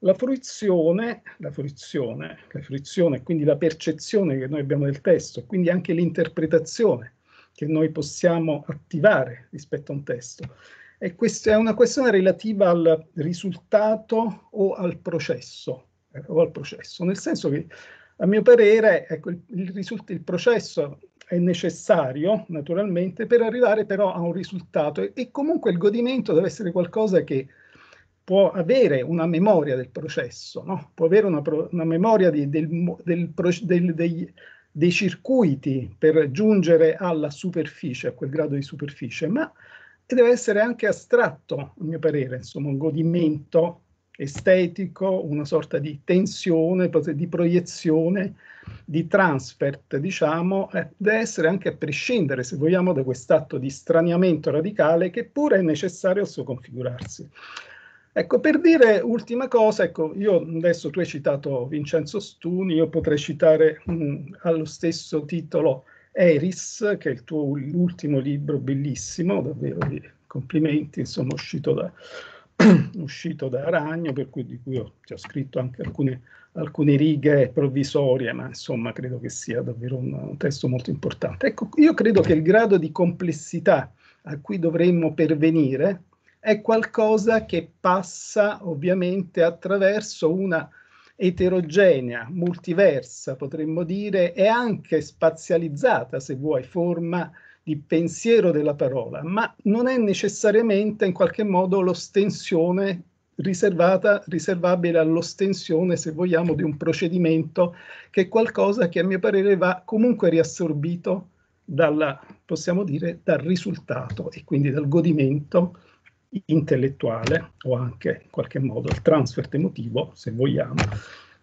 la fruizione, la fruizione, la fruizione, quindi la percezione che noi abbiamo del testo, quindi anche l'interpretazione che noi possiamo attivare rispetto a un testo. E questa è una questione relativa al risultato o al processo, eh, o al processo nel senso che a mio parere ecco, il, il, il, processo è necessario naturalmente per arrivare però a un risultato e, e comunque il godimento deve essere qualcosa che può avere una memoria del processo, no? può avere una, una memoria di, del, del, del, dei, dei, circuiti per giungere alla superficie, a quel grado di superficie, ma deve essere anche astratto, a mio parere, insomma un godimento estetico, una sorta di tensione, di proiezione, di transfert, diciamo, eh, deve essere anche a prescindere, se vogliamo, da quest'atto di straniamento radicale che pure è necessario al suo configurarsi. Ecco, per dire ultima cosa, ecco, io adesso tu hai citato Vincenzo Stuni, io potrei citare mh, mm, allo stesso titolo Eris, che è il tuo ultimo libro bellissimo, davvero di complimenti, insomma, uscito da, uscito da Aragno, per cui di cui ho, ti ho scritto anche alcune, alcune righe provvisorie, ma insomma credo che sia davvero un, un testo molto importante. Ecco, io credo che il grado di complessità a cui dovremmo pervenire è qualcosa che passa ovviamente attraverso una eterogenea, multiversa, potremmo dire, e anche spazializzata, se vuoi, forma di pensiero della parola, ma non è necessariamente in qualche modo l'ostensione riservata, riservabile all'ostensione, se vogliamo, di un procedimento che è qualcosa che a mio parere va comunque riassorbito dalla, possiamo dire, dal risultato e quindi dal godimento intellettuale o anche in qualche modo il transfert emotivo, se vogliamo,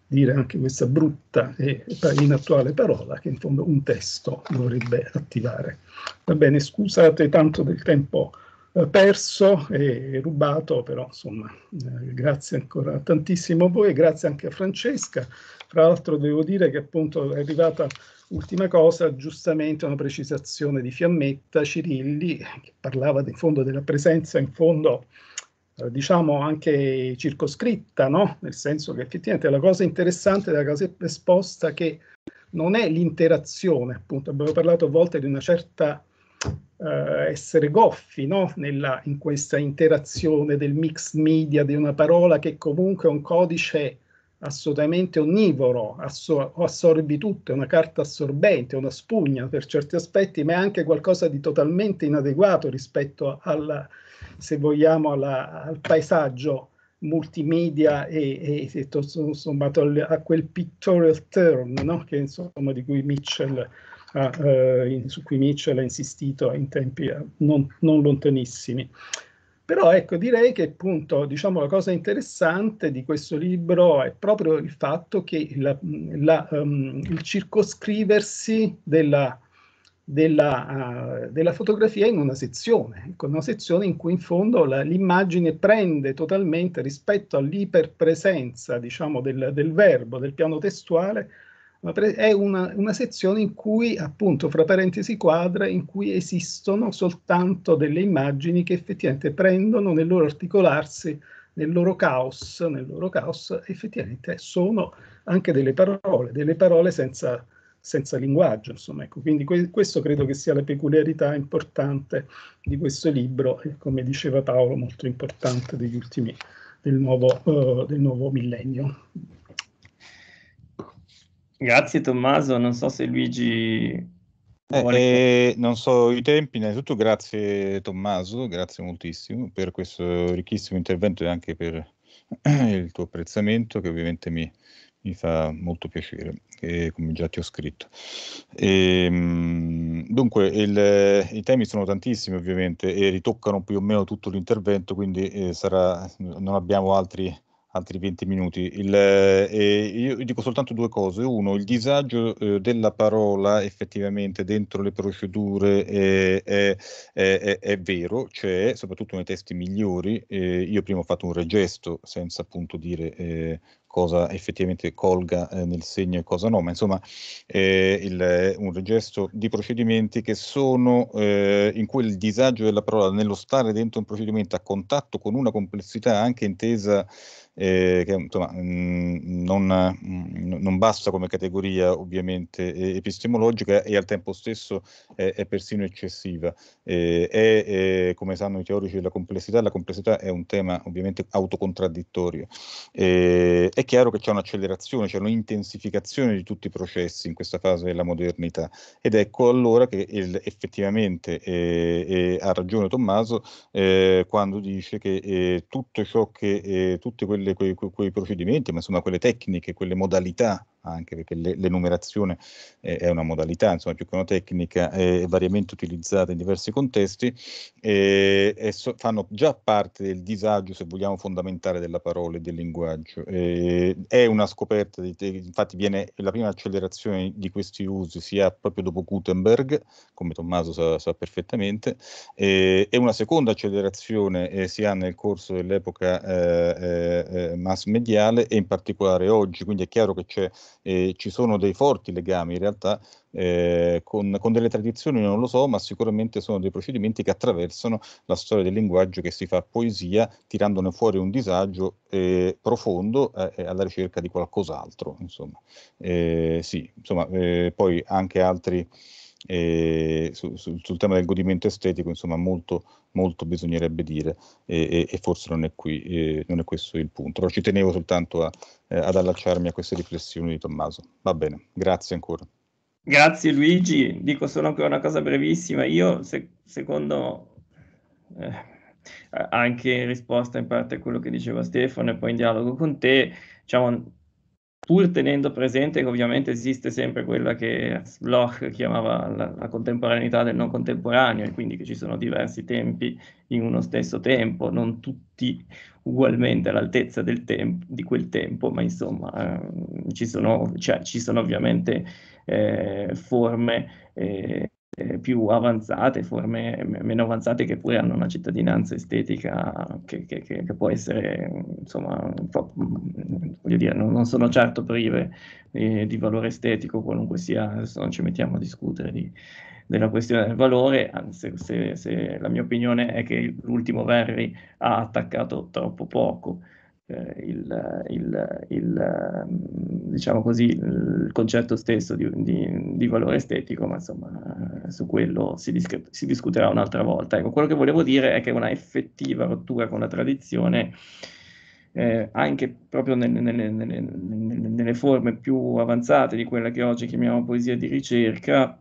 dire anche questa brutta e inattuale parola che in fondo un testo dovrebbe attivare. Va bene, scusate tanto del tempo eh, perso e rubato, però insomma eh, grazie ancora tantissimo a voi, grazie anche a Francesca. Fra l'altro devo dire che appunto è arrivata Ultima cosa, giustamente una precisazione di Fiammetta, Cirilli, che parlava in fondo della presenza in fondo eh, diciamo anche circoscritta, no? nel senso che effettivamente la cosa interessante della cosa esposta è che non è l'interazione, appunto abbiamo parlato a volte di una certa eh, essere goffi no? Nella, in questa interazione del mix media, di una parola che comunque è un codice assolutamente onnivoro, assor- assorbi tutto, è una carta assorbente, una spugna per certi aspetti, ma è anche qualcosa di totalmente inadeguato rispetto alla, se vogliamo, alla, al paesaggio multimedia e, e, e sommato a quel pictorial term no? che, insomma, di cui Mitchell ha, eh, in, su cui Mitchell ha insistito in tempi eh, non, non lontanissimi. Però ecco, direi che appunto, diciamo, la cosa interessante di questo libro è proprio il fatto che la, la, um, il circoscriversi della, della, uh, della, fotografia in una sezione, ecco, una sezione in cui in fondo la, l'immagine prende totalmente rispetto all'iperpresenza, diciamo, del, del verbo, del piano testuale, ma è una, una, sezione in cui, appunto, fra parentesi quadra, in cui esistono soltanto delle immagini che effettivamente prendono nel loro articolarsi, nel loro caos, nel loro caos effettivamente sono anche delle parole, delle parole senza, senza linguaggio, insomma, ecco. quindi que questo credo che sia la peculiarità importante di questo libro e come diceva Paolo molto importante degli ultimi, del nuovo, uh, del nuovo millennio. Grazie Tommaso, non so se Luigi... Eh, vuole... Eh, eh, non so i tempi, innanzitutto grazie Tommaso, grazie moltissimo per questo ricchissimo intervento e anche per il tuo apprezzamento che ovviamente mi, mi fa molto piacere, e, come già ti ho scritto. E, ehm, dunque, il, i temi sono tantissimi ovviamente e ritoccano più o meno tutto l'intervento, quindi eh, sarà, non abbiamo altri altri 20 minuti. Il, eh, io dico soltanto due cose. Uno, il disagio eh, della parola effettivamente dentro le procedure eh, è, è, è, vero, c'è, cioè, soprattutto nei testi migliori. Eh, io prima ho fatto un regesto senza appunto dire eh, cosa effettivamente colga eh, nel segno e cosa no, ma insomma eh, un regesto di procedimenti che sono eh, in cui il disagio della parola nello stare dentro un procedimento a contatto con una complessità anche intesa eh, che insomma, mh, mm, non, mh, mm, non, basta come categoria ovviamente epistemologica e al tempo stesso è, è persino eccessiva. Eh, è, è, come sanno i teorici della complessità, la complessità è un tema ovviamente autocontraddittorio. Eh, è chiaro che c'è un'accelerazione, c'è un'intensificazione di tutti i processi in questa fase della modernità ed ecco allora che il, effettivamente eh, ha ragione Tommaso eh, quando dice che eh, tutto ciò che, tutte quelle quelle, quei, quei, procedimenti, ma insomma quelle tecniche, quelle modalità anche perché l'enumerazione eh, è una modalità insomma, più che una tecnica eh, variamente utilizzata in diversi contesti eh, e so, fanno già parte del disagio se vogliamo fondamentale della parola e del linguaggio eh, è una scoperta di, infatti viene la prima accelerazione di questi usi sia proprio dopo Gutenberg come Tommaso sa, sa perfettamente e una seconda accelerazione eh, si ha nel corso dell'epoca eh, mass mediale e in particolare oggi quindi è chiaro che c'è eh, ci sono dei forti legami in realtà eh, con, con, delle tradizioni, non lo so, ma sicuramente sono dei procedimenti che attraversano la storia del linguaggio che si fa poesia tirandone fuori un disagio eh, profondo eh, eh, alla ricerca di qualcos'altro. Insomma, eh, sì, insomma poi anche altri e su, su, sul tema del godimento estetico insomma molto, molto bisognerebbe dire e, e forse non è, qui, eh, non è, questo il punto però ci tenevo soltanto a, eh, ad allacciarmi a queste riflessioni di Tommaso va bene, grazie ancora grazie Luigi, dico solo ancora una cosa brevissima io se, secondo eh, anche in risposta in parte a quello che diceva Stefano e poi in dialogo con te diciamo pur tenendo presente che ovviamente esiste sempre quella che Bloch chiamava la, la, contemporaneità del non contemporaneo, e quindi che ci sono diversi tempi in uno stesso tempo, non tutti ugualmente all'altezza temp- di quel tempo, ma insomma eh, ci, sono, cioè, ci sono ovviamente eh, forme eh, eh, più avanzate, forme meno avanzate che pure hanno una cittadinanza estetica che, che, che, che può essere, insomma, un po', mm, voglio dire, non, non sono certo prive eh, di valore estetico, qualunque sia, adesso non ci mettiamo a discutere di, della questione del valore, anzi se, se la mia opinione è che l'ultimo Verri ha attaccato troppo poco eh, il, il, il, mm, diciamo così, il concetto stesso di, di, di, valore estetico, ma insomma eh, su quello si, disc- si discuterà un'altra volta. Ecco, quello che volevo dire è che una effettiva rottura con la tradizione eh, anche proprio nelle, nelle, nelle, nelle, forme più avanzate di quella che oggi chiamiamo poesia di ricerca,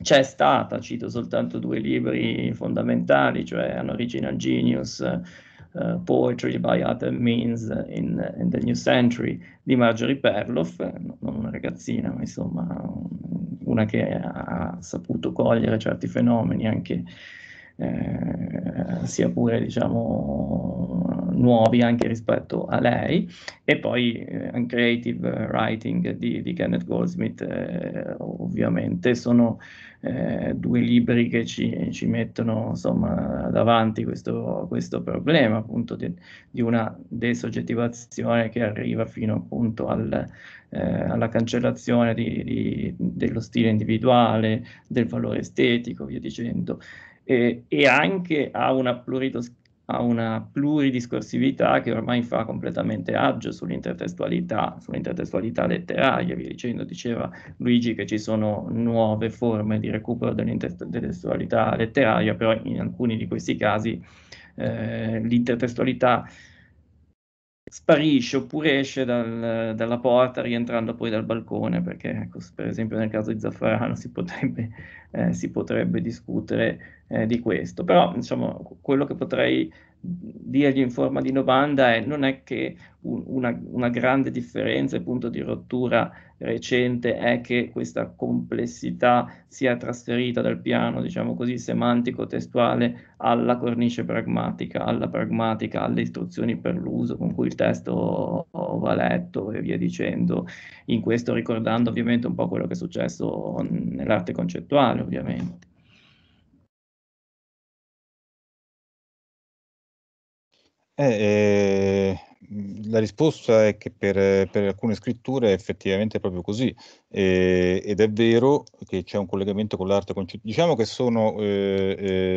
c'è stata, cito soltanto due libri fondamentali, cioè An Original Genius eh, poetry by other means in, in, the new century di Marjorie Perloff, eh, non una ragazzina, ma insomma una che ha saputo cogliere certi fenomeni anche eh, sia pure diciamo nuovi anche rispetto a lei e poi eh, creative writing di, di Kenneth Goldsmith eh, ovviamente sono eh, due libri che ci, ci mettono insomma davanti questo, questo problema appunto di, di, una desoggettivazione che arriva fino appunto al, eh, alla cancellazione di, dello stile individuale del valore estetico via dicendo eh, e anche a una, pluridos- a una pluridiscorsività che ormai fa completamente agio sull'intertestualità, sull'intertestualità letteraria, via dicendo, diceva Luigi che ci sono nuove forme di recupero dell'intertestualità letteraria, però in alcuni di questi casi eh, l'intertestualità sparisce oppure esce dal, dalla porta rientrando poi dal balcone, perché ecco, per esempio nel caso di Zaffarano si potrebbe, eh, si potrebbe discutere eh, di questo. Però, insomma, quello che potrei dirgli in forma di domanda è non è che un, una, una, grande differenza e punto di rottura recente è che questa complessità sia trasferita dal piano, diciamo così, semantico-testuale alla cornice pragmatica, alla pragmatica, alle istruzioni per l'uso con cui il testo va letto e via dicendo, in questo ricordando ovviamente un po' quello che è successo nell'arte concettuale, ovviamente. Eh, eh, la risposta è che per, per, alcune scritture è effettivamente proprio così eh, ed è vero che c'è un collegamento con l'arte concettuale. Diciamo che sono, eh,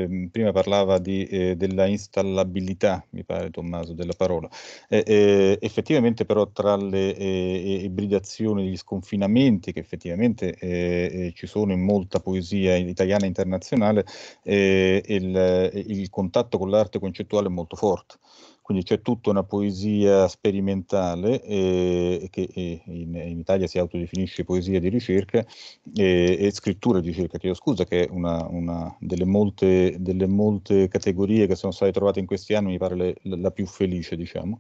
ehm, prima parlava di, eh, della installabilità, mi pare Tommaso, della parola. Eh, effettivamente però tra le ibridazioni, gli sconfinamenti che effettivamente ci sono in molta poesia italiana e internazionale, il, il contatto con l'arte concettuale è molto forte. Quindi c'è tutta una poesia sperimentale eh, che eh, in, in, Italia si autodefinisce poesia di ricerca eh, e scrittura di ricerca, chiedo scusa, che è una, una delle, molte, delle, molte, categorie che sono state trovate in questi anni, mi pare le, la più felice, diciamo.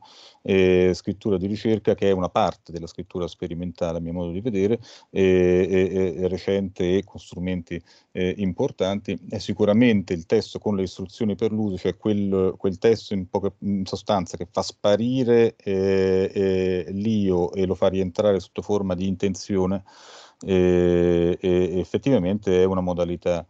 scrittura di ricerca che è una parte della scrittura sperimentale, a mio modo di vedere, recente e con strumenti eh, importanti è sicuramente il testo con le istruzioni per l'uso, cioè quel, quel testo in, poca, in sostanza che fa sparire eh, l'io e lo fa rientrare sotto forma di intenzione, eh, effettivamente è una modalità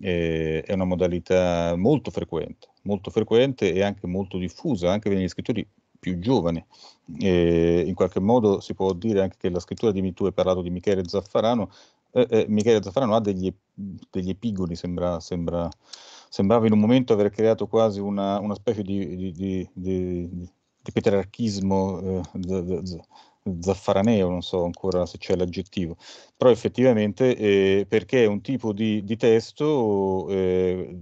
eh, è una modalità molto frequente, molto frequente e anche molto diffusa anche negli scrittori più giovani. E eh, in qualche modo si può dire anche che la scrittura di MeToo, hai parlato di Michele Zaffarano, eh, eh, Michele Zaffarano ha degli, degli epigoni, sembra, sembra, sembrava in un momento aver creato quasi una, una specie di, di, di, di petrarchismo eh, zaffaraneo, non so ancora se c'è l'aggettivo, però effettivamente eh, perché è un tipo di, di testo eh,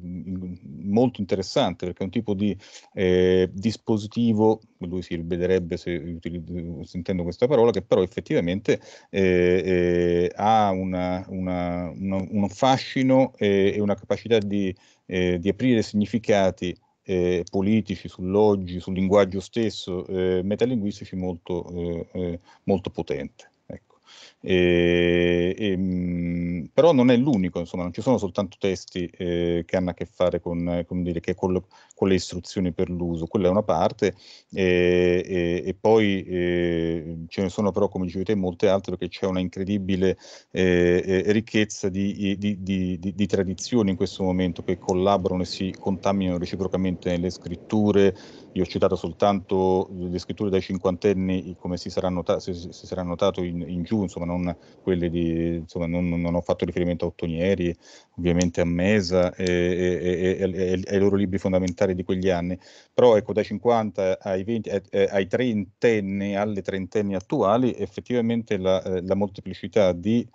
molto interessante, perché è un tipo di eh, dispositivo, lui si rivederebbe se, se intendo questa parola, che però effettivamente eh, eh, ha una, una, una, un fascino eh, e una capacità di, di aprire significati eh, politici, sull'oggi, sul linguaggio stesso, eh, metalinguistici molto, eh, eh, molto potente. Ecco. E, e, però non è l'unico, insomma, non ci sono soltanto testi eh, che hanno a che fare con, eh, con, dire, che col, con, le istruzioni per l'uso, quella è una parte, e, e poi eh, ce ne sono però, come dicevi te, molte altre perché c'è una incredibile eh, eh ricchezza di, di, di, di, tradizioni in questo momento che collaborano e si contaminano reciprocamente nelle scritture. Io ho citato soltanto le scritture dai cinquantenni, come si sarà, nota- si, si sarà notato in, in giù, insomma, non quelli di, insomma, non, non ho fatto riferimento a Ottonieri, ovviamente a Mesa e, e, e, e, ai loro libri fondamentali di quegli anni, però ecco dai 50 ai, 20, eh, eh, ai trentenni, alle trentenni attuali, effettivamente la, eh, la molteplicità di,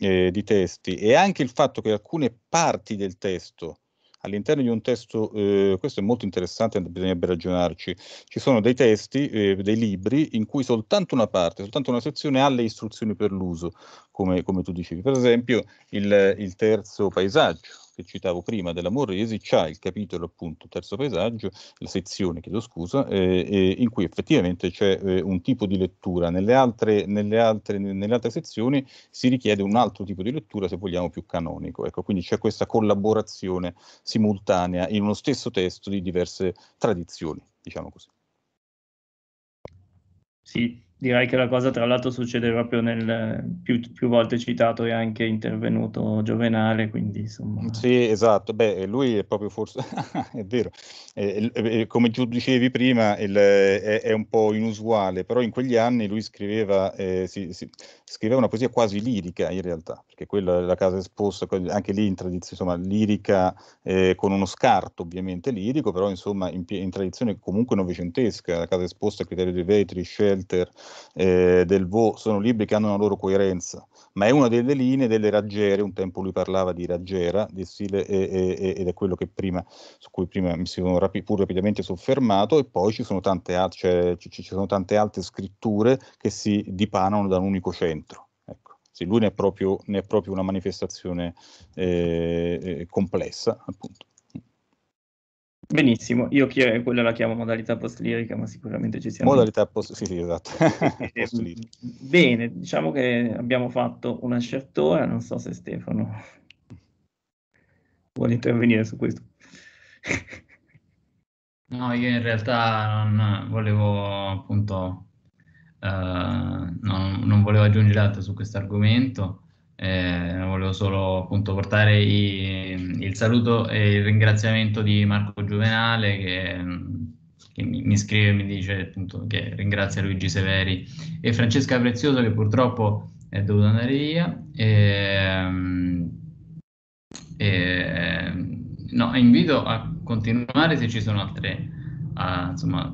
eh, di testi e anche il fatto che alcune parti del testo all'interno di un testo, eh, questo è molto interessante, bisognerebbe ragionarci, ci sono dei testi, eh, dei libri in cui soltanto una parte, soltanto una sezione ha le istruzioni per l'uso, come, come, tu dicevi. Per esempio il, il terzo paesaggio, che citavo prima della Morresi, c'è il capitolo appunto terzo paesaggio, la sezione chiedo scusa, eh, eh, in cui effettivamente c'è eh, un tipo di lettura, nelle altre, nelle, altre, nelle altre, sezioni si richiede un altro tipo di lettura se vogliamo più canonico, ecco, quindi c'è questa collaborazione simultanea in uno stesso testo di diverse tradizioni, diciamo così. Sì, direi che la cosa tra l'altro succede proprio nel più, più, volte citato e anche intervenuto Giovenale, quindi insomma... Sì, esatto, beh, lui è proprio forse, è vero, è, è, come tu dicevi prima il, è, un po' inusuale, però in quegli anni lui scriveva, eh, si, si, scriveva una poesia quasi lirica in realtà, perché quella la casa esposta, anche lì in tradizione, insomma, lirica eh, con uno scarto ovviamente lirico, però insomma in, in tradizione comunque novecentesca, la casa esposta, Criterio di Vetri, Shelter, eh, del Vo sono libri che hanno una loro coerenza, ma è una delle linee delle raggiere, un tempo lui parlava di raggiera, di stile, e, e, ed è quello prima, su cui prima mi sono rapi, pur rapidamente soffermato, e poi ci sono, tante, al- cioè, ci, ci sono tante altre scritture che si dipanano da un unico centro. Ecco. Sì, lui ne è, proprio, ne è proprio una manifestazione eh, eh complessa, appunto. Benissimo, io chi- quella la chiamo modalità post-lirica, ma sicuramente ci siamo. Modalità post- sì, sì, esatto. Eh, bene, diciamo che abbiamo fatto una ora, non so se Stefano vuole intervenire su questo. no, io in realtà non volevo appunto, eh, no, non volevo aggiungere altro su questo argomento. Eh, volevo solo appunto portare i, il saluto e il ringraziamento di Marco Giovenale che, che mi, scrive e mi dice appunto che ringrazia Luigi Severi e Francesca Prezioso che purtroppo è dovuta andare via. E, ehm, e, ehm, no, invito a continuare se ci sono altre, a, insomma,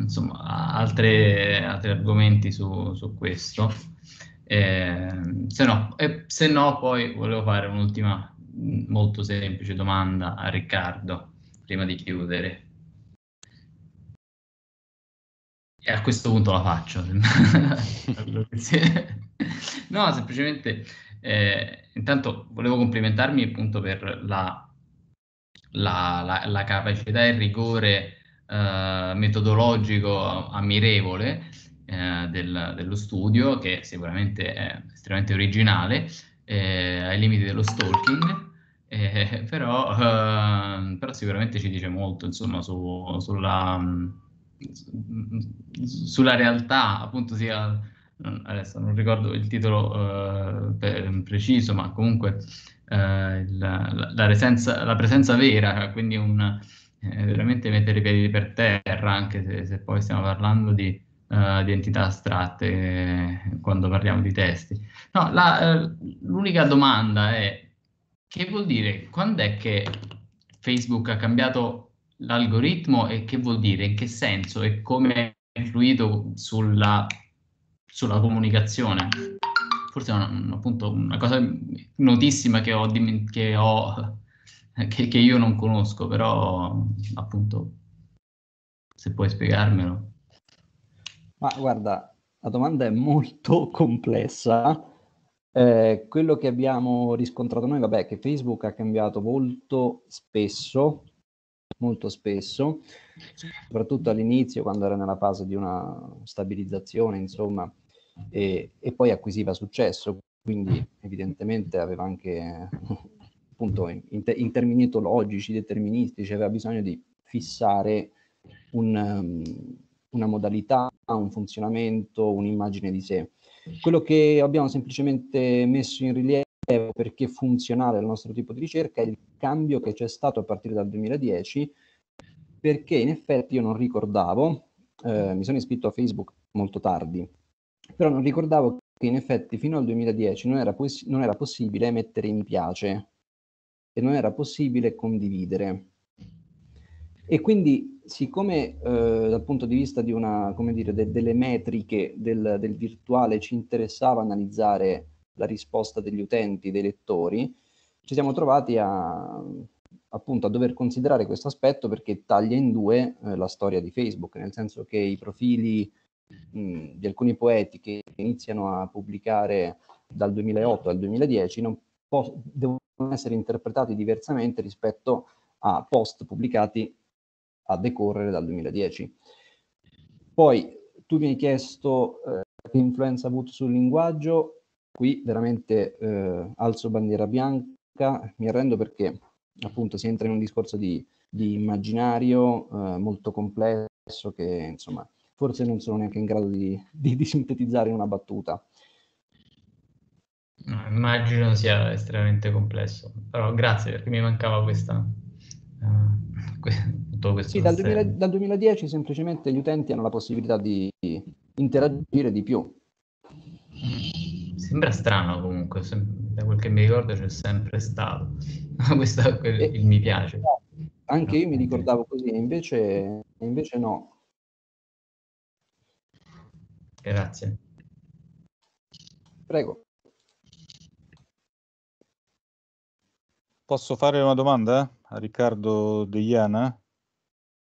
insomma altre, altri argomenti su, su questo. Ehm, se, no, eh, se no, poi volevo fare un'ultima mm, molto semplice domanda a Riccardo prima di chiudere. E a questo punto la faccio. no, semplicemente eh, intanto volevo complimentarmi appunto per la, la, la, la capacità e il rigore eh, metodologico ammirevole eh, del, dello studio, che sicuramente è estremamente originale, eh, ai limiti dello stalking, eh, però, ehm, però, sicuramente ci dice molto insomma, su, sulla, mm, sulla, realtà, appunto sia, adesso non ricordo il titolo eh, per, preciso, ma comunque eh, la, la, presenza, la, presenza, vera, quindi un, eh, veramente mettere i piedi per terra, anche se, se poi stiamo parlando di eh, di entità astratte quando parliamo di testi. No, la, eh, l'unica domanda è che vuol dire, quando è che Facebook ha cambiato l'algoritmo e che vuol dire, in che senso e come ha influito sulla, sulla comunicazione? Forse è una, appunto, una cosa notissima che ho, che ho che, che, io non conosco, però appunto se puoi spiegarmelo. Ma guarda, la domanda è molto complessa. Eh, quello che abbiamo riscontrato noi, vabbè, che Facebook ha cambiato molto spesso, molto spesso, soprattutto all'inizio quando era nella fase di una stabilizzazione, insomma, e, e poi acquisiva successo, quindi evidentemente aveva anche, appunto, in, in termini etologici, deterministici, aveva bisogno di fissare un... Um, una modalità, un funzionamento, un'immagine di sé. Quello che abbiamo semplicemente messo in rilievo perché funzionale al nostro tipo di ricerca è il cambio che c'è stato a partire dal 2010 perché in effetti io non ricordavo, eh, mi sono iscritto a Facebook molto tardi, però non ricordavo che in effetti fino al 2010 non era, poss- non era possibile mettere mi piace e non era possibile condividere. E quindi, siccome eh, dal punto di vista di una, come dire, de- delle metriche del, del, virtuale ci interessava analizzare la risposta degli utenti, dei lettori, ci siamo trovati a, appunto a dover considerare questo aspetto perché taglia in due eh, la storia di Facebook, nel senso che i profili mh, di alcuni poeti che iniziano a pubblicare dal 2008 al 2010 pos- devono essere interpretati diversamente rispetto a post pubblicati a decorrere dal 2010. Poi tu mi hai chiesto eh, che influenza ha avuto sul linguaggio, qui veramente eh, alzo bandiera bianca, mi arrendo perché appunto si entra in un discorso di, di immaginario eh, molto complesso che insomma forse non sono neanche in grado di, di, di sintetizzare in una battuta. No, immagino sia estremamente complesso, però grazie perché mi mancava questa Ah, tutto questo. Sì, dal, 2000, dal, 2010 semplicemente gli utenti hanno la possibilità di interagire di più. Sembra strano comunque, sem- da quel che mi ricordo c'è sempre stato. Questo è il e, mi piace. Anche io mi ricordavo così, invece, invece no. Grazie. Prego. Posso fare una domanda? Riccardo Deiana?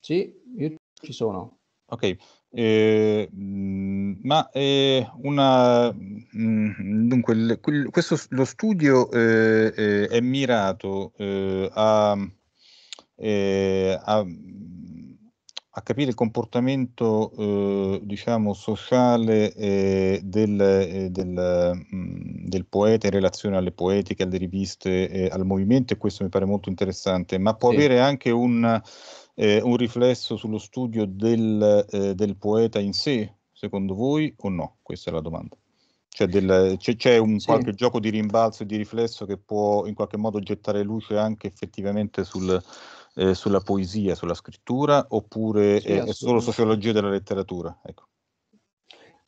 Sì, io ci sono. Ok, eh, mm, ma eh, una, mh, mm, dunque, il, quel, questo, lo studio eh, eh è mirato eh, a, eh, a a capire il comportamento eh, diciamo, sociale eh, del, eh, del, mh, mm, del, poeta in relazione alle poetiche, alle riviste, eh, al movimento e questo mi pare molto interessante, ma può sì. avere anche un, eh, un, riflesso sullo studio del, eh, del, poeta in sé, secondo voi o no? Questa è la domanda. Cioè del, c'è, c'è un sì. qualche gioco di rimbalzo e di riflesso che può in qualche modo gettare luce anche effettivamente sul, eh, sulla poesia, sulla scrittura, oppure sì, è, eh, è, solo sociologia della letteratura? Ecco.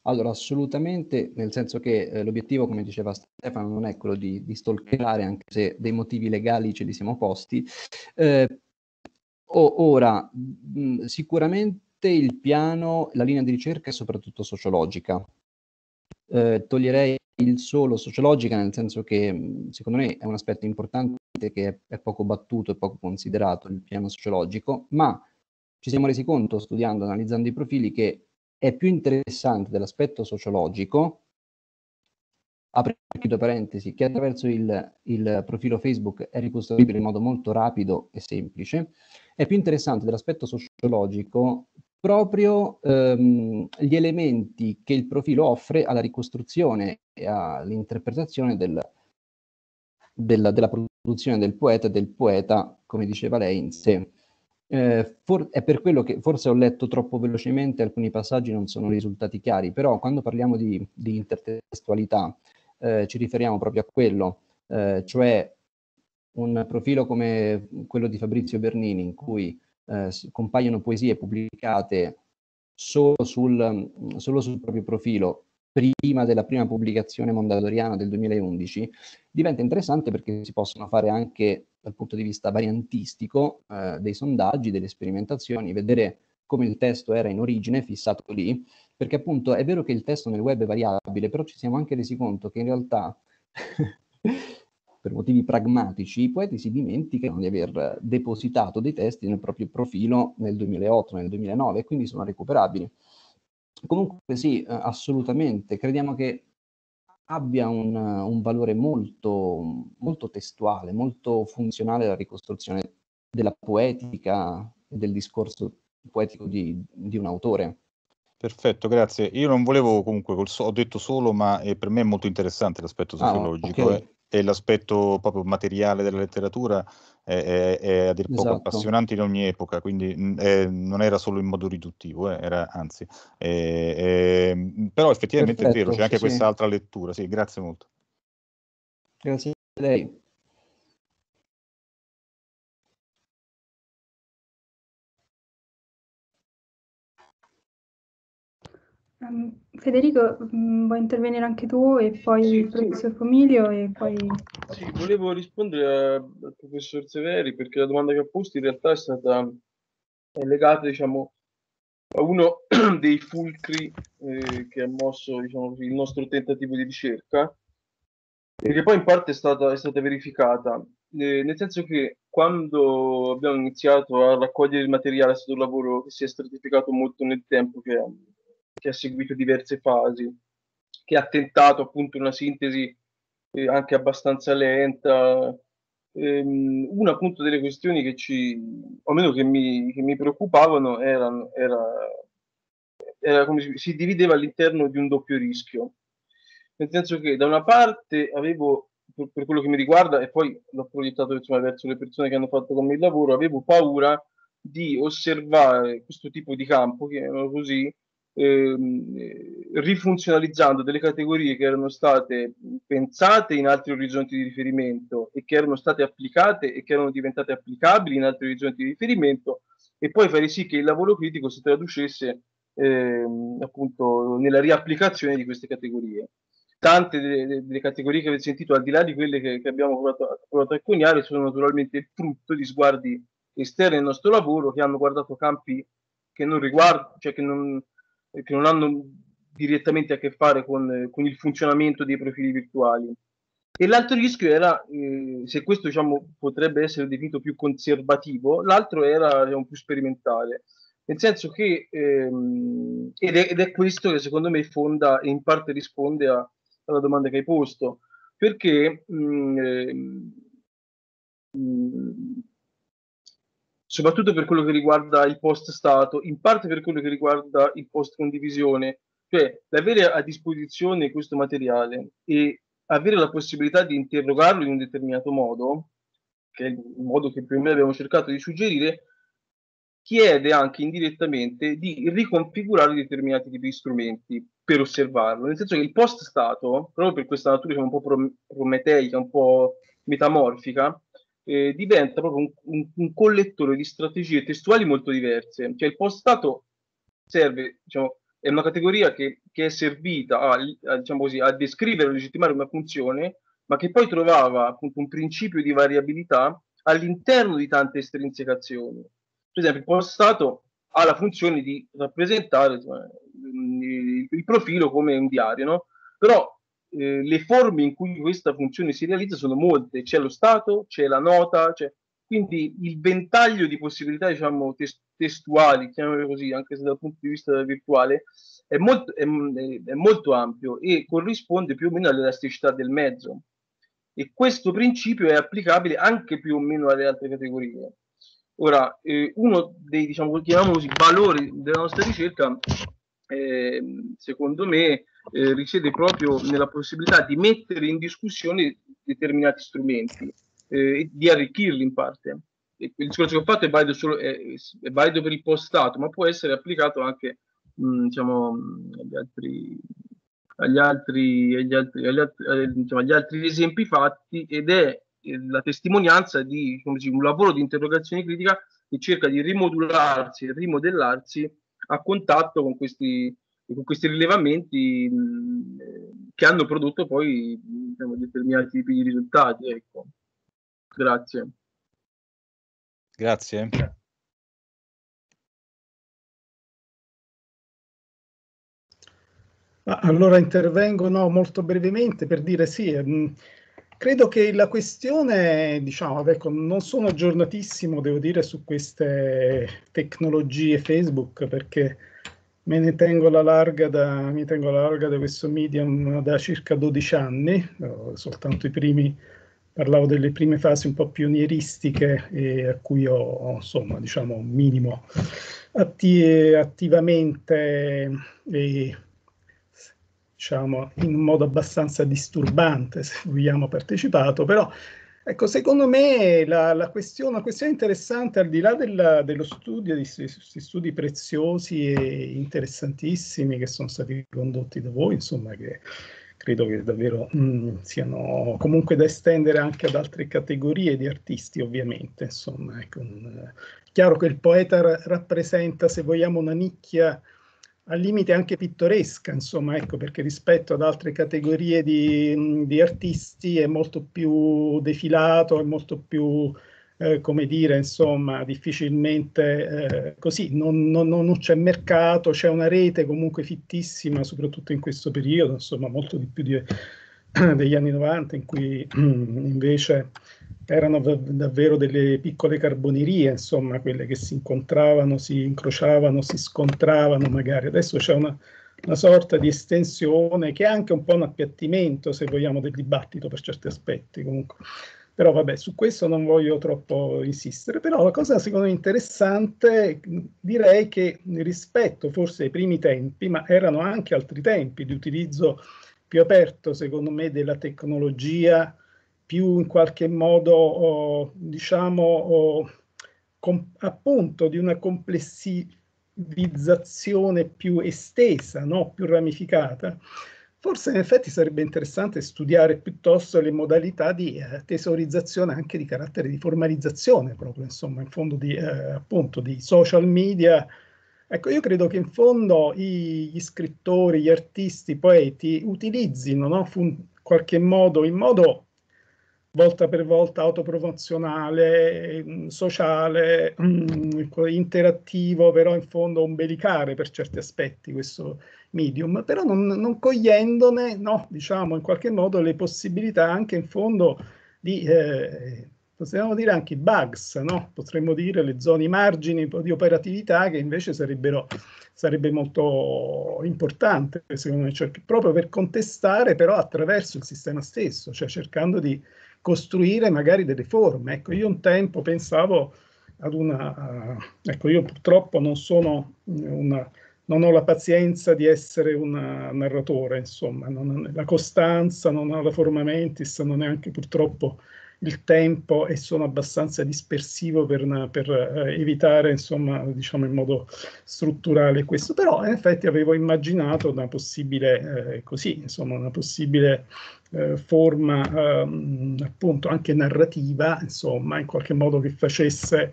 Allora, assolutamente, nel senso che eh, l'obiettivo, come diceva Stefano, non è quello di, di stalkerare, anche se dei motivi legali ce li siamo posti. Eh, ora, mh, mm, sicuramente il piano, la linea di ricerca è soprattutto sociologica. Eh, toglierei il solo sociologica, nel senso che mm, secondo me è un aspetto importante sicuramente che è poco battuto e poco considerato il piano sociologico, ma ci siamo resi conto, studiando, analizzando i profili, che è più interessante dell'aspetto sociologico, apro parentesi, che attraverso il, il profilo Facebook è ricostruibile in modo molto rapido e semplice, è più interessante dell'aspetto sociologico proprio ehm, gli elementi che il profilo offre alla ricostruzione e all'interpretazione del, della, della, produzione del poeta e del poeta, come diceva lei, in sé. Eh, for- è per quello che forse ho letto troppo velocemente, alcuni passaggi non sono risultati chiari, però quando parliamo di, di intertestualità eh, ci riferiamo proprio a quello, eh, cioè un profilo come quello di Fabrizio Bernini in cui eh, compaiono poesie pubblicate solo sul, solo sul proprio profilo prima della prima pubblicazione mondadoriana del 2011, diventa interessante perché si possono fare anche dal punto di vista variantistico eh, dei sondaggi, delle sperimentazioni, vedere come il testo era in origine, fissato lì, perché appunto è vero che il testo nel web è variabile, però ci siamo anche resi conto che in realtà, per motivi pragmatici, i poeti si dimenticano di aver depositato dei testi nel proprio profilo nel 2008, nel 2009, e quindi sono recuperabili. Comunque sì, eh, assolutamente, crediamo che abbia un, un valore molto, molto testuale, molto funzionale la ricostruzione della poetica e del discorso poetico di, di un autore. Perfetto, grazie. Io non volevo comunque, ho detto solo, ma per me è molto interessante l'aspetto ah, sociologico. Ah, okay. eh e l'aspetto proprio materiale della letteratura è, è, è a dir poco esatto. appassionante in ogni epoca, quindi è, non era solo in modo riduttivo, eh, era anzi. però effettivamente Perfetto, è vero, c'è anche sì, questa altra lettura. Sì, grazie molto. Grazie a lei. Um. Federico, mm, vuoi intervenire anche tu e poi sì, il professor Pomiglio e poi... Sì, volevo rispondere al professor Severi perché la domanda che ha posto in realtà è stata è legata diciamo, a uno dei fulcri eh, che ha mosso diciamo, il nostro tentativo di ricerca e che poi in parte è stata, è stata verificata, eh, nel senso che quando abbiamo iniziato a raccogliere il materiale è stato un lavoro che si è stratificato molto nel tempo, che è che ha seguito diverse fasi, che ha tentato appunto una sintesi eh, anche abbastanza lenta. Ehm, una appunto delle questioni che ci, o meno che mi, che mi preoccupavano, erano, era, era come si, si divideva all'interno di un doppio rischio. Nel senso che da una parte avevo per, quello che mi riguarda, e poi l'ho proiettato insomma, verso le persone che hanno fatto con me il lavoro, avevo paura di osservare questo tipo di campo, chiamiamolo così, ehm, rifunzionalizzando delle categorie che erano state pensate in altri orizzonti di riferimento e che erano state applicate e che erano diventate applicabili in altri orizzonti di riferimento e poi fare sì che il lavoro critico si traducesse ehm, appunto nella riapplicazione di queste categorie tante delle, delle, categorie che avete sentito, al di là di quelle che, che abbiamo provato, provato, a coniare, sono naturalmente il frutto di sguardi esterni al nostro lavoro che hanno guardato campi che non riguardano, cioè che non, che non hanno direttamente a che fare con, con il funzionamento dei profili virtuali. E l'altro rischio era, eh, se questo diciamo, potrebbe essere definito più conservativo, l'altro era diciamo, più sperimentale, nel senso che, ehm, ed, è, ed, è, questo che secondo me fonda e in parte risponde a, alla domanda che hai posto, perché mh, mm, ehm, mh, mm, soprattutto per quello che riguarda il post stato, in parte per quello che riguarda il post condivisione, cioè l'avere a disposizione questo materiale e avere la possibilità di interrogarlo in un determinato modo, che è il modo che più o meno abbiamo cercato di suggerire, chiede anche indirettamente di riconfigurare determinati tipi di strumenti per osservarlo, nel senso che il post stato, proprio per questa natura diciamo, un po' prometeica, un po' metamorfica, eh, diventa proprio un, un, un, collettore di strategie testuali molto diverse. Cioè il postato serve, diciamo, è una categoria che, che è servita a, a, diciamo così, a descrivere e legittimare una funzione, ma che poi trovava appunto un principio di variabilità all'interno di tante estrinsecazioni. Per esempio, il postato ha la funzione di rappresentare insomma, il profilo come un diario, no? però eh, le forme in cui questa funzione si realizza sono molte, c'è lo stato, c'è la nota, c'è... quindi il ventaglio di possibilità diciamo, test- testuali, chiamiamole così, anche se dal punto di vista virtuale, è molto, è, è molto ampio e corrisponde più o meno all'elasticità del mezzo. E questo principio è applicabile anche più o meno alle altre categorie. Ora, eh, uno dei diciamo, così, valori della nostra ricerca, eh, secondo me, eh, risiede proprio nella possibilità di mettere in discussione determinati strumenti eh, e di arricchirli in parte. E il discorso che ho fatto è valido, solo, è, è valido per il post ma può essere applicato anche mh, diciamo, agli altri agli altri, agli, altri, agli, altri, eh, diciamo, agli altri, esempi fatti ed è eh, la testimonianza di diciamo così, un lavoro di interrogazione critica che cerca di rimodularsi e rimodellarsi a contatto con questi con questi rilevamenti che hanno prodotto poi diciamo, determinati tipi di risultati. Ecco. Grazie. Grazie. Allora intervengo no, molto brevemente per dire sì, mh, ehm, credo che la questione, diciamo, ecco, non sono aggiornatissimo, devo dire, su queste tecnologie Facebook perché Me ne tengo alla larga da, mi tengo alla larga da questo medium da circa 12 anni, soltanto i primi, parlavo delle prime fasi un po' pionieristiche e a cui ho, insomma, diciamo un minimo atti- attivamente e, diciamo in modo abbastanza disturbante, se vogliamo, partecipato, però Ecco, secondo me la, la questione, una questione interessante, al di là del, dello studio, di questi studi preziosi e interessantissimi che sono stati condotti da voi, insomma, che credo che davvero mh, mm, siano comunque da estendere anche ad altre categorie di artisti, ovviamente. Insomma, ecco, un, chiaro che il poeta ra- rappresenta, se vogliamo, una nicchia al limite anche pittoresca, insomma, ecco, perché rispetto ad altre categorie di, di artisti è molto più defilato, è molto più, eh, come dire, insomma, difficilmente eh, così, non, non, non c'è mercato, c'è una rete comunque fittissima, soprattutto in questo periodo, insomma, molto di più di, degli anni 90, in cui invece erano davvero delle piccole carbonerie, insomma, quelle che si incontravano, si incrociavano, si scontravano magari. Adesso c'è una, una sorta di estensione che è anche un po' un appiattimento, se vogliamo, del dibattito per certi aspetti comunque. Però vabbè, su questo non voglio troppo insistere. Però la cosa secondo me interessante, direi che rispetto forse ai primi tempi, ma erano anche altri tempi di utilizzo più aperto, secondo me, della tecnologia più in qualche modo, oh, diciamo, oh, com- appunto di una complessivizzazione più estesa, no? più ramificata, forse in effetti sarebbe interessante studiare piuttosto le modalità di eh, tesorizzazione anche di carattere di formalizzazione, proprio insomma, in fondo di, eh, appunto, di social media. Ecco, io credo che in fondo i, gli scrittori, gli artisti, i poeti utilizzino no? in Fun- qualche modo, in modo volta per volta autopromozionale, mm, sociale, mm, interattivo, però in fondo ombelicare per certi aspetti questo medium, però non, non cogliendone, no, diciamo, in qualche modo le possibilità anche in fondo di, eh, possiamo dire anche i bugs, no? potremmo dire le zone, i margini di operatività che invece sarebbero sarebbe molto importante, secondo me, cioè, proprio per contestare però attraverso il sistema stesso, cioè cercando di costruire magari delle forme. Ecco, io un tempo pensavo ad una... Uh, ecco, io purtroppo non sono una... Non ho la pazienza di essere un narratore, insomma, non ho la costanza, non ho la forma mentis, non è anche purtroppo il tempo e sono abbastanza dispersivo per, per eh, evitare insomma, diciamo in modo strutturale questo, però in effetti avevo immaginato una possibile, eh, così, insomma, una possibile eh, forma eh, appunto anche narrativa, insomma, in qualche modo che facesse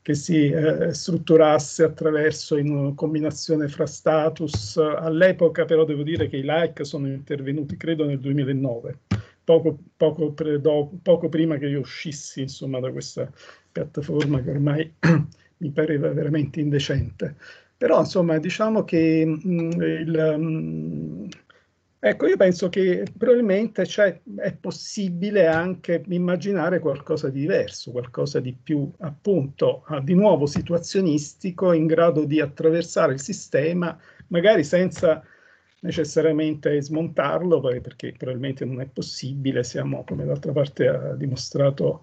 che si eh, strutturasse attraverso in una combinazione fra status. Eh, all'epoca però devo dire che i like sono intervenuti credo nel 2009 poco, poco, pre, do, poco prima che io uscissi insomma, da questa piattaforma che ormai mi pareva veramente indecente. Però insomma diciamo che mh, mm, il, mh, mm, ecco io penso che probabilmente cioè, è possibile anche immaginare qualcosa di diverso, qualcosa di più appunto ah, di nuovo situazionistico in grado di attraversare il sistema magari senza necessariamente smontarlo perché probabilmente non è possibile, siamo come d'altra parte ha dimostrato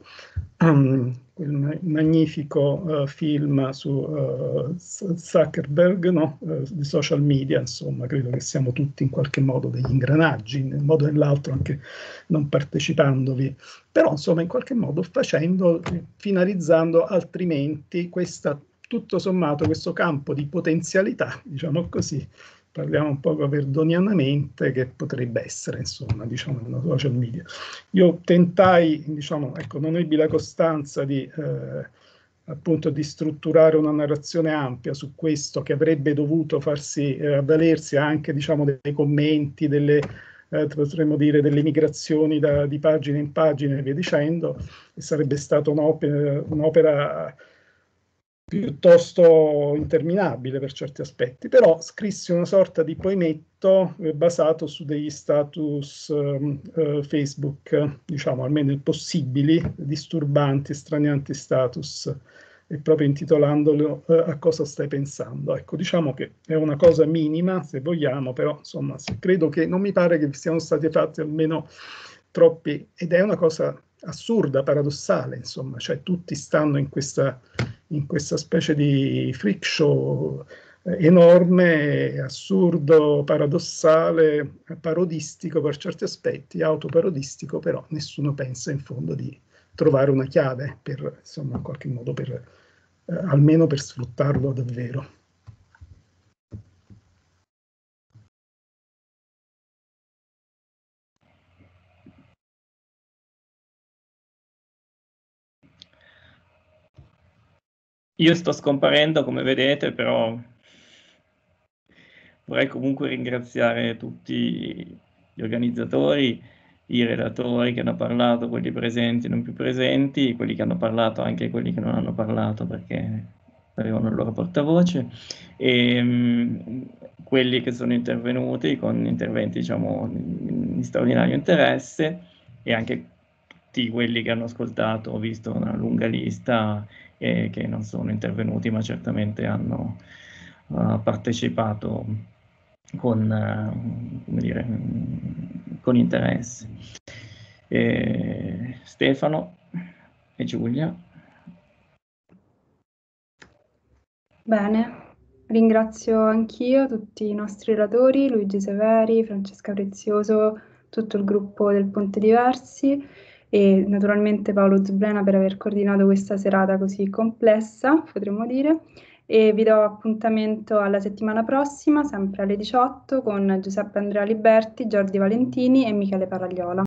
um, quel magnifico uh, film su uh, Zuckerberg, no? uh, di social media, insomma credo che siamo tutti in qualche modo degli ingranaggi, in un modo o nell'altro anche non partecipandovi, però insomma in qualche modo facendo, finalizzando altrimenti questa tutto sommato questo campo di potenzialità, diciamo così, parliamo un po' verdonianamente, che potrebbe essere, insomma, diciamo, una social media. Io tentai, diciamo, ecco, non ebbi la costanza di, eh, appunto, di strutturare una narrazione ampia su questo, che avrebbe dovuto farsi eh, avvalersi anche, diciamo, dei commenti, delle, eh, potremmo dire, delle migrazioni da, di pagina in pagina e via dicendo, e sarebbe stata un'opera, un'opera piuttosto interminabile per certi aspetti, però scrissi una sorta di poemetto eh, basato su degli status ehm, eh, Facebook, diciamo almeno i possibili, disturbanti, stranianti status, e proprio intitolandolo eh, A cosa stai pensando. Ecco, diciamo che è una cosa minima, se vogliamo, però insomma credo che non mi pare che siano stati fatti almeno troppi, ed è una cosa assurda, paradossale, insomma, cioè tutti stanno in questa, in questa specie di freak show eh, enorme, assurdo, paradossale, parodistico per certi aspetti, autoparodistico, però nessuno pensa in fondo di trovare una chiave per, insomma, in qualche modo per, eh, almeno per sfruttarlo davvero. Io sto scomparendo, come vedete, però vorrei comunque ringraziare tutti gli organizzatori, i relatori che hanno parlato, quelli presenti e non più presenti, quelli che hanno parlato anche quelli che non hanno parlato perché avevano il loro portavoce, e mm, quelli che sono intervenuti con interventi diciamo, di straordinario interesse e anche tutti quelli che hanno ascoltato, ho visto una lunga lista e che non sono intervenuti ma certamente hanno uh, partecipato con, uh, dire, mm, con interesse. E Stefano e Giulia. Bene, Ringrazio anch'io tutti i nostri relatori, Luigi Severi, Francesca Prezioso, tutto il gruppo del Ponte Diversi e naturalmente Paolo Zubrena per aver coordinato questa serata così complessa, potremmo dire. E vi do appuntamento alla settimana prossima, sempre alle 18, con Giuseppe Andrea Liberti, Giordi Valentini e Michele Paragliola.